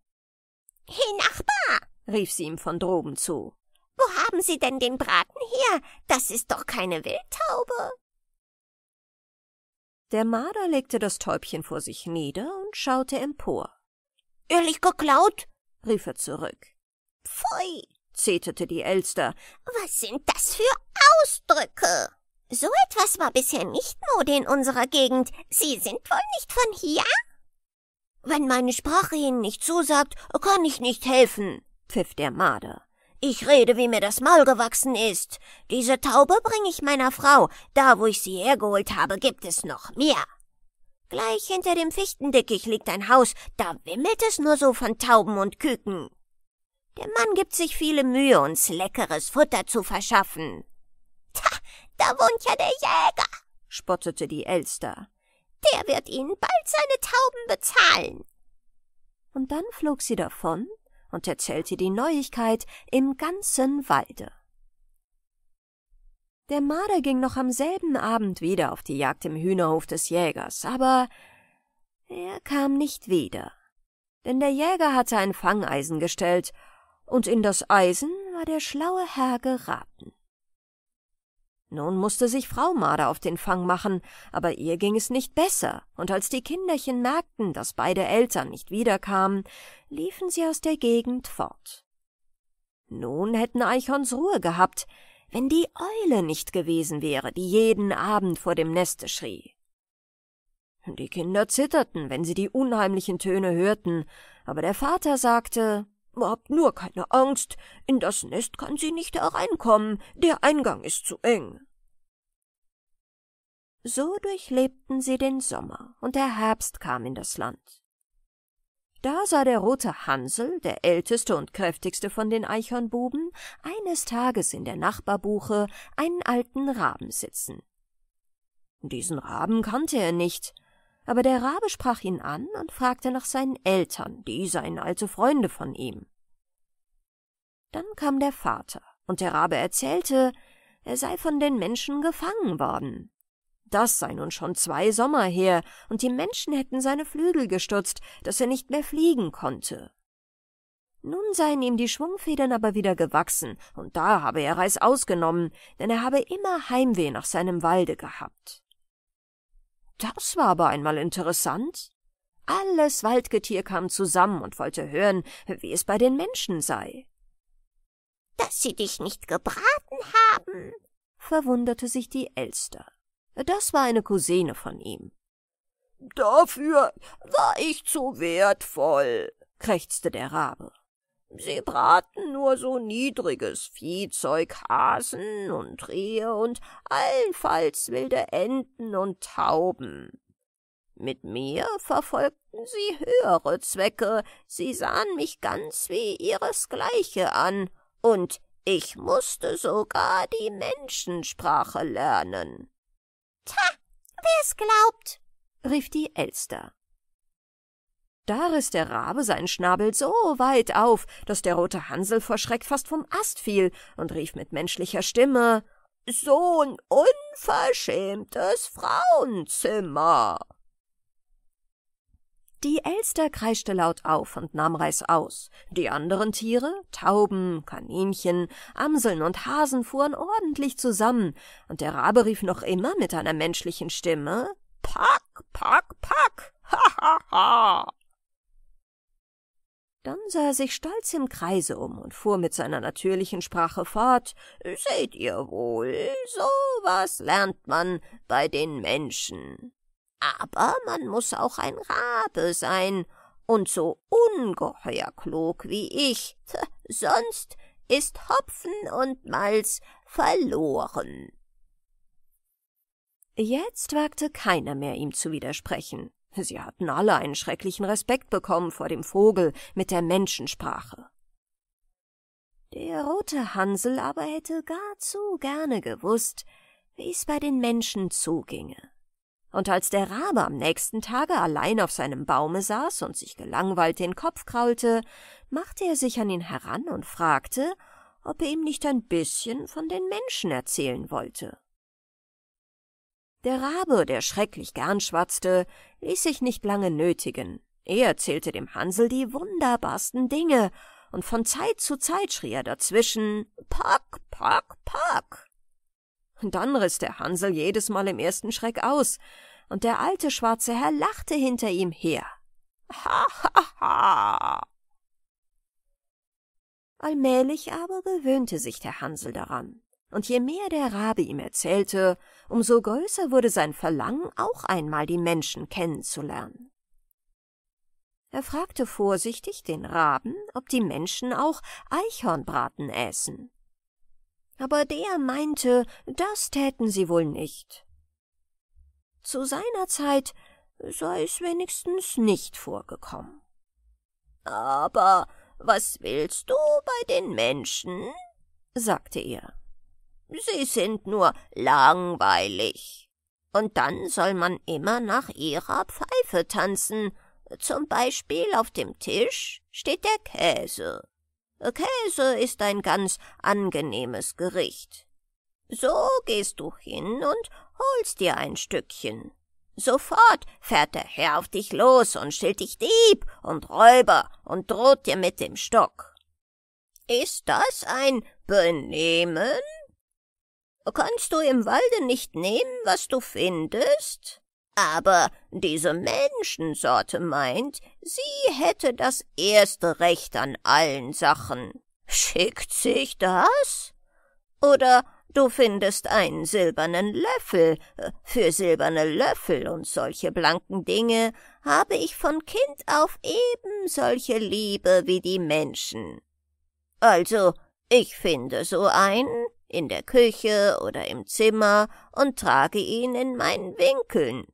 He Nachbar, rief sie ihm von droben zu, wo haben Sie denn den Braten her? Das ist doch keine Wildtaube. Der Marder legte das Täubchen vor sich nieder und schaute empor. Ehrlich geklaut? rief er zurück. Pfui! zeterte die Elster. Was sind das für Ausdrücke? So etwas war bisher nicht Mode in unserer Gegend. Sie sind wohl nicht von hier? Wenn meine Sprache Ihnen nicht zusagt, kann ich nicht helfen, pfiff der Marder. Ich rede, wie mir das Maul gewachsen ist. Diese Taube bringe ich meiner Frau. Da, wo ich sie hergeholt habe, gibt es noch mehr. Gleich hinter dem Fichtendickich liegt ein Haus, da wimmelt es nur so von Tauben und Küken. Der Mann gibt sich viele Mühe, uns leckeres Futter zu verschaffen. Ta, da wohnt ja der Jäger, spottete die Elster. Der wird Ihnen bald seine Tauben bezahlen. Und dann flog sie davon und erzählte die Neuigkeit im ganzen Walde. Der Marder ging noch am selben Abend wieder auf die Jagd im Hühnerhof des Jägers, aber er kam nicht wieder, denn der Jäger hatte ein Fangeisen gestellt und in das Eisen war der schlaue Herr geraten. Nun mußte sich Frau Marder auf den Fang machen, aber ihr ging es nicht besser, und als die Kinderchen merkten, dass beide Eltern nicht wiederkamen, liefen sie aus der Gegend fort. Nun hätten Eichhorns Ruhe gehabt, wenn die Eule nicht gewesen wäre, die jeden Abend vor dem Neste schrie. Die Kinder zitterten, wenn sie die unheimlichen Töne hörten, aber der Vater sagte Habt nur keine Angst, in das Nest kann sie nicht hereinkommen, der Eingang ist zu eng. So durchlebten sie den Sommer, und der Herbst kam in das Land. Da sah der rote Hansel, der älteste und kräftigste von den Eichhornbuben, eines Tages in der Nachbarbuche einen alten Raben sitzen. Diesen Raben kannte er nicht, aber der Rabe sprach ihn an und fragte nach seinen Eltern, die seien alte also Freunde von ihm. Dann kam der Vater, und der Rabe erzählte, er sei von den Menschen gefangen worden. Das sei nun schon zwei Sommer her, und die Menschen hätten seine Flügel gestutzt, dass er nicht mehr fliegen konnte. Nun seien ihm die Schwungfedern aber wieder gewachsen, und da habe er Reis ausgenommen, denn er habe immer Heimweh nach seinem Walde gehabt. Das war aber einmal interessant. Alles Waldgetier kam zusammen und wollte hören, wie es bei den Menschen sei. Dass sie dich nicht gebraten haben, verwunderte sich die Elster. Das war eine Cousine von ihm. Dafür war ich zu wertvoll, krächzte der Rabe. Sie braten nur so niedriges Viehzeug, Hasen und Rehe und allenfalls wilde Enten und Tauben. Mit mir verfolgten sie höhere Zwecke, sie sahen mich ganz wie ihresgleiche an, und ich mußte sogar die Menschensprache lernen. »Ta, wer's glaubt, rief die Elster. Da riss der Rabe seinen Schnabel so weit auf, daß der rote Hansel vor Schreck fast vom Ast fiel und rief mit menschlicher Stimme So ein unverschämtes Frauenzimmer. Die Elster kreischte laut auf und nahm Reis aus. Die anderen Tiere, Tauben, Kaninchen, Amseln und Hasen fuhren ordentlich zusammen, und der Rabe rief noch immer mit einer menschlichen Stimme Pack, pack, pack, ha, ha, ha. Dann sah er sich stolz im Kreise um und fuhr mit seiner natürlichen Sprache fort. Seht ihr wohl, so was lernt man bei den Menschen. Aber man muss auch ein Rabe sein und so ungeheuer klug wie ich, sonst ist Hopfen und Malz verloren. Jetzt wagte keiner mehr ihm zu widersprechen. Sie hatten alle einen schrecklichen Respekt bekommen vor dem Vogel mit der Menschensprache. Der rote Hansel aber hätte gar zu gerne gewusst, wie es bei den Menschen zuginge. Und als der Rabe am nächsten Tage allein auf seinem Baume saß und sich gelangweilt den Kopf kraulte, machte er sich an ihn heran und fragte, ob er ihm nicht ein bisschen von den Menschen erzählen wollte. Der Rabe, der schrecklich gern schwatzte, ließ sich nicht lange nötigen. Er erzählte dem Hansel die wunderbarsten Dinge, und von Zeit zu Zeit schrie er dazwischen Pack, pack, pack. dann riss der Hansel jedes Mal im ersten Schreck aus, und der alte schwarze Herr lachte hinter ihm her. Ha, ha, ha. Allmählich aber gewöhnte sich der Hansel daran und je mehr der Rabe ihm erzählte, umso größer wurde sein Verlangen, auch einmal die Menschen kennenzulernen. Er fragte vorsichtig den Raben, ob die Menschen auch Eichhornbraten äßen. Aber der meinte, das täten sie wohl nicht. Zu seiner Zeit sei es wenigstens nicht vorgekommen. Aber was willst du bei den Menschen? sagte er. Sie sind nur langweilig. Und dann soll man immer nach ihrer Pfeife tanzen. Zum Beispiel auf dem Tisch steht der Käse. Käse ist ein ganz angenehmes Gericht. So gehst du hin und holst dir ein Stückchen. Sofort fährt der Herr auf dich los und stellt dich Dieb und Räuber und droht dir mit dem Stock. Ist das ein Benehmen? Kannst du im Walde nicht nehmen, was du findest? Aber diese Menschensorte meint, sie hätte das erste Recht an allen Sachen. Schickt sich das? Oder du findest einen silbernen Löffel. Für silberne Löffel und solche blanken Dinge habe ich von Kind auf eben solche Liebe wie die Menschen. Also, ich finde so einen, in der Küche oder im Zimmer und trage ihn in meinen Winkeln.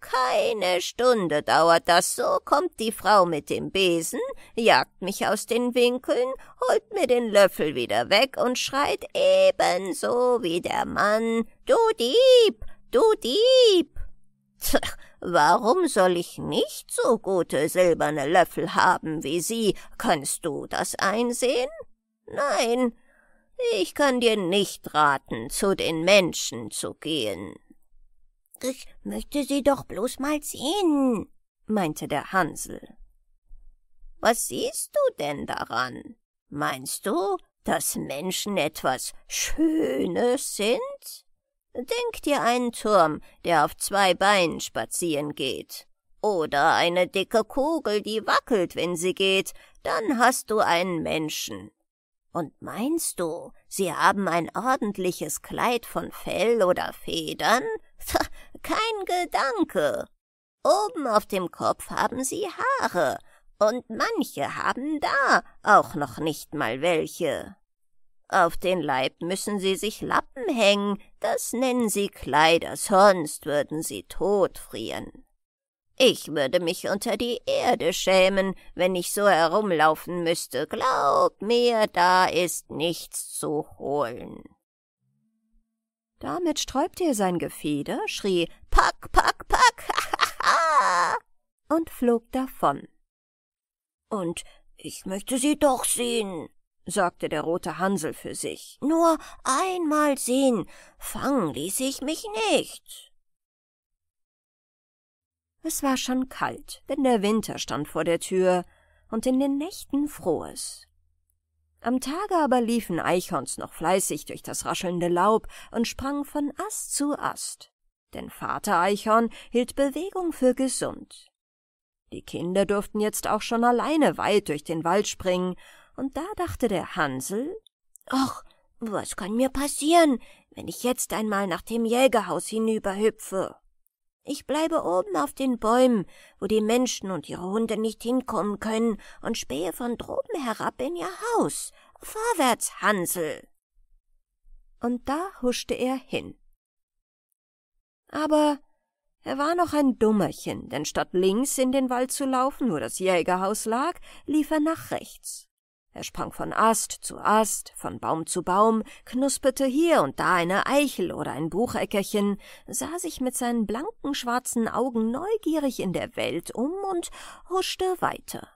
Keine Stunde dauert das so, kommt die Frau mit dem Besen, jagt mich aus den Winkeln, holt mir den Löffel wieder weg und schreit ebenso wie der Mann Du Dieb, du Dieb. Tch, warum soll ich nicht so gute silberne Löffel haben wie Sie? Kannst du das einsehen? Nein, ich kann dir nicht raten, zu den Menschen zu gehen. Ich möchte sie doch bloß mal sehen, meinte der Hansel. Was siehst du denn daran? Meinst du, dass Menschen etwas Schönes sind? Denk dir einen Turm, der auf zwei Beinen spazieren geht. Oder eine dicke Kugel, die wackelt, wenn sie geht, dann hast du einen Menschen. Und meinst du, sie haben ein ordentliches Kleid von Fell oder Federn? Kein Gedanke. Oben auf dem Kopf haben sie Haare, und manche haben da auch noch nicht mal welche. Auf den Leib müssen sie sich Lappen hängen, das nennen sie Kleider, sonst würden sie totfrieren. Ich würde mich unter die Erde schämen, wenn ich so herumlaufen müsste. Glaub mir, da ist nichts zu holen. Damit sträubte er sein Gefieder, schrie Pack, pack, pack, ha, und flog davon. Und ich möchte sie doch sehen, sagte der rote Hansel für sich. Nur einmal sehen, fangen ließ ich mich nicht. Es war schon kalt, denn der Winter stand vor der Tür, und in den Nächten fror es. Am Tage aber liefen Eichhorns noch fleißig durch das raschelnde Laub und sprangen von Ast zu Ast, denn Vater Eichhorn hielt Bewegung für gesund. Die Kinder durften jetzt auch schon alleine weit durch den Wald springen, und da dachte der Hansel, »Ach, was kann mir passieren, wenn ich jetzt einmal nach dem Jägerhaus hinüberhüpfe?« ich bleibe oben auf den Bäumen, wo die Menschen und ihre Hunde nicht hinkommen können, und spähe von droben herab in ihr Haus. Vorwärts, Hansel! Und da huschte er hin. Aber er war noch ein Dummerchen, denn statt links in den Wald zu laufen, wo das Jägerhaus lag, lief er nach rechts. Er sprang von Ast zu Ast, von Baum zu Baum, knusperte hier und da eine Eichel oder ein Bucheckerchen, sah sich mit seinen blanken schwarzen Augen neugierig in der Welt um und huschte weiter.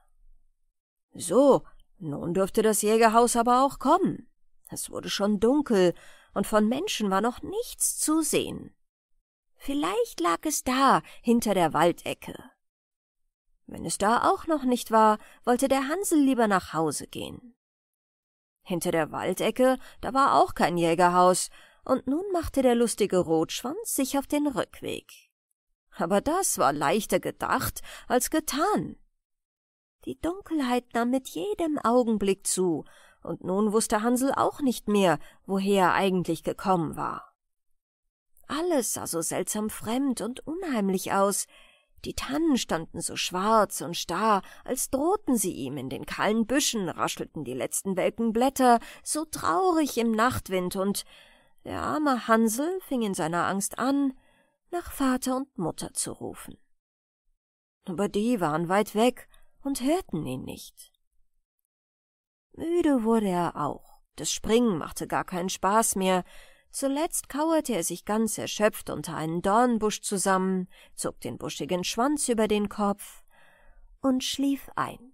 So, nun dürfte das Jägerhaus aber auch kommen. Es wurde schon dunkel, und von Menschen war noch nichts zu sehen. Vielleicht lag es da, hinter der Waldecke. Wenn es da auch noch nicht war, wollte der Hansel lieber nach Hause gehen. Hinter der Waldecke, da war auch kein Jägerhaus, und nun machte der lustige Rotschwanz sich auf den Rückweg. Aber das war leichter gedacht als getan. Die Dunkelheit nahm mit jedem Augenblick zu, und nun wusste Hansel auch nicht mehr, woher er eigentlich gekommen war. Alles sah so seltsam fremd und unheimlich aus, die Tannen standen so schwarz und starr, als drohten sie ihm, in den kahlen Büschen raschelten die letzten welken Blätter, so traurig im Nachtwind, und der arme Hansel fing in seiner Angst an, nach Vater und Mutter zu rufen. Aber die waren weit weg und hörten ihn nicht. Müde wurde er auch, das Springen machte gar keinen Spaß mehr, Zuletzt kauerte er sich ganz erschöpft unter einen Dornbusch zusammen, zog den buschigen Schwanz über den Kopf und schlief ein.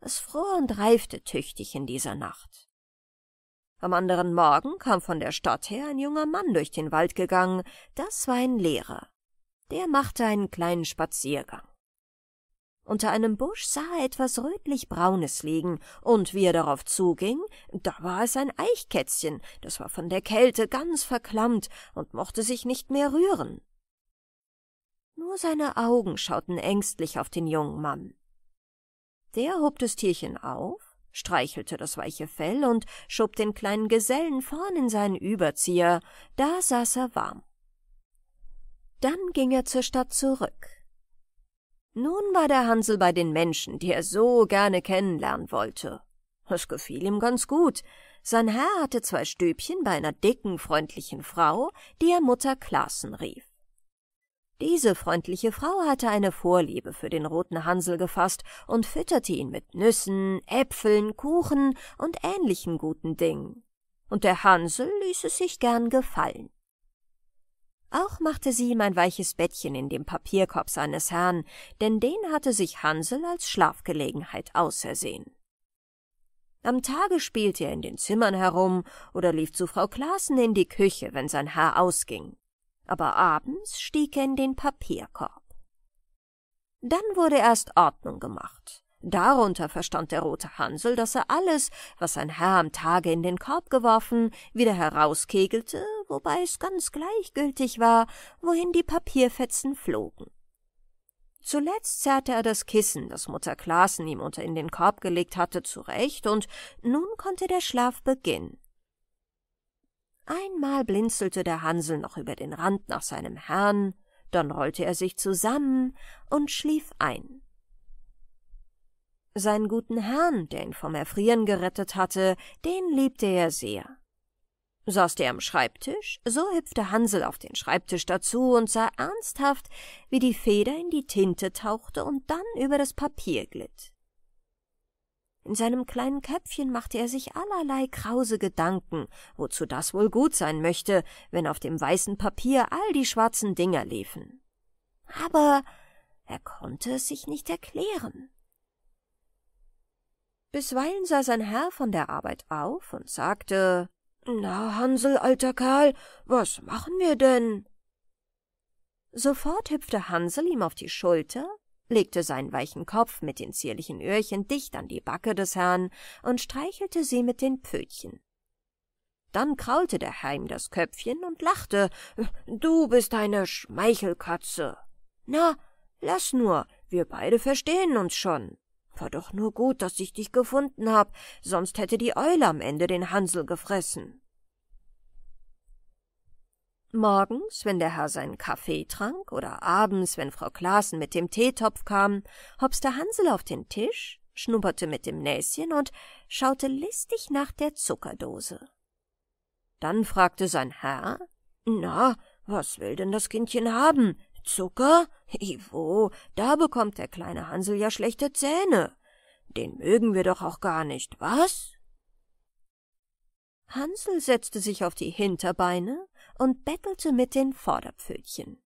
Es fror und reifte tüchtig in dieser Nacht. Am anderen Morgen kam von der Stadt her ein junger Mann durch den Wald gegangen, das war ein Lehrer. Der machte einen kleinen Spaziergang. Unter einem Busch sah er etwas rötlich-braunes liegen, und wie er darauf zuging, da war es ein Eichkätzchen, das war von der Kälte ganz verklammt und mochte sich nicht mehr rühren. Nur seine Augen schauten ängstlich auf den jungen Mann. Der hob das Tierchen auf, streichelte das weiche Fell und schob den kleinen Gesellen vorn in seinen Überzieher, da saß er warm. Dann ging er zur Stadt zurück, nun war der Hansel bei den Menschen, die er so gerne kennenlernen wollte. Es gefiel ihm ganz gut. Sein Herr hatte zwei Stübchen bei einer dicken, freundlichen Frau, die er Mutter Klassen rief. Diese freundliche Frau hatte eine Vorliebe für den roten Hansel gefasst und fütterte ihn mit Nüssen, Äpfeln, Kuchen und ähnlichen guten Dingen. Und der Hansel ließ es sich gern gefallen. Auch machte sie ihm ein weiches Bettchen in dem Papierkorb seines Herrn, denn den hatte sich Hansel als Schlafgelegenheit ausersehen. Am Tage spielte er in den Zimmern herum oder lief zu Frau Klaassen in die Küche, wenn sein Herr ausging. Aber abends stieg er in den Papierkorb. Dann wurde erst Ordnung gemacht. Darunter verstand der rote Hansel, dass er alles, was sein Herr am Tage in den Korb geworfen, wieder herauskegelte wobei es ganz gleichgültig war, wohin die Papierfetzen flogen. Zuletzt zerrte er das Kissen, das Mutter Klaassen ihm unter in den Korb gelegt hatte, zurecht, und nun konnte der Schlaf beginnen. Einmal blinzelte der Hansel noch über den Rand nach seinem Herrn, dann rollte er sich zusammen und schlief ein. Seinen guten Herrn, der ihn vom Erfrieren gerettet hatte, den liebte er sehr. Saß er am Schreibtisch, so hüpfte Hansel auf den Schreibtisch dazu und sah ernsthaft, wie die Feder in die Tinte tauchte und dann über das Papier glitt. In seinem kleinen Köpfchen machte er sich allerlei krause Gedanken, wozu das wohl gut sein möchte, wenn auf dem weißen Papier all die schwarzen Dinger liefen. Aber er konnte es sich nicht erklären. Bisweilen sah sein Herr von der Arbeit auf und sagte na, Hansel, alter Karl, was machen wir denn? Sofort hüpfte Hansel ihm auf die Schulter, legte seinen weichen Kopf mit den zierlichen Öhrchen dicht an die Backe des Herrn und streichelte sie mit den Pfötchen. Dann kraulte der Herr ihm das Köpfchen und lachte. Du bist eine Schmeichelkatze. Na, lass nur, wir beide verstehen uns schon. War doch nur gut, dass ich dich gefunden hab, sonst hätte die Eule am Ende den Hansel gefressen. Morgens, wenn der Herr seinen Kaffee trank, oder abends, wenn Frau Klaassen mit dem Teetopf kam, hopste Hansel auf den Tisch, schnupperte mit dem Näschen und schaute listig nach der Zuckerdose. Dann fragte sein Herr, »Na, was will denn das Kindchen haben? Zucker? Iwo, da bekommt der kleine Hansel ja schlechte Zähne. Den mögen wir doch auch gar nicht, was? Hansel setzte sich auf die Hinterbeine und bettelte mit den Vorderpfötchen.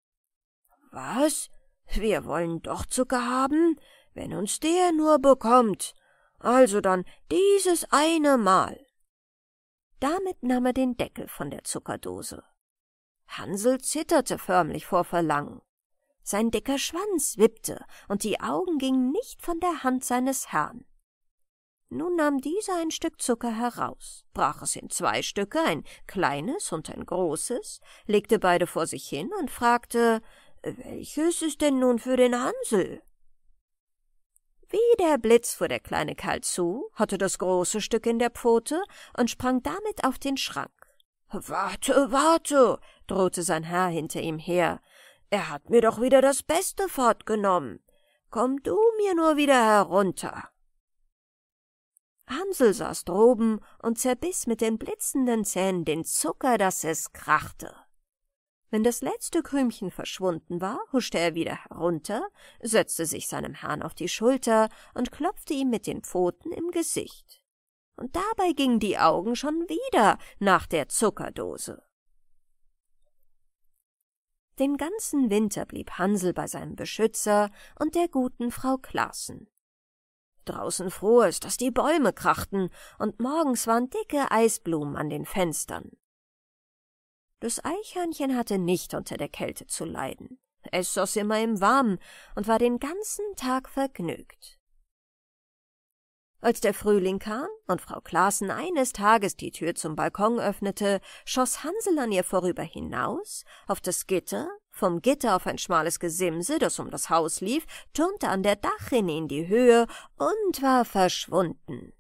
Was? Wir wollen doch Zucker haben, wenn uns der nur bekommt. Also dann dieses eine Mal. Damit nahm er den Deckel von der Zuckerdose. Hansel zitterte förmlich vor Verlangen. Sein dicker Schwanz wippte, und die Augen gingen nicht von der Hand seines Herrn. Nun nahm dieser ein Stück Zucker heraus, brach es in zwei Stücke, ein kleines und ein großes, legte beide vor sich hin und fragte, welches ist denn nun für den Hansel? Wie der Blitz fuhr der kleine Karl zu, hatte das große Stück in der Pfote und sprang damit auf den Schrank. Warte, warte, drohte sein Herr hinter ihm her. Er hat mir doch wieder das Beste fortgenommen. Komm du mir nur wieder herunter. Hansel saß droben und zerbiss mit den blitzenden Zähnen den Zucker, daß es krachte. Wenn das letzte Krümchen verschwunden war, huschte er wieder herunter, setzte sich seinem Herrn auf die Schulter und klopfte ihm mit den Pfoten im Gesicht. Und dabei gingen die Augen schon wieder nach der Zuckerdose. Den ganzen Winter blieb Hansel bei seinem Beschützer und der guten Frau Klaassen. Draußen fror es, dass die Bäume krachten, und morgens waren dicke Eisblumen an den Fenstern. Das Eichhörnchen hatte nicht unter der Kälte zu leiden. Es saß immer im Warmen und war den ganzen Tag vergnügt. Als der Frühling kam und Frau Klaassen eines Tages die Tür zum Balkon öffnete, schoss Hansel an ihr vorüber hinaus, auf das Gitter, vom Gitter auf ein schmales Gesimse, das um das Haus lief, turnte an der Dachrinne in die Höhe und war verschwunden.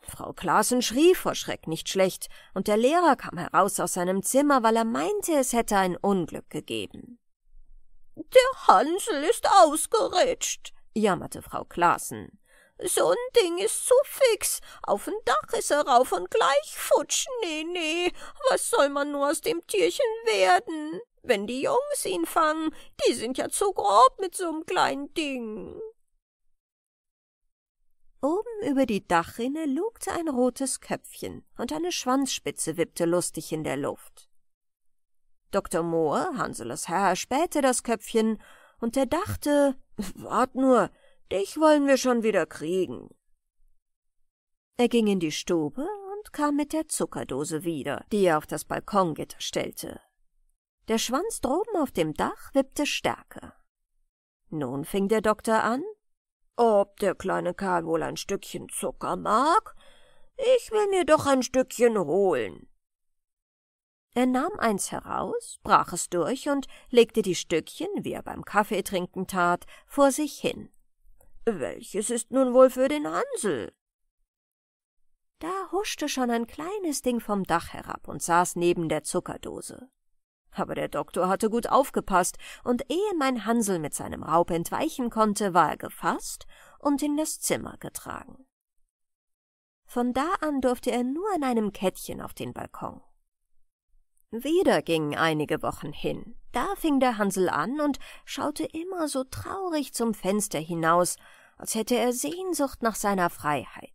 Frau Klaassen schrie vor Schreck nicht schlecht, und der Lehrer kam heraus aus seinem Zimmer, weil er meinte, es hätte ein Unglück gegeben. Der Hansel ist ausgerutscht, jammerte Frau Klaassen. So n Ding ist zu fix. Auf'n Dach ist er rauf und gleich futsch. Nee, nee, was soll man nur aus dem Tierchen werden? Wenn die Jungs ihn fangen, die sind ja zu grob mit so'm kleinen Ding. Oben über die Dachrinne lugte ein rotes Köpfchen und eine Schwanzspitze wippte lustig in der Luft. Dr. Mohr, Hanselas Herr, spähte das Köpfchen und er dachte, wart nur, Dich wollen wir schon wieder kriegen. Er ging in die Stube und kam mit der Zuckerdose wieder, die er auf das Balkongitter stellte. Der Schwanz droben auf dem Dach wippte stärker. Nun fing der Doktor an. Ob der kleine Karl wohl ein Stückchen Zucker mag? Ich will mir doch ein Stückchen holen. Er nahm eins heraus, brach es durch und legte die Stückchen, wie er beim Kaffeetrinken tat, vor sich hin. Welches ist nun wohl für den Hansel? Da huschte schon ein kleines Ding vom Dach herab und saß neben der Zuckerdose. Aber der Doktor hatte gut aufgepasst, und ehe mein Hansel mit seinem Raub entweichen konnte, war er gefasst und in das Zimmer getragen. Von da an durfte er nur in einem Kettchen auf den Balkon. Wieder gingen einige Wochen hin. Da fing der Hansel an und schaute immer so traurig zum Fenster hinaus, als hätte er Sehnsucht nach seiner Freiheit.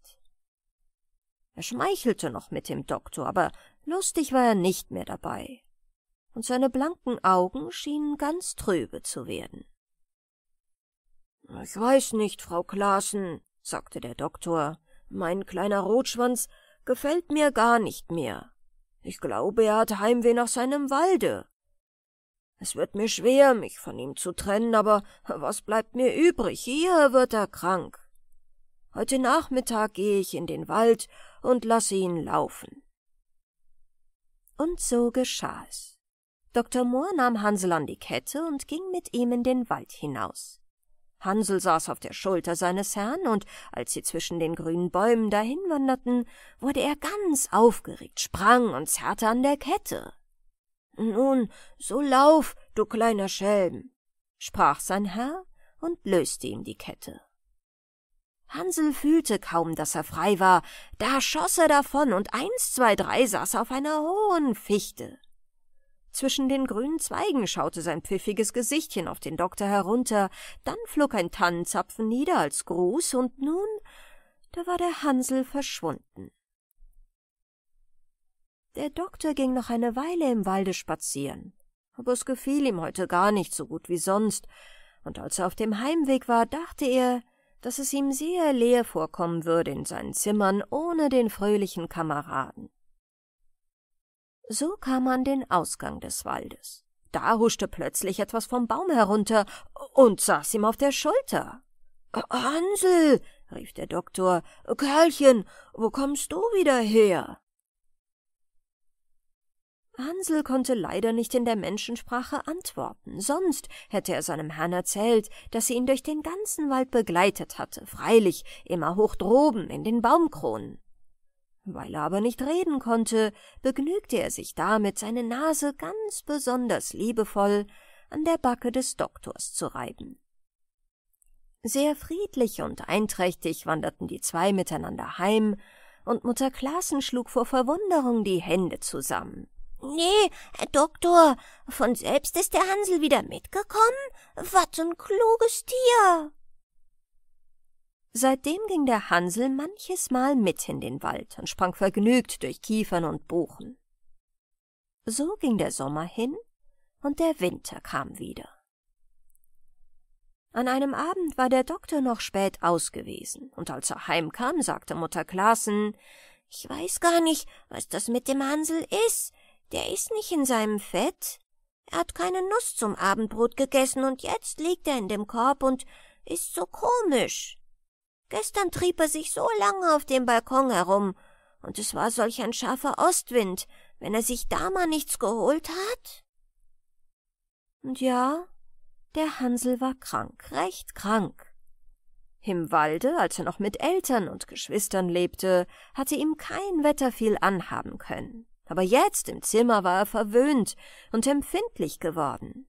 Er schmeichelte noch mit dem Doktor, aber lustig war er nicht mehr dabei. Und seine blanken Augen schienen ganz trübe zu werden. Ich weiß nicht, Frau Klaassen, sagte der Doktor. Mein kleiner Rotschwanz gefällt mir gar nicht mehr. Ich glaube, er hat Heimweh nach seinem Walde. Es wird mir schwer, mich von ihm zu trennen, aber was bleibt mir übrig? Hier wird er krank. Heute Nachmittag gehe ich in den Wald und lasse ihn laufen. Und so geschah es. Dr. Mohr nahm Hansel an die Kette und ging mit ihm in den Wald hinaus. Hansel saß auf der Schulter seines Herrn, und als sie zwischen den grünen Bäumen dahinwanderten, wurde er ganz aufgeregt, sprang und zerrte an der Kette. Nun, so lauf, du kleiner Schelm, sprach sein Herr und löste ihm die Kette. Hansel fühlte kaum, dass er frei war, da schoss er davon, und eins, zwei, drei saß er auf einer hohen Fichte. Zwischen den grünen Zweigen schaute sein pfiffiges Gesichtchen auf den Doktor herunter, dann flog ein Tannenzapfen nieder als Gruß, und nun, da war der Hansel verschwunden. Der Doktor ging noch eine Weile im Walde spazieren, aber es gefiel ihm heute gar nicht so gut wie sonst, und als er auf dem Heimweg war, dachte er, dass es ihm sehr leer vorkommen würde in seinen Zimmern ohne den fröhlichen Kameraden. So kam an den Ausgang des Waldes. Da huschte plötzlich etwas vom Baum herunter und saß ihm auf der Schulter. Hansel, rief der Doktor, Kerlchen, wo kommst du wieder her? Hansel konnte leider nicht in der Menschensprache antworten, sonst hätte er seinem Herrn erzählt, dass sie ihn durch den ganzen Wald begleitet hatte, freilich immer hoch droben in den Baumkronen. Weil er aber nicht reden konnte, begnügte er sich damit, seine Nase ganz besonders liebevoll an der Backe des Doktors zu reiben. Sehr friedlich und einträchtig wanderten die zwei miteinander heim, und Mutter Klassen schlug vor Verwunderung die Hände zusammen. Nee, Herr äh, Doktor, von selbst ist der Hansel wieder mitgekommen? Was ein kluges Tier! Seitdem ging der Hansel manches Mal mit in den Wald und sprang vergnügt durch Kiefern und Buchen. So ging der Sommer hin und der Winter kam wieder. An einem Abend war der Doktor noch spät ausgewesen, und als er heimkam, sagte Mutter Klaassen, ich weiß gar nicht, was das mit dem Hansel ist. Der ist nicht in seinem Fett. Er hat keine Nuss zum Abendbrot gegessen und jetzt liegt er in dem Korb und ist so komisch. Gestern trieb er sich so lange auf dem Balkon herum, und es war solch ein scharfer Ostwind, wenn er sich da mal nichts geholt hat. Und ja, der Hansel war krank, recht krank. Im Walde, als er noch mit Eltern und Geschwistern lebte, hatte ihm kein Wetter viel anhaben können. Aber jetzt im Zimmer war er verwöhnt und empfindlich geworden.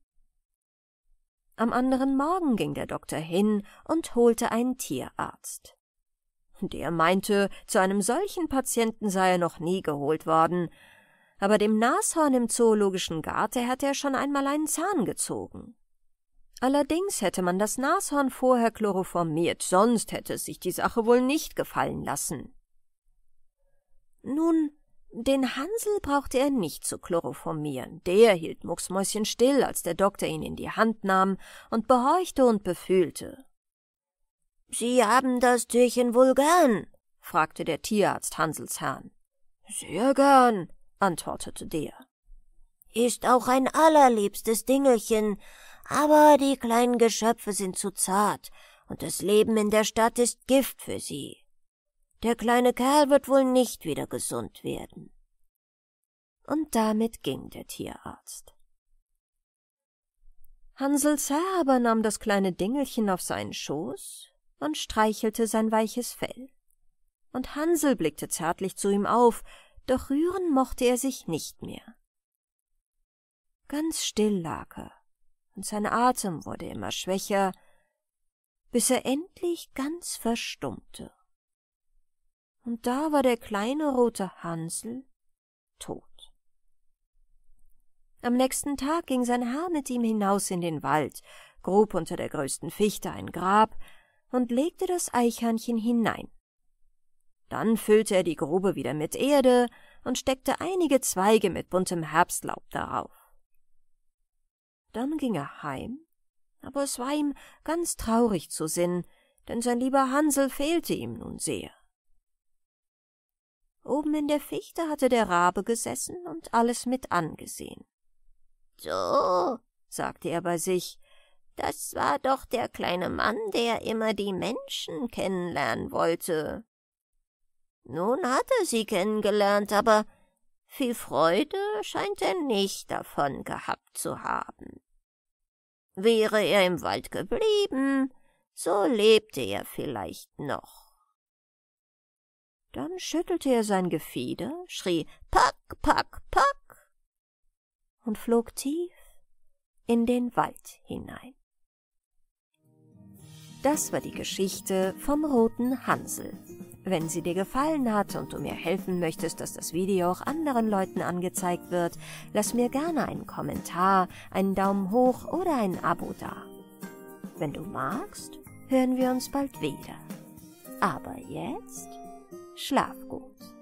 Am anderen Morgen ging der Doktor hin und holte einen Tierarzt. Der meinte, zu einem solchen Patienten sei er noch nie geholt worden, aber dem Nashorn im zoologischen Garten hatte er schon einmal einen Zahn gezogen. Allerdings hätte man das Nashorn vorher chloroformiert, sonst hätte es sich die Sache wohl nicht gefallen lassen. Nun den Hansel brauchte er nicht zu chloroformieren, der hielt Mucksmäuschen still, als der Doktor ihn in die Hand nahm und behorchte und befühlte. »Sie haben das Türchen wohl gern?« fragte der Tierarzt Hansels Herrn. »Sehr gern«, antwortete der. »Ist auch ein allerliebstes Dingelchen, aber die kleinen Geschöpfe sind zu zart, und das Leben in der Stadt ist Gift für sie. Der kleine Kerl wird wohl nicht wieder gesund werden. Und damit ging der Tierarzt. Hansels Herr aber nahm das kleine Dingelchen auf seinen Schoß und streichelte sein weiches Fell. Und Hansel blickte zärtlich zu ihm auf, doch rühren mochte er sich nicht mehr. Ganz still lag er, und sein Atem wurde immer schwächer, bis er endlich ganz verstummte und da war der kleine rote Hansel tot. Am nächsten Tag ging sein Herr mit ihm hinaus in den Wald, grub unter der größten Fichte ein Grab und legte das Eichhörnchen hinein. Dann füllte er die Grube wieder mit Erde und steckte einige Zweige mit buntem Herbstlaub darauf. Dann ging er heim, aber es war ihm ganz traurig zu Sinn, denn sein lieber Hansel fehlte ihm nun sehr. Oben in der Fichte hatte der Rabe gesessen und alles mit angesehen. So, sagte er bei sich, das war doch der kleine Mann, der immer die Menschen kennenlernen wollte. Nun hat er sie kennengelernt, aber viel Freude scheint er nicht davon gehabt zu haben. Wäre er im Wald geblieben, so lebte er vielleicht noch. Dann schüttelte er sein Gefieder, schrie Pack, Pack, Pack und flog tief in den Wald hinein. Das war die Geschichte vom roten Hansel. Wenn sie dir gefallen hat und du mir helfen möchtest, dass das Video auch anderen Leuten angezeigt wird, lass mir gerne einen Kommentar, einen Daumen hoch oder ein Abo da. Wenn du magst, hören wir uns bald wieder. Aber jetzt schlafgut.